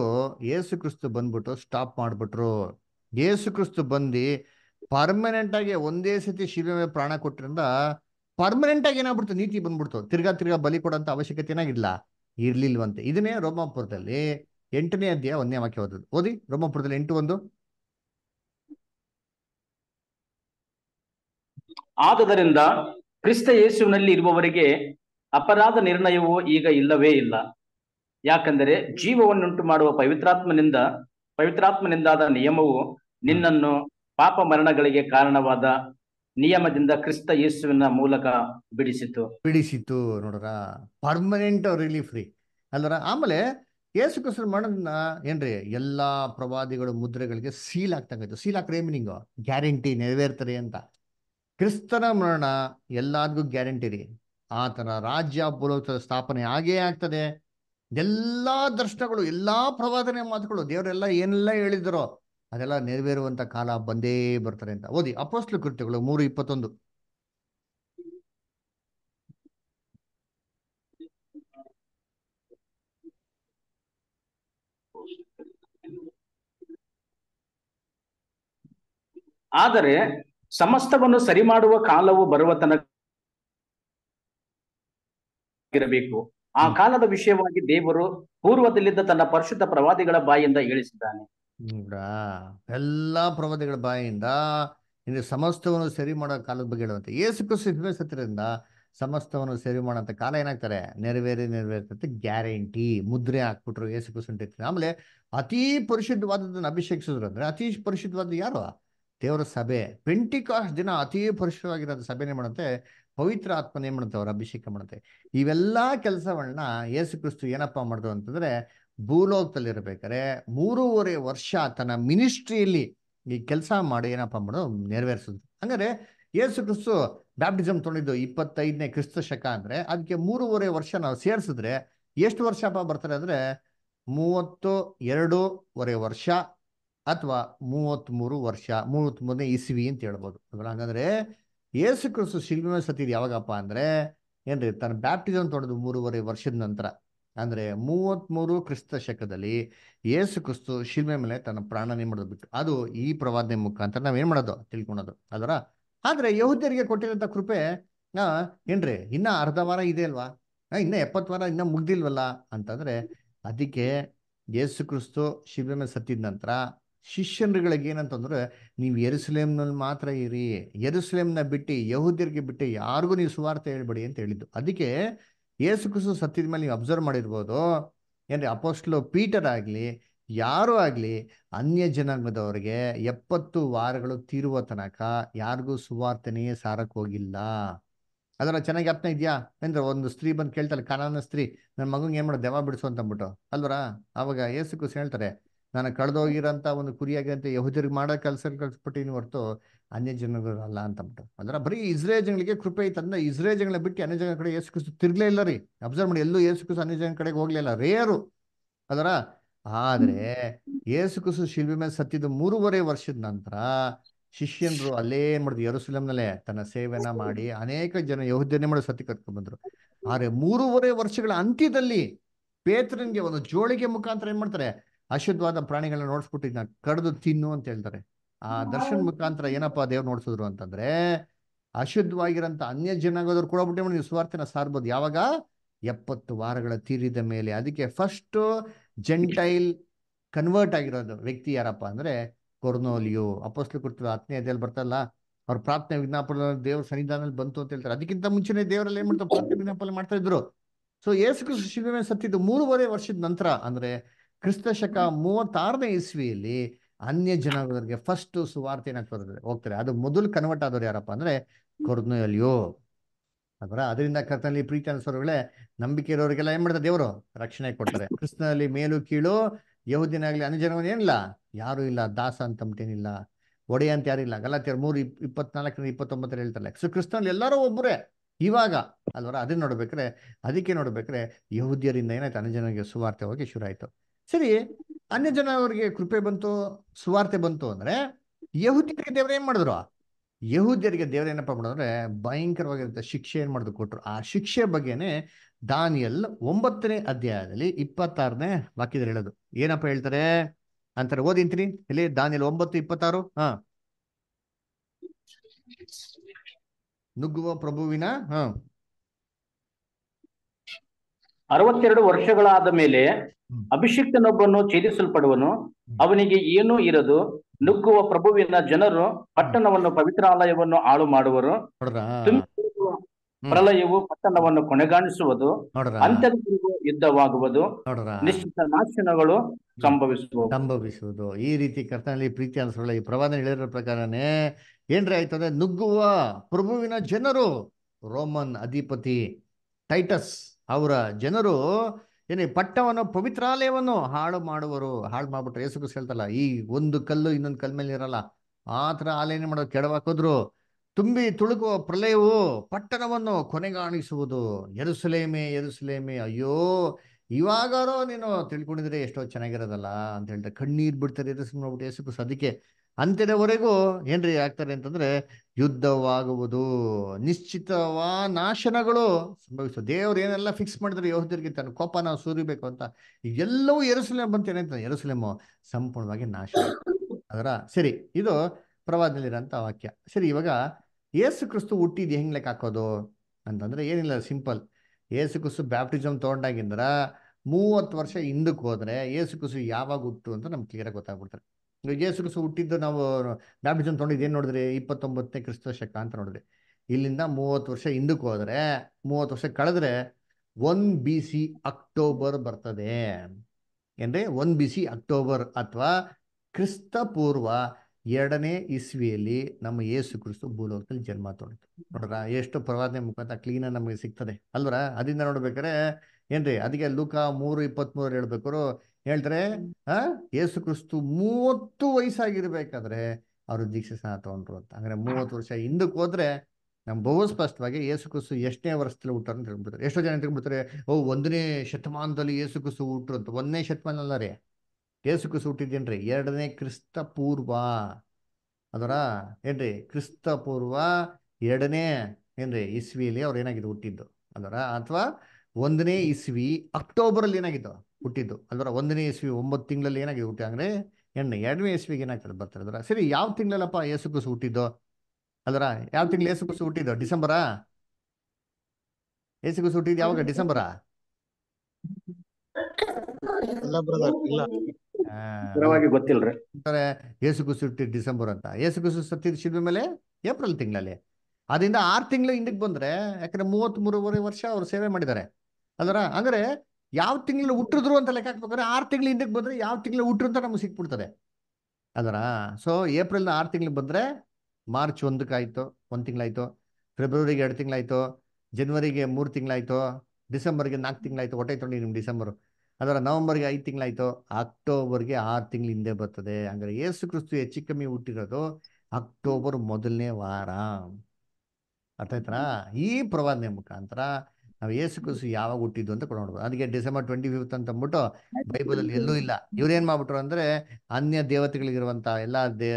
ಯೇಸು ಕ್ರಿಸ್ತು ಬಂದ್ಬಿಟ್ಟು ಸ್ಟಾಪ್ ಮಾಡ್ಬಿಟ್ರು ಯೇಸು ಕ್ರಿಸ್ತು ಬಂದು ಪರ್ಮನೆಂಟ್ ಆಗಿ ಒಂದೇ ಸತಿ ಶಿಲ್ವೆ ಪ್ರಾಣ ಕೊಟ್ರಿಂದ ಪರ್ಮನೆಂಟ್ ಆಗಿ ಏನಾಗ್ಬಿಡ್ತು ನೀತಿ ಬಂದ್ಬಿಡ್ತು ತಿರ್ಗಾ ತಿರ್ಗಾ ಬಲಿ ಕೊಡೋಂತ ಅವಶ್ಯಕತೆ ಏನಾಗಿಲ್ಲ ಇರ್ಲಿಲ್ವಂತೆ ಇದನ್ನೇ ರೋಮಾಪುರದಲ್ಲಿ ಎಂಟನೇ ಅಧ್ಯಾಯ ಒಂದನೇ ವಾಕ್ಯ ಓದೋದು ಓದಿ ರೋಮಾಪುರದಲ್ಲಿ ಎಂಟು ಒಂದು ಆದುದರಿಂದ ಕ್ರಿಸ್ತ ಯೇಸುವಿನಲ್ಲಿ ಇರುವವರಿಗೆ ಅಪರಾಧ ನಿರ್ಣಯವು ಈಗ ಇಲ್ಲವೇ ಇಲ್ಲ ಯಾಕಂದರೆ ಜೀವವನ್ನುಂಟು ಮಾಡುವ ಪವಿತ್ರಾತ್ಮನಿಂದ ಪವಿತ್ರಾತ್ಮನಿಂದಾದ ನಿಯಮವು ನಿನ್ನನ್ನು ಪಾಪ ಮರಣಗಳಿಗೆ ಕಾರಣವಾದ ನಿಯಮದಿಂದ ಕ್ರಿಸ್ತ ಯೇಸುವಿನ ಮೂಲಕ ಬಿಡಿಸಿತು ಬಿಡಿಸಿತು ನೋಡ್ರ ಪರ್ಮನೆಂಟ್ ರಿಲೀಫ್ ರೀ ಅಲ್ಲರ ಆಮೇಲೆ ಯೇಸು ಮರಣ ಮಾಡೋದನ್ನ ಏನ್ರಿ ಎಲ್ಲಾ ಪ್ರವಾದಿಗಳು ಮುದ್ರೆಗಳಿಗೆ ಸೀಲ್ ಆಗ್ತಂಗಾಯ್ತು ಸೀಲ್ ಹಾಕ್ರೆ ಮೀನಿಂಗ್ ಗ್ಯಾರಂಟಿ ನೆರವೇರ್ತದೆ ಅಂತ ಕ್ರಿಸ್ತನ ಮರಣ ಎಲ್ಲಾದ್ಗೂ ಗ್ಯಾರಂಟಿ ರೀ ಆತನ ರಾಜ್ಯ ಬಲೋತ್ಸವ ಸ್ಥಾಪನೆ ಆಗೇ ಆಗ್ತದೆ ಎಲ್ಲಾ ದರ್ಶನಗಳು ಎಲ್ಲಾ ಪ್ರವಾದನೆ ಮಾತುಗಳು ದೇವರೆಲ್ಲ ಏನೆಲ್ಲ ಹೇಳಿದ್ರು ಅದೆಲ್ಲ ನೆರವೇರುವಂತ ಕಾಲ ಬಂದೇ ಬರ್ತಾರೆ ಅಂತ ಓದಿ ಅಪೋಸ್ಲು ಕೃತ್ಯಗಳು ಮೂರು ಇಪ್ಪತ್ತೊಂದು ಆದರೆ ಸಮಸ್ತವನ್ನು ಸರಿ ಮಾಡುವ ಕಾಲವು ಬರುವ ತನಕ ಆ ಕಾಲದ ವಿಷಯವಾಗಿ ದೇವರು ಪೂರ್ವದಲ್ಲಿದ್ದ ತನ್ನ ಪರಿಶುದ್ಧ ಪ್ರವಾದಿಗಳ ಬಾಯಿಂದ ಹೇಳಿಸಿದ್ದಾನೆ ಎಲ್ಲ ಎಲ್ಲಾ ಪ್ರವಾದಿಗಳ ಬಾಯಿಂದ ಇನ್ನು ಸಮಸ್ತವನ್ನು ಸರಿ ಮಾಡೋ ಕಾಲದ ಬಗ್ಗೆ ಹೇಳುವಂತೆ ಏಸು ಕ್ರಿಸ್ತು ಸಮಸ್ತವನ್ನು ಸರಿ ಮಾಡೋಂಥ ಕಾಲ ಏನಾಗ್ತಾರೆ ನೆರವೇರಿ ನೆರವೇರ್ತದೆ ಗ್ಯಾರಂಟಿ ಮುದ್ರೆ ಹಾಕ್ಬಿಟ್ರು ಏಸು ಕ್ರಿಸ್ತು ಆಮೇಲೆ ಅತಿ ಪರಿಶುದ್ಧವಾದದನ್ನು ಅಭಿಷೇಕಿಸಿದ್ರು ಅಂದ್ರೆ ಅತಿ ಪರಿಶುದ್ಧವಾದ ಯಾರು ದೇವರ ಸಭೆ ಪೆಂಟಿಕಾಸ್ಟ್ ದಿನ ಅತಿ ಪರಿಶುದ್ಧವಾಗಿರೋ ಸಭೆನೇ ಮಾಡುತ್ತೆ ಪವಿತ್ರ ಆತ್ಮನೇ ಮಾಡುತ್ತೆ ಅವ್ರು ಅಭಿಷೇಕ ಮಾಡುತ್ತೆ ಇವೆಲ್ಲ ಕೆಲಸಗಳನ್ನ ಏಸು ಕ್ರಿಸ್ತು ಏನಪ್ಪಾ ಮಾಡಿದ್ರು ಅಂತಂದ್ರೆ ಭೂಲೋಕದಲ್ಲಿ ಇರಬೇಕಾದ್ರೆ ಮೂರುವರೆ ವರ್ಷ ತನ್ನ ಮಿನಿಸ್ಟ್ರಿಯಲ್ಲಿ ಈ ಕೆಲಸ ಮಾಡಿ ಏನಪ್ಪ ಮಾಡೋದು ನೆರವೇರಿಸಿದ್ರು ಹಂಗಾರೆ ಯೇಸು ಕ್ರಿಸ್ತು ಬ್ಯಾಪ್ಟಿಸಮ್ ತೊಗೊಂಡಿದ್ದು ಇಪ್ಪತ್ತೈದನೇ ಕ್ರಿಸ್ತ ಶಕ ಅಂದ್ರೆ ಅದಕ್ಕೆ ಮೂರುವರೆ ವರ್ಷ ನಾವು ಸೇರಿಸಿದ್ರೆ ಎಷ್ಟು ವರ್ಷಪ್ಪ ಬರ್ತಾರೆ ಅಂದ್ರೆ ಮೂವತ್ತು ಎರಡೂವರೆ ವರ್ಷ ಅಥವಾ ಮೂವತ್ತ್ ಮೂರು ವರ್ಷ ಮೂವತ್ತ್ ಮೂರನೇ ಇಸ್ವಿ ಅಂತ ಹೇಳ್ಬೋದು ಹಾಗಂದ್ರೆ ಯೇಸು ಕ್ರಿಸ್ತು ಶಿಲ್ಪ ಸತಿ ಯಾವಾಗಪ್ಪ ಅಂದ್ರೆ ಏನ್ರಿ ತನ್ನ ಬ್ಯಾಪ್ಟಿಸಮ್ ತೊಡೆದು ಮೂರುವರೆ ವರ್ಷದ ನಂತರ ಅಂದರೆ ಮೂವತ್ತ್ಮೂರು ಕ್ರಿಸ್ತ ಶಕದಲ್ಲಿ ಏಸು ಕ್ರಿಸ್ತು ಶಿಲ್ಮೆ ಮೇಲೆ ತನ್ನ ಪ್ರಾಣನೆ ಮಾಡೋದು ಬಿಟ್ಟು ಅದು ಈ ಪ್ರವಾದನೆ ಮುಖಾಂತರ ನಾವೇನು ಮಾಡೋದು ತಿಳ್ಕೊಳೋದು ಅದರ ಆದರೆ ಯಹುದ್ಯರಿಗೆ ಕೊಟ್ಟಿರೋಂಥ ಕೃಪೆ ಏನ್ರಿ ಇನ್ನೂ ಅರ್ಧ ವಾರ ಇದೆ ಅಲ್ವಾ ಇನ್ನೂ ಎಪ್ಪತ್ತು ವಾರ ಇನ್ನೂ ಮುಗ್ದಿಲ್ವಲ್ಲ ಅಂತಂದರೆ ಅದಕ್ಕೆ ಯೇಸು ಕ್ರಿಸ್ತು ಶಿಲ್ಮೆ ಮೇಲೆ ಸತ್ತಿದ ನಂತರ ಶಿಷ್ಯನ್ಗಳಿಗೆ ಏನಂತಂದ್ರೆ ನೀವು ಎರುಸಲೇಮ್ನಲ್ಲಿ ಮಾತ್ರ ಇರಿ ಎರುಸಲೇಮ್ನ ಬಿಟ್ಟು ಯಹುದ್ಯರಿಗೆ ಬಿಟ್ಟು ಯಾರಿಗೂ ನೀವು ಸುವಾರ್ತೆ ಹೇಳ್ಬೇಡಿ ಅಂತ ಹೇಳಿದ್ದು ಅದಕ್ಕೆ ಯೇಸು ಕ್ರಿಸ್ತು ಸತ್ತಿದ ಮೇಲೆ ನೀವು ಅಬ್ಸರ್ವ್ ಮಾಡಿರ್ಬೋದು ಏನ್ರಿ ಅಪೋಸ್ಟ್ಲು ಪೀಟರ್ ಆಗಲಿ ಯಾರೂ ಆಗಲಿ ಅನ್ಯ ಜನಾಂಗದವ್ರಿಗೆ ಎಪ್ಪತ್ತು ವಾರಗಳು ತೀರುವ ತನಕ ಯಾರಿಗೂ ಸುವಾರ್ತನೆಯೇ ಸಾರಕ್ಕೆ ಹೋಗಿಲ್ಲ ಅದರ ಚೆನ್ನಾಗಿ ಅಪ್ನ ಇದೆಯಾ ಅಂದ್ರೆ ಒಂದು ಸ್ತ್ರೀ ಬಂದು ಕೇಳ್ತಾಳೆ ಕಾನನ್ನ ಸ್ತ್ರೀ ನನ್ನ ಮಗನ್ಗೆ ಏನು ಮಾಡೋ ದೆವ ಬಿಡಿಸು ಅಂತ ಅಂದ್ಬಿಟ್ಟು ಅಲ್ವರಾ ಆವಾಗ ಯೇಸು ಕ್ರಿಸ್ತು ಹೇಳ್ತಾರೆ ನಾನು ಕಳೆದೋಗಿರೋಂಥ ಒಂದು ಕುರಿಯಾಗಿರಂತೆ ಯಹುದರಿಗೆ ಮಾಡೋ ಕೆಲಸ ಕಳಿಸ್ಬಿಟ್ಟಿನಿ ಹೊರತು ಅನ್ಯ ಅಲ್ಲ ಅಂತಂದ್ಬಿಟ್ಟು ಅಂದ್ರೆ ಬರೀ ಇಸ್ರೇ ಜನಗಳಿಗೆ ಕೃಪೆ ಅಂದ್ರೆ ಇಸ್ರೇ ಜನಗಳ ಬಿಟ್ಟು ಅನ್ಯ ಜನ ಕಡೆ ಯೇಸು ಕ್ರಿಸ್ತು ತಿರ್ಲೇ ಇಲ್ಲ ರೀ ಅಬ್ಸರ್ವ್ ಮಾಡಿ ಎಲ್ಲೂ ಯೇಸು ಕ್ರಿಸ್ತು ಅನ್ಯ ಜನ ಕಡೆಗೆ ಹೋಗ್ಲಿಲ್ಲ ರೇರು ಅದರ ಆದ್ರೆ ಯೇಸು ಕ್ರಿಸ್ತು ಶಿಲ್ಬಿ ಮೇಲೆ ಸತ್ತಿದ ಮೂರುವರೆ ವರ್ಷದ ನಂತರ ಶಿಷ್ಯನ್ರು ಅಲ್ಲೇ ಮಾಡಿದ್ರು ನಲ್ಲೇ ತನ್ನ ಸೇವೆನ ಮಾಡಿ ಅನೇಕ ಜನ ಯಹುದ್ಯನೇ ಮಾಡಿ ಸತ್ತಿ ಕರ್ಕೊಂಡ್ ಬಂದ್ರು ಆದ್ರೆ ಮೂರುವರೆ ವರ್ಷಗಳ ಅಂತ್ಯದಲ್ಲಿ ಪೇತ್ರನ್ಗೆ ಒಂದು ಜೋಳಿಗೆ ಮುಖಾಂತರ ಏನ್ ಮಾಡ್ತಾರೆ ಅಶುದ್ಧವಾದ ಪ್ರಾಣಿಗಳನ್ನ ನೋಡ್ಸ್ಬಿಟ್ಟಿದ್ನ ಇದನ್ನ ಕಡ್ದು ತಿನ್ನು ಅಂತ ಹೇಳ್ತಾರೆ ಆ ದರ್ಶನ್ ಮುಖಾಂತರ ಏನಪ್ಪಾ ದೇವ್ರು ನೋಡ್ಸಿದ್ರು ಅಂತಂದ್ರೆ ಅಶುದ್ಧವಾಗಿರಂತ ಅನ್ಯ ಜನಾಂಗದವ್ರು ಕೂಡ ಬಿಟ್ಟು ನೀವು ಸ್ವಾರ್ಥನ ಸಾರ್ಬೋದು ಯಾವಾಗ ಎಪ್ಪತ್ತು ವಾರಗಳ ತೀರಿದ ಮೇಲೆ ಅದಕ್ಕೆ ಫಸ್ಟ್ ಜೆಂಟೈಲ್ ಕನ್ವರ್ಟ್ ಆಗಿರೋದು ವ್ಯಕ್ತಿ ಯಾರಪ್ಪ ಅಂದ್ರೆ ಕೊರ್ನೋಲಿಯೋ ಅಪೋಸ್ಲು ಹತ್ತನೇ ಅದೇಲಿ ಬರ್ತಲ್ಲ ಅವ್ರ ಪ್ರಾರ್ಥನೆ ವಿಜ್ಞಾಪನೆ ದೇವ್ರ ಸನ್ನಿಧಾನದಲ್ಲಿ ಬಂತು ಅಂತ ಹೇಳ್ತಾರೆ ಅದಕ್ಕಿಂತ ಮುಂಚೆನೆ ದೇವರಲ್ಲಿ ಏನ್ ಮಾಡ್ತಾರೆ ಪ್ರಾರ್ಥನೆ ವಿಜ್ಞಾಪನೆ ಮಾಡ್ತಾ ಇದ್ರು ಸೊ ಯೇಸು ಕೃಷ್ಣ ಸತ್ತಿದ್ದು ಮೂರುವರೆ ವರ್ಷದ ನಂತರ ಅಂದ್ರೆ ಕ್ರಿಸ್ತ ಶಕ ಮೂವತ್ತಾರನೇ ಇಸ್ವಿಯಲ್ಲಿ ಅನ್ಯ ಜನರಿಗೆ ಫಸ್ಟ್ ಸುವಾರ್ತೆನ ತೊರೆದ್ರೆ ಹೋಗ್ತಾರೆ ಅದು ಮೊದಲು ಕನ್ವರ್ಟ್ ಆದವ್ರು ಯಾರಪ್ಪ ಅಂದ್ರೆ ಕೊರ್ನಯಲ್ಯೋ ಅದರ ಅದರಿಂದ ಕರ್ತನಲ್ಲಿ ಪ್ರೀತಿ ಅನಿಸೋರುಗಳೇ ನಂಬಿಕೆ ಇರೋರಿಗೆಲ್ಲ ಏನ್ ಮಾಡ್ತಾರೆ ದೇವರು ರಕ್ಷಣೆ ಕೊಡ್ತಾರೆ ಕ್ರಿಸ್ತನಲ್ಲಿ ಮೇಲು ಕೀಳು ಯಹೂದಿನಾಗ್ಲಿ ಅನುಜನವನ್ ಏನಿಲ್ಲ ಯಾರು ಇಲ್ಲ ದಾಸ ಅಂತ ಅಂತೇನಿಲ್ಲ ಒಡೆಯ ಅಂತ ಇಲ್ಲ ಗಲಾತಿಯರ್ ಮೂರು ಇಪ್ಪತ್ನಾಲ್ಕರಿಂದ ಇಪ್ಪತ್ತೊಂಬತ್ತರ ಹೇಳ್ತಾರೆ ಸೊ ಕೃಷ್ಣನಲ್ಲಿ ಎಲ್ಲರೂ ಒಬ್ಬರೇ ಇವಾಗ ಅಲ್ವರ ಅದನ್ನ ನೋಡ್ಬೇಕ್ರೆ ಅದಕ್ಕೆ ನೋಡ್ಬೇಕ್ರೆ ಯಹುದಿಯರಿಂದ ಏನಾಯ್ತು ಅನುಜನಿಗೆ ಸುವಾರ್ತೆ ಹೋಗಿ ಶುರು ಆಯ್ತು ಸರಿ ಅನ್ಯ ಜನ ಅವರಿಗೆ ಕೃಪೆ ಬಂತು ಸುವಾರ್ತೆ ಬಂತು ಅಂದ್ರೆ ಯಹುದ್ಯರಿಗೆ ದೇವ್ರ ಏನ್ ಮಾಡಿದ್ರು ಯಹುದ್ಯರಿಗೆ ದೇವ್ರ ಏನಪ್ಪ ಮಾಡಿದ್ರೆ ಭಯಂಕರವಾಗಿರುತ್ತೆ ಶಿಕ್ಷೆ ಏನ್ ಮಾಡಿದ್ರು ಕೊಟ್ರು ಆ ಶಿಕ್ಷೆ ಬಗ್ಗೆನೆ ದಾನಿಯಲ್ ಒಂಬತ್ತನೇ ಅಧ್ಯಾಯದಲ್ಲಿ ಇಪ್ಪತ್ತಾರನೇ ವಾಕ್ಯದಲ್ಲಿ ಹೇಳೋದು ಏನಪ್ಪ ಹೇಳ್ತಾರೆ ಅಂತಾರೆ ಓದಿಂತೀನಿ ಇಲ್ಲಿ ದಾನಿಯಲ್ ಒಂಬತ್ತು ಇಪ್ಪತ್ತಾರು ಹ ನುಗ್ಗುವ ಪ್ರಭುವಿನ ಹ ಅರವತ್ತೆರಡು ವರ್ಷಗಳಾದ ಮೇಲೆ ಅಭಿಷಿಕ್ತನೊಬ್ಬನು ಛೇದಿಸಲ್ಪಡುವನು ಅವನಿಗೆ ಏನೂ ಇರದು ನುಗ್ಗುವ ಪ್ರಭುವಿನ ಜನರು ಪಟ್ಟಣವನ್ನು ಪವಿತ್ರಾಲಯವನ್ನು ಹಾಳು ಮಾಡುವರು ಪ್ರಲಯವು ಪಟ್ಟಣವನ್ನು ಕೊನೆಗಾಣಿಸುವುದು ಅಂತರದಿಂದ ಯುದ್ಧವಾಗುವುದು ನಿಶ್ಚಿತ ನಾಶನಗಳು ಸಂಭವಿಸುವುದು ಸಂಭವಿಸುವುದು ಈ ರೀತಿ ಕರ್ತನಲ್ಲಿ ಪ್ರೀತಿ ಅನಿಸಲ್ಲ ಈ ಪ್ರವಾದ ಹೇಳಿರೋ ಪ್ರಕಾರನೇ ಏನ್ರಿ ಆಯ್ತು ಅಂದ್ರೆ ನುಗ್ಗುವ ಪ್ರಭುವಿನ ಜನರು ರೋಮನ್ ಅಧಿಪತಿ ಟೈಟಸ್ ಅವರ ಜನರು ಏನೇ ಪಟ್ಟವನ್ನು ಪವಿತ್ರಾಲಯವನ್ನು ಹಾಳು ಮಾಡುವರು ಹಾಳು ಮಾಡ್ಬಿಟ್ರೆ ಯೇಸು ಹೇಳ್ತಲ್ಲ ಈ ಒಂದು ಕಲ್ಲು ಇನ್ನೊಂದು ಕಲ್ ಮೇಲೆ ಇರಲ್ಲ ಆ ಥರ ಆಲಯನೇ ಮಾಡೋದು ಕೆಡವಾಕೋದ್ರು ತುಂಬಿ ತುಳುಕುವ ಪ್ರಲಯವು ಪಟ್ಟಣವನ್ನು ಕೊನೆಗಾಣಿಸುವುದು ಎರುಸಲೇಮೆ ಎರುಸಲೇಮೆ ಅಯ್ಯೋ ಇವಾಗಾರೋ ನೀನು ತಿಳ್ಕೊಂಡಿದ್ರೆ ಎಷ್ಟೋ ಚೆನ್ನಾಗಿರೋದಲ್ಲ ಅಂತ ಹೇಳ್ತಾರೆ ಕಣ್ಣೀರು ಬಿಡ್ತಾರೆ ಎದುರಿಸಿ ನೋಡ್ಬಿಟ್ಟು ಯೇಸು ಅದಕ್ಕೆ ಅಂತ್ಯದವರೆಗೂ ಏನ್ರಿ ಆಗ್ತಾರೆ ಅಂತಂದ್ರೆ ಯುದ್ಧವಾಗುವುದು ನಿಶ್ಚಿತವ ನಾಶನಗಳು ಸಂಭವಿಸುವ ದೇವರು ಏನೆಲ್ಲ ಫಿಕ್ಸ್ ಮಾಡಿದ್ರೆ ಯೋಧರಿಗೆ ತನ್ನ ಕೋಪ ನಾವು ಸುರಿಬೇಕು ಅಂತ ಎಲ್ಲವೂ ಎರಸಲೇಮ್ ಅಂತ ಏನಂತ ಎರಸಲೇಮು ಸಂಪೂರ್ಣವಾಗಿ ನಾಶ ಅದರ ಸರಿ ಇದು ಪ್ರವಾದದಲ್ಲಿರೋಂಥ ವಾಕ್ಯ ಸರಿ ಇವಾಗ ಏಸು ಕ್ರಿಸ್ತು ಹುಟ್ಟಿದ್ದು ಹೆಂಗ್ ಲೆಕ್ಕ ಹಾಕೋದು ಅಂತಂದ್ರೆ ಏನಿಲ್ಲ ಸಿಂಪಲ್ ಏಸು ಕ್ರಿಸ್ತು ಬ್ಯಾಪ್ಟಿಸಮ್ ತೊಗೊಂಡಾಗಿಂದ್ರ ಮೂವತ್ತು ವರ್ಷ ಹಿಂದಕ್ಕೆ ಹೋದ್ರೆ ಏಸು ಕ್ರಿಸ್ತು ಯಾವಾಗ ಹುಟ್ಟು ಅಂತ ನಮ್ಗೆ ಕ್ಲಿಯರಾಗಿ ಗೊತ್ತಾಗ್ಬಿಡ್ತಾರೆ ಯೇಸು ಕ್ರಿಸ್ತು ಹುಟ್ಟಿದ್ದು ನಾವು ಡ್ಯಾಬಿಜನ್ ತೊಗೊಂಡಿದ್ದು ಏನು ನೋಡಿದ್ರಿ ಇಪ್ಪತ್ತೊಂಬತ್ತನೇ ಕ್ರಿಸ್ತ ಶಕ ಅಂತ ನೋಡಿದ್ರಿ ಇಲ್ಲಿಂದ ಮೂವತ್ತು ವರ್ಷ ಹಿಂದಕ್ಕೆ ಹೋದರೆ ಮೂವತ್ತು ವರ್ಷ ಕಳೆದ್ರೆ ಒನ್ ಬಿ ಸಿ ಅಕ್ಟೋಬರ್ ಬರ್ತದೆ ಏನ್ರಿ ಒನ್ ಬಿ ಸಿ ಅಕ್ಟೋಬರ್ ಅಥವಾ ಕ್ರಿಸ್ತ ಪೂರ್ವ ಎರಡನೇ ಇಸ್ವಿಯಲ್ಲಿ ನಮ್ಮ ಯೇಸು ಕ್ರಿಸ್ತು ಭೂಲೋಕದಲ್ಲಿ ಜನ್ಮ ತೊಡಿತು ನೋಡ್ರ ಎಷ್ಟು ಪ್ರವಾದನೆ ಮುಖಾಂತರ ಕ್ಲೀನಾಗಿ ನಮಗೆ ಸಿಗ್ತದೆ ಅಲ್ವರ ಅದರಿಂದ ನೋಡ್ಬೇಕಾರೆ ಏನ್ರಿ ಅದಕ್ಕೆ ಲೂಕ ಮೂರು ಇಪ್ಪತ್ತ್ ಮೂರು ಹೇಳ್ಬೇಕಾರು ಹೇಳ್ತಾರೆ ಆ ಯೇಸು ಕ್ರಿಸ್ತು ಮೂವತ್ತು ವಯಸ್ಸಾಗಿರ್ಬೇಕಾದ್ರೆ ಅವರು ದೀಕ್ಷೆ ಸಹ ತಗೊಂಡ್ರು ಅಂತ ಅಂದ್ರೆ ಮೂವತ್ತು ವರ್ಷ ಹಿಂದಕ್ಕೆ ಹೋದ್ರೆ ನಮ್ ಬಹು ಸ್ಪಷ್ಟವಾಗಿ ಯೇಸು ಕ್ರಿಸ್ತು ಎಷ್ಟನೇ ವರ್ಷದಲ್ಲಿ ಹುಟ್ಟರು ಅಂತ ಹೇಳ್ಬಿಡ್ತಾರೆ ಎಷ್ಟೋ ಜನ ತಿಳ್ಬಿಡ್ತಾರೆ ಓ ಒಂದನೇ ಶತಮಾನದಲ್ಲಿ ಯೇಸು ಕ್ರಿಸ್ತು ಹುಟ್ಟರು ಅಂತ ಒಂದನೇ ಶತಮಾನ ಅಲ್ಲ ರೀ ಯೇಸು ಕ್ರಿಸ್ತು ಹುಟ್ಟಿದ್ದೇನ್ರಿ ಎರಡನೇ ಕ್ರಿಸ್ತ ಪೂರ್ವ ಅದರ ಏನ್ರಿ ಕ್ರಿಸ್ತ ಪೂರ್ವ ಎರಡನೇ ಏನ್ರಿ ಇಸ್ವಿಲಿ ಅವ್ರು ಏನಾಗಿದೆ ಹುಟ್ಟಿದ್ದು ಅದರ ಅಥವಾ ಒಂದನೇ ಇಸ್ವಿ ಅಲ್ಲಿ ಏನಾಗಿತ್ತು ಹುಟ್ಟಿದ್ದು ಅಂದ್ರೆ ಒಂದನೇ ಇಸ್ವಿ ಒಂಬತ್ತು ತಿಂಗಳಲ್ಲಿ ಏನಾಗಿದೆ ಹುಟ್ಟಿ ಅಂದ್ರೆ ಎಣ್ಣೆ ಎರಡನೇ ಇಸ್ವಿಗೆ ಏನಾಗ್ತದೆ ಬರ್ತಾರೆ ಸರಿ ಯಾವ ತಿಂಗಳಲ್ಲಪ್ಪ ಏಸು ಕುಸು ಹುಟ್ಟಿದ್ದು ಅದರ ಯಾವ ತಿಂಗಳು ಏಸು ಕುಸು ಹುಟ್ಟಿದ್ದು ಡಿಸೆಂಬರಾ ಏಸು ಕುಸು ಹುಟ್ಟಿದ್ದು ಯಾವಾಗ ಡಿಸೆಂಬರ ಗೊತ್ತಿಲ್ಲ ಯೇಸು ಕುಸು ಹುಟ್ಟಿದ್ ಡಿಸೆಂಬರ್ ಅಂತ ಯೇಸು ಕುಸು ಸತ್ತಿದ ಶಿಲ್ಪ ಮೇಲೆ ಏಪ್ರಿಲ್ ತಿಂಗಳಲ್ಲಿ ಅದರಿಂದ ಆರ್ ತಿಂಗಳು ಹಿಂದಕ್ಕೆ ಬಂದ್ರೆ ಯಾಕಂದ್ರೆ ಮೂವತ್ತ್ ಮೂರುವರೆ ವರ್ಷ ಅವ್ರು ಸೇವೆ ಮಾಡಿದ್ದಾರೆ ಅದರ ಅಂದ್ರೆ ಯಾವ ತಿಂಗಳು ಹುಟ್ಟಿದ್ರು ಅಂತ ಲೆಕ್ಕ ಹಾಕ್ಬೇಕಾದ್ರೆ ಆರು ತಿಂಗಳು ಹಿಂದಕ್ಕೆ ಬಂದ್ರೆ ಯಾವ ತಿಂಗಳು ಹುಟ್ಟ್ರು ಅಂತ ನಮ್ಗೆ ಸಿಕ್ಬಿಡ್ತದೆ ಅದರ ಸೊ ಏಪ್ರಿಲ್ ಆರು ತಿಂಗಳು ಬಂದ್ರೆ ಮಾರ್ಚ್ ಒಂದಕ್ಕೆ ಆಯ್ತು ಒಂದು ತಿಂಗಳಾಯ್ತು ಫೆಬ್ರವರಿಗೆ ಎರಡು ತಿಂಗಳಾಯ್ತು ಜನವರಿಗೆ ಮೂರು ತಿಂಗಳಾಯ್ತು ಡಿಸೆಂಬರ್ಗೆ ನಾಲ್ಕು ತಿಂಗಳಾಯ್ತು ಹೊಟ್ಟೆ ತೊಗೊಂಡು ನಿಮ್ಗೆ ಡಿಸೆಂಬರ್ ಅದರ ನವಂಬರ್ಗೆ ಐದು ತಿಂಗಳಾಯ್ತು ಅಕ್ಟೋಬರ್ಗೆ ಆರು ತಿಂಗಳ ಹಿಂದೆ ಬರ್ತದೆ ಅಂದ್ರೆ ಏಸು ಕ್ರಿಸ್ತು ಹೆಚ್ಚು ಕಮ್ಮಿ ಹುಟ್ಟಿರೋದು ಅಕ್ಟೋಬರ್ ಮೊದಲನೇ ವಾರ ಅರ್ಥ ಆಯ್ತಾ ಈ ಪ್ರವಾದನೆ ಮುಖಾಂತರ ನಾವು ಯೇಸು ಕ್ರಿಸ್ತು ಯಾವಾಗ ಹುಟ್ಟಿದ್ದು ಅಂತ ಕೂಡ ನೋಡ್ಬೋದು ಅದಕ್ಕೆ ಡಿಸೆಂಬರ್ ಟ್ವೆಂಟಿ ಫಿಫ್ತ್ ಅಂತ ಅಂದ್ಬಿಟ್ಟು ಬೈಬಲ್ ಅಲ್ಲಿ ಎಲ್ಲೂ ಇಲ್ಲ ಇವ್ರೇನ್ ಮಾಡ್ಬಿಟ್ರು ಅಂದ್ರೆ ಅನ್ಯ ದೇವತೆಗಳಿಗಿರುವಂತಹ ಎಲ್ಲಾ ದೇ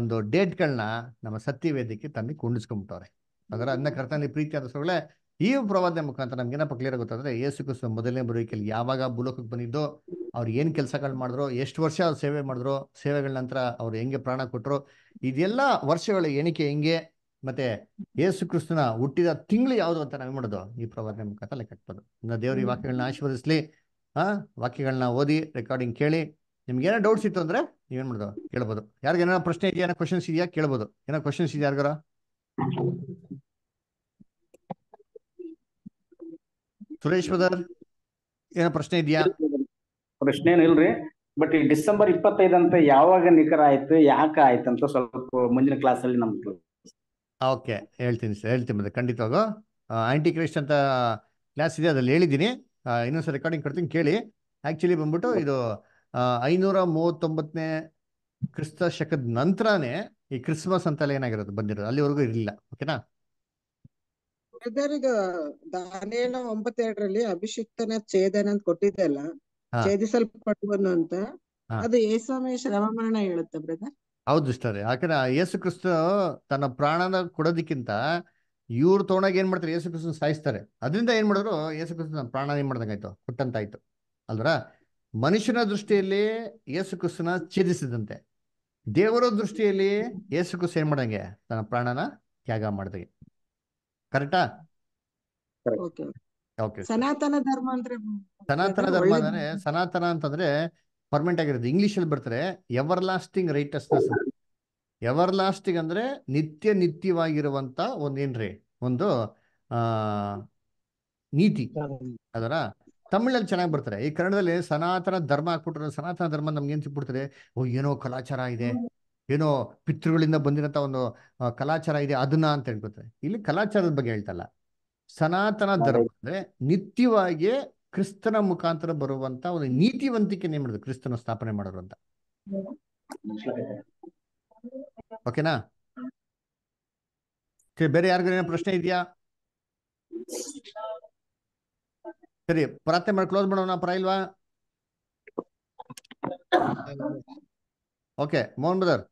ಒಂದು ಡೇಟ್ಗಳನ್ನ ನಮ್ಮ ಸತ್ಯ ವೇದಕ್ಕೆ ತಂದು ಕುಂಡಿಸ್ಕೊಂಡ್ಬಿಟ್ಟವ್ರೆ ಅದರ ಅನ್ನ ಕರ್ತನಲ್ಲಿ ಪ್ರೀತಿ ಆದ ಈ ಪ್ರವಾದ ಮುಖಾಂತರ ನಮ್ಗೆ ಏನಪ್ಪ ಕ್ಲಿಯರ್ ಗೊತ್ತಂದ್ರೆ ಯೇಸು ಕ್ರಿಸ್ತು ಮೊದಲನೇ ಬರೋಕೆಲ್ಲಿ ಯಾವಾಗ ಬುಲೋಕಕ್ಕೆ ಬಂದಿದ್ದು ಅವ್ರು ಏನ್ ಕೆಲಸಗಳು ಮಾಡಿದ್ರು ಎಷ್ಟು ವರ್ಷ ಅವ್ರು ಸೇವೆ ಮಾಡಿದ್ರು ಸೇವೆಗಳ ನಂತರ ಅವ್ರು ಹೆಂಗೆ ಪ್ರಾಣ ಕೊಟ್ರು ಇದೆಲ್ಲ ವರ್ಷಗಳ ಎಣಿಕೆ ಹೆಂಗೆ ಮತ್ತೆ ಯೇಸು ಕ್ರಿಸ್ತನ ಹುಟ್ಟಿದ ತಿಂಗಳು ಯಾವುದು ಅಂತ ನಾವೇನ್ ಮಾಡೋದು ಈ ಪ್ರವಾದನೆ ಮುಖಾಂತರ ಲೆಕ್ಕ ಹಾಕ್ಬೋದು ಇನ್ನು ದೇವ್ರ ಈ ವಾಕ್ಯಗಳನ್ನ ಆಶೀರ್ವದಿಸ್ಲಿ ಆ ವಾಕ್ಯಗಳನ್ನ ಓದಿ ರೆಕಾರ್ಡಿಂಗ್ ಕೇಳಿ ನಿಮ್ಗೆ ಏನೋ ಡೌಟ್ಸ್ ಇತ್ತು ಅಂದ್ರೆ ನೀವೇನ್ ಮಾಡೋದು ಕೇಳ್ಬೋದು ಯಾರಿಗೆ ಏನೋ ಪ್ರಶ್ನೆ ಇದೆಯಾ ಏನೋ ಕ್ವಶನ್ಸ್ ಇದೆಯಾ ಕೇಳ್ಬೋದು ಏನೋ ಕ್ವಶನ್ಸ್ ಇದೆಯಾ ಯಾರಿಗಾರ ಸುರೇಶ್ ಬದರ್ ಏನೋ ಪ್ರಶ್ನೆ ಇದೆಯಾ ಪ್ರಶ್ನೆ ಇಲ್ರಿ ಬಟ್ ಈ ಡಿಸೆಂಬರ್ ಇಪ್ಪತ್ತೈದಂತ ಯಾವಾಗ ನಿಖರ ಆಯ್ತು ಯಾಕೆ ಅಂತ ಸ್ವಲ್ಪ ಮುಂದಿನ ಕ್ಲಾಸ್ ಅಲ್ಲಿ ನಮ್ಗೆ ಓಕೆ ಹೇಳ್ತೀನಿ ಸರ್ ಹೇಳ್ತೀನಿ ಮತ್ತೆ ಖಂಡಿತವಾಗೂ ಆಂಟಿ ಕ್ರೈಸ್ಟ್ ಅಂತ ಕ್ಲಾಸ್ ಇದೆ ಅದರಲ್ಲಿ ಹೇಳಿದ್ದೀನಿ ಇನ್ನೊಂದ್ಸರಿ ರೆಕಾರ್ಡಿಂಗ್ ಕೊಡ್ತೀನಿ ಕೇಳಿ ಆ್ಯಕ್ಚುಲಿ ಬಂದ್ಬಿಟ್ಟು ಇದು ಐನೂರ ಮೂವತ್ತೊಂಬತ್ತನೇ ಕ್ರಿಸ್ತ ಶಕದ ನಂತರನೇ ಈ ಕ್ರಿಸ್ಮಸ್ ಅಂತಲೇ ಏನಾಗಿರೋದು ಬಂದಿರೋದು ಅಲ್ಲಿವರೆಗೂ ಇರಲಿಲ್ಲ ಓಕೆನಾ ಈಗ ಒಂಬತ್ತೆರಡರಲ್ಲಿ ಅಭಿಷಿಕ್ತನ ಛೇದನ ಅಂತ ಕೊಟ್ಟಿದ್ದಲ್ಲ ಛೇದಿಸಲ್ಪಟ್ಟವನು ಅಂತ ಅದು ಏಸಾಮೇಶ್ ಶ್ರಮ ಹೇಳುತ್ತೆ ಬ್ರದರ್ ಹೌದು ಇಷ್ಟೇ ಯಾಕಂದ್ರೆ ಯೇಸು ಕ್ರಿಸ್ತ ತನ್ನ ಪ್ರಾಣನ ಕೊಡೋದಕ್ಕಿಂತ ಇವ್ರು ತೊಗೊಂಡಾಗ ಏನ್ ಮಾಡ್ತಾರೆ ಯೇಸು ಕ್ರಿಸ್ತನ ಸಾಯಿಸ್ತಾರೆ ಅದರಿಂದ ಏನ್ ಮಾಡಿದ್ರು ಯೇಸು ಕ್ರಿಸ್ತ ಪ್ರಾಣ ಏನ್ ಮಾಡ್ದಂಗಾಯ್ತು ಹುಟ್ಟಂತಾಯ್ತು ಅಲ್ದ್ರ ಮನುಷ್ಯನ ದೃಷ್ಟಿಯಲ್ಲಿ ಯೇಸು ಕ್ರಿಸ್ತನ ಛೇದಿಸಿದಂತೆ ದೇವರ ದೃಷ್ಟಿಯಲ್ಲಿ ಯೇಸು ಕ್ರಿಸ್ತ ಏನ್ ಮಾಡಂಗೆ ತನ್ನ ಪ್ರಾಣನ ತ್ಯಾಗ ಮಾಡ್ದಂಗೆ ಕರೆಕ್ಟಾ ಸನಾತನ ಧರ್ಮ ಅಂದ್ರೆ ಸನಾತನ ಧರ್ಮ ಅಂದ್ರೆ ಸನಾತನ ಅಂತಂದ್ರೆ ಪರ್ಮನೆಂಟ್ ಆಗಿರೋದು ಅಲ್ಲಿ ಬರ್ತಾರೆ everlasting righteousness everlasting ಅಂದ್ರೆ ನಿತ್ಯ ನಿತ್ಯವಾಗಿರುವಂತ ಒಂದೇನ್ರಿ ಒಂದು ಆ ನೀತಿ ಅದರ ತಮಿಳಲ್ಲಿ ಚೆನ್ನಾಗಿ ಬರ್ತಾರೆ ಈ ಕನ್ನಡದಲ್ಲಿ ಸನಾತನ ಧರ್ಮ ಹಾಕ್ಬಿಟ್ರೆ ಸನಾತನ ಧರ್ಮ ನಮ್ಗೆ ಏನ್ ಸಿಕ್ಬಿಡ್ತಾರೆ ಓ ಏನೋ ಕಲಾಚಾರ ಇದೆ ಏನೋ ಪಿತೃಗಳಿಂದ ಬಂದಿರೋಂಥ ಒಂದು ಕಲಾಚಾರ ಇದೆ ಅದನ್ನ ಅಂತ ಹೇಳ್ಕೊತಾರೆ ಇಲ್ಲಿ ಕಲಾಚಾರದ ಬಗ್ಗೆ ಹೇಳ್ತಲ್ಲ ಸನಾತನ ಧರ್ಮ ಅಂದ್ರೆ ನಿತ್ಯವಾಗಿ ಕ್ರಿಸ್ತನ ಮುಖಾಂತರ ಬರುವಂತ ಒಂದು ನೀತಿವಂತಿಕೆನೇ ಮಾಡುದು ಕ್ರಿಸ್ತನ ಸ್ಥಾಪನೆ ಮಾಡೋರು ಅಂತ ಓಕೆನಾ ಬೇರೆ ಏನೋ ಪ್ರಶ್ನೆ ಇದೆಯಾ ಸರಿ ಪ್ರಾರ್ಥನೆ ಮಾಡಿ ಕ್ಲೋಸ್ ಮಾಡೋಣ ಪರ ಇಲ್ವಾ ಓಕೆ ಮೋಹನ್ ಬ್ರದರ್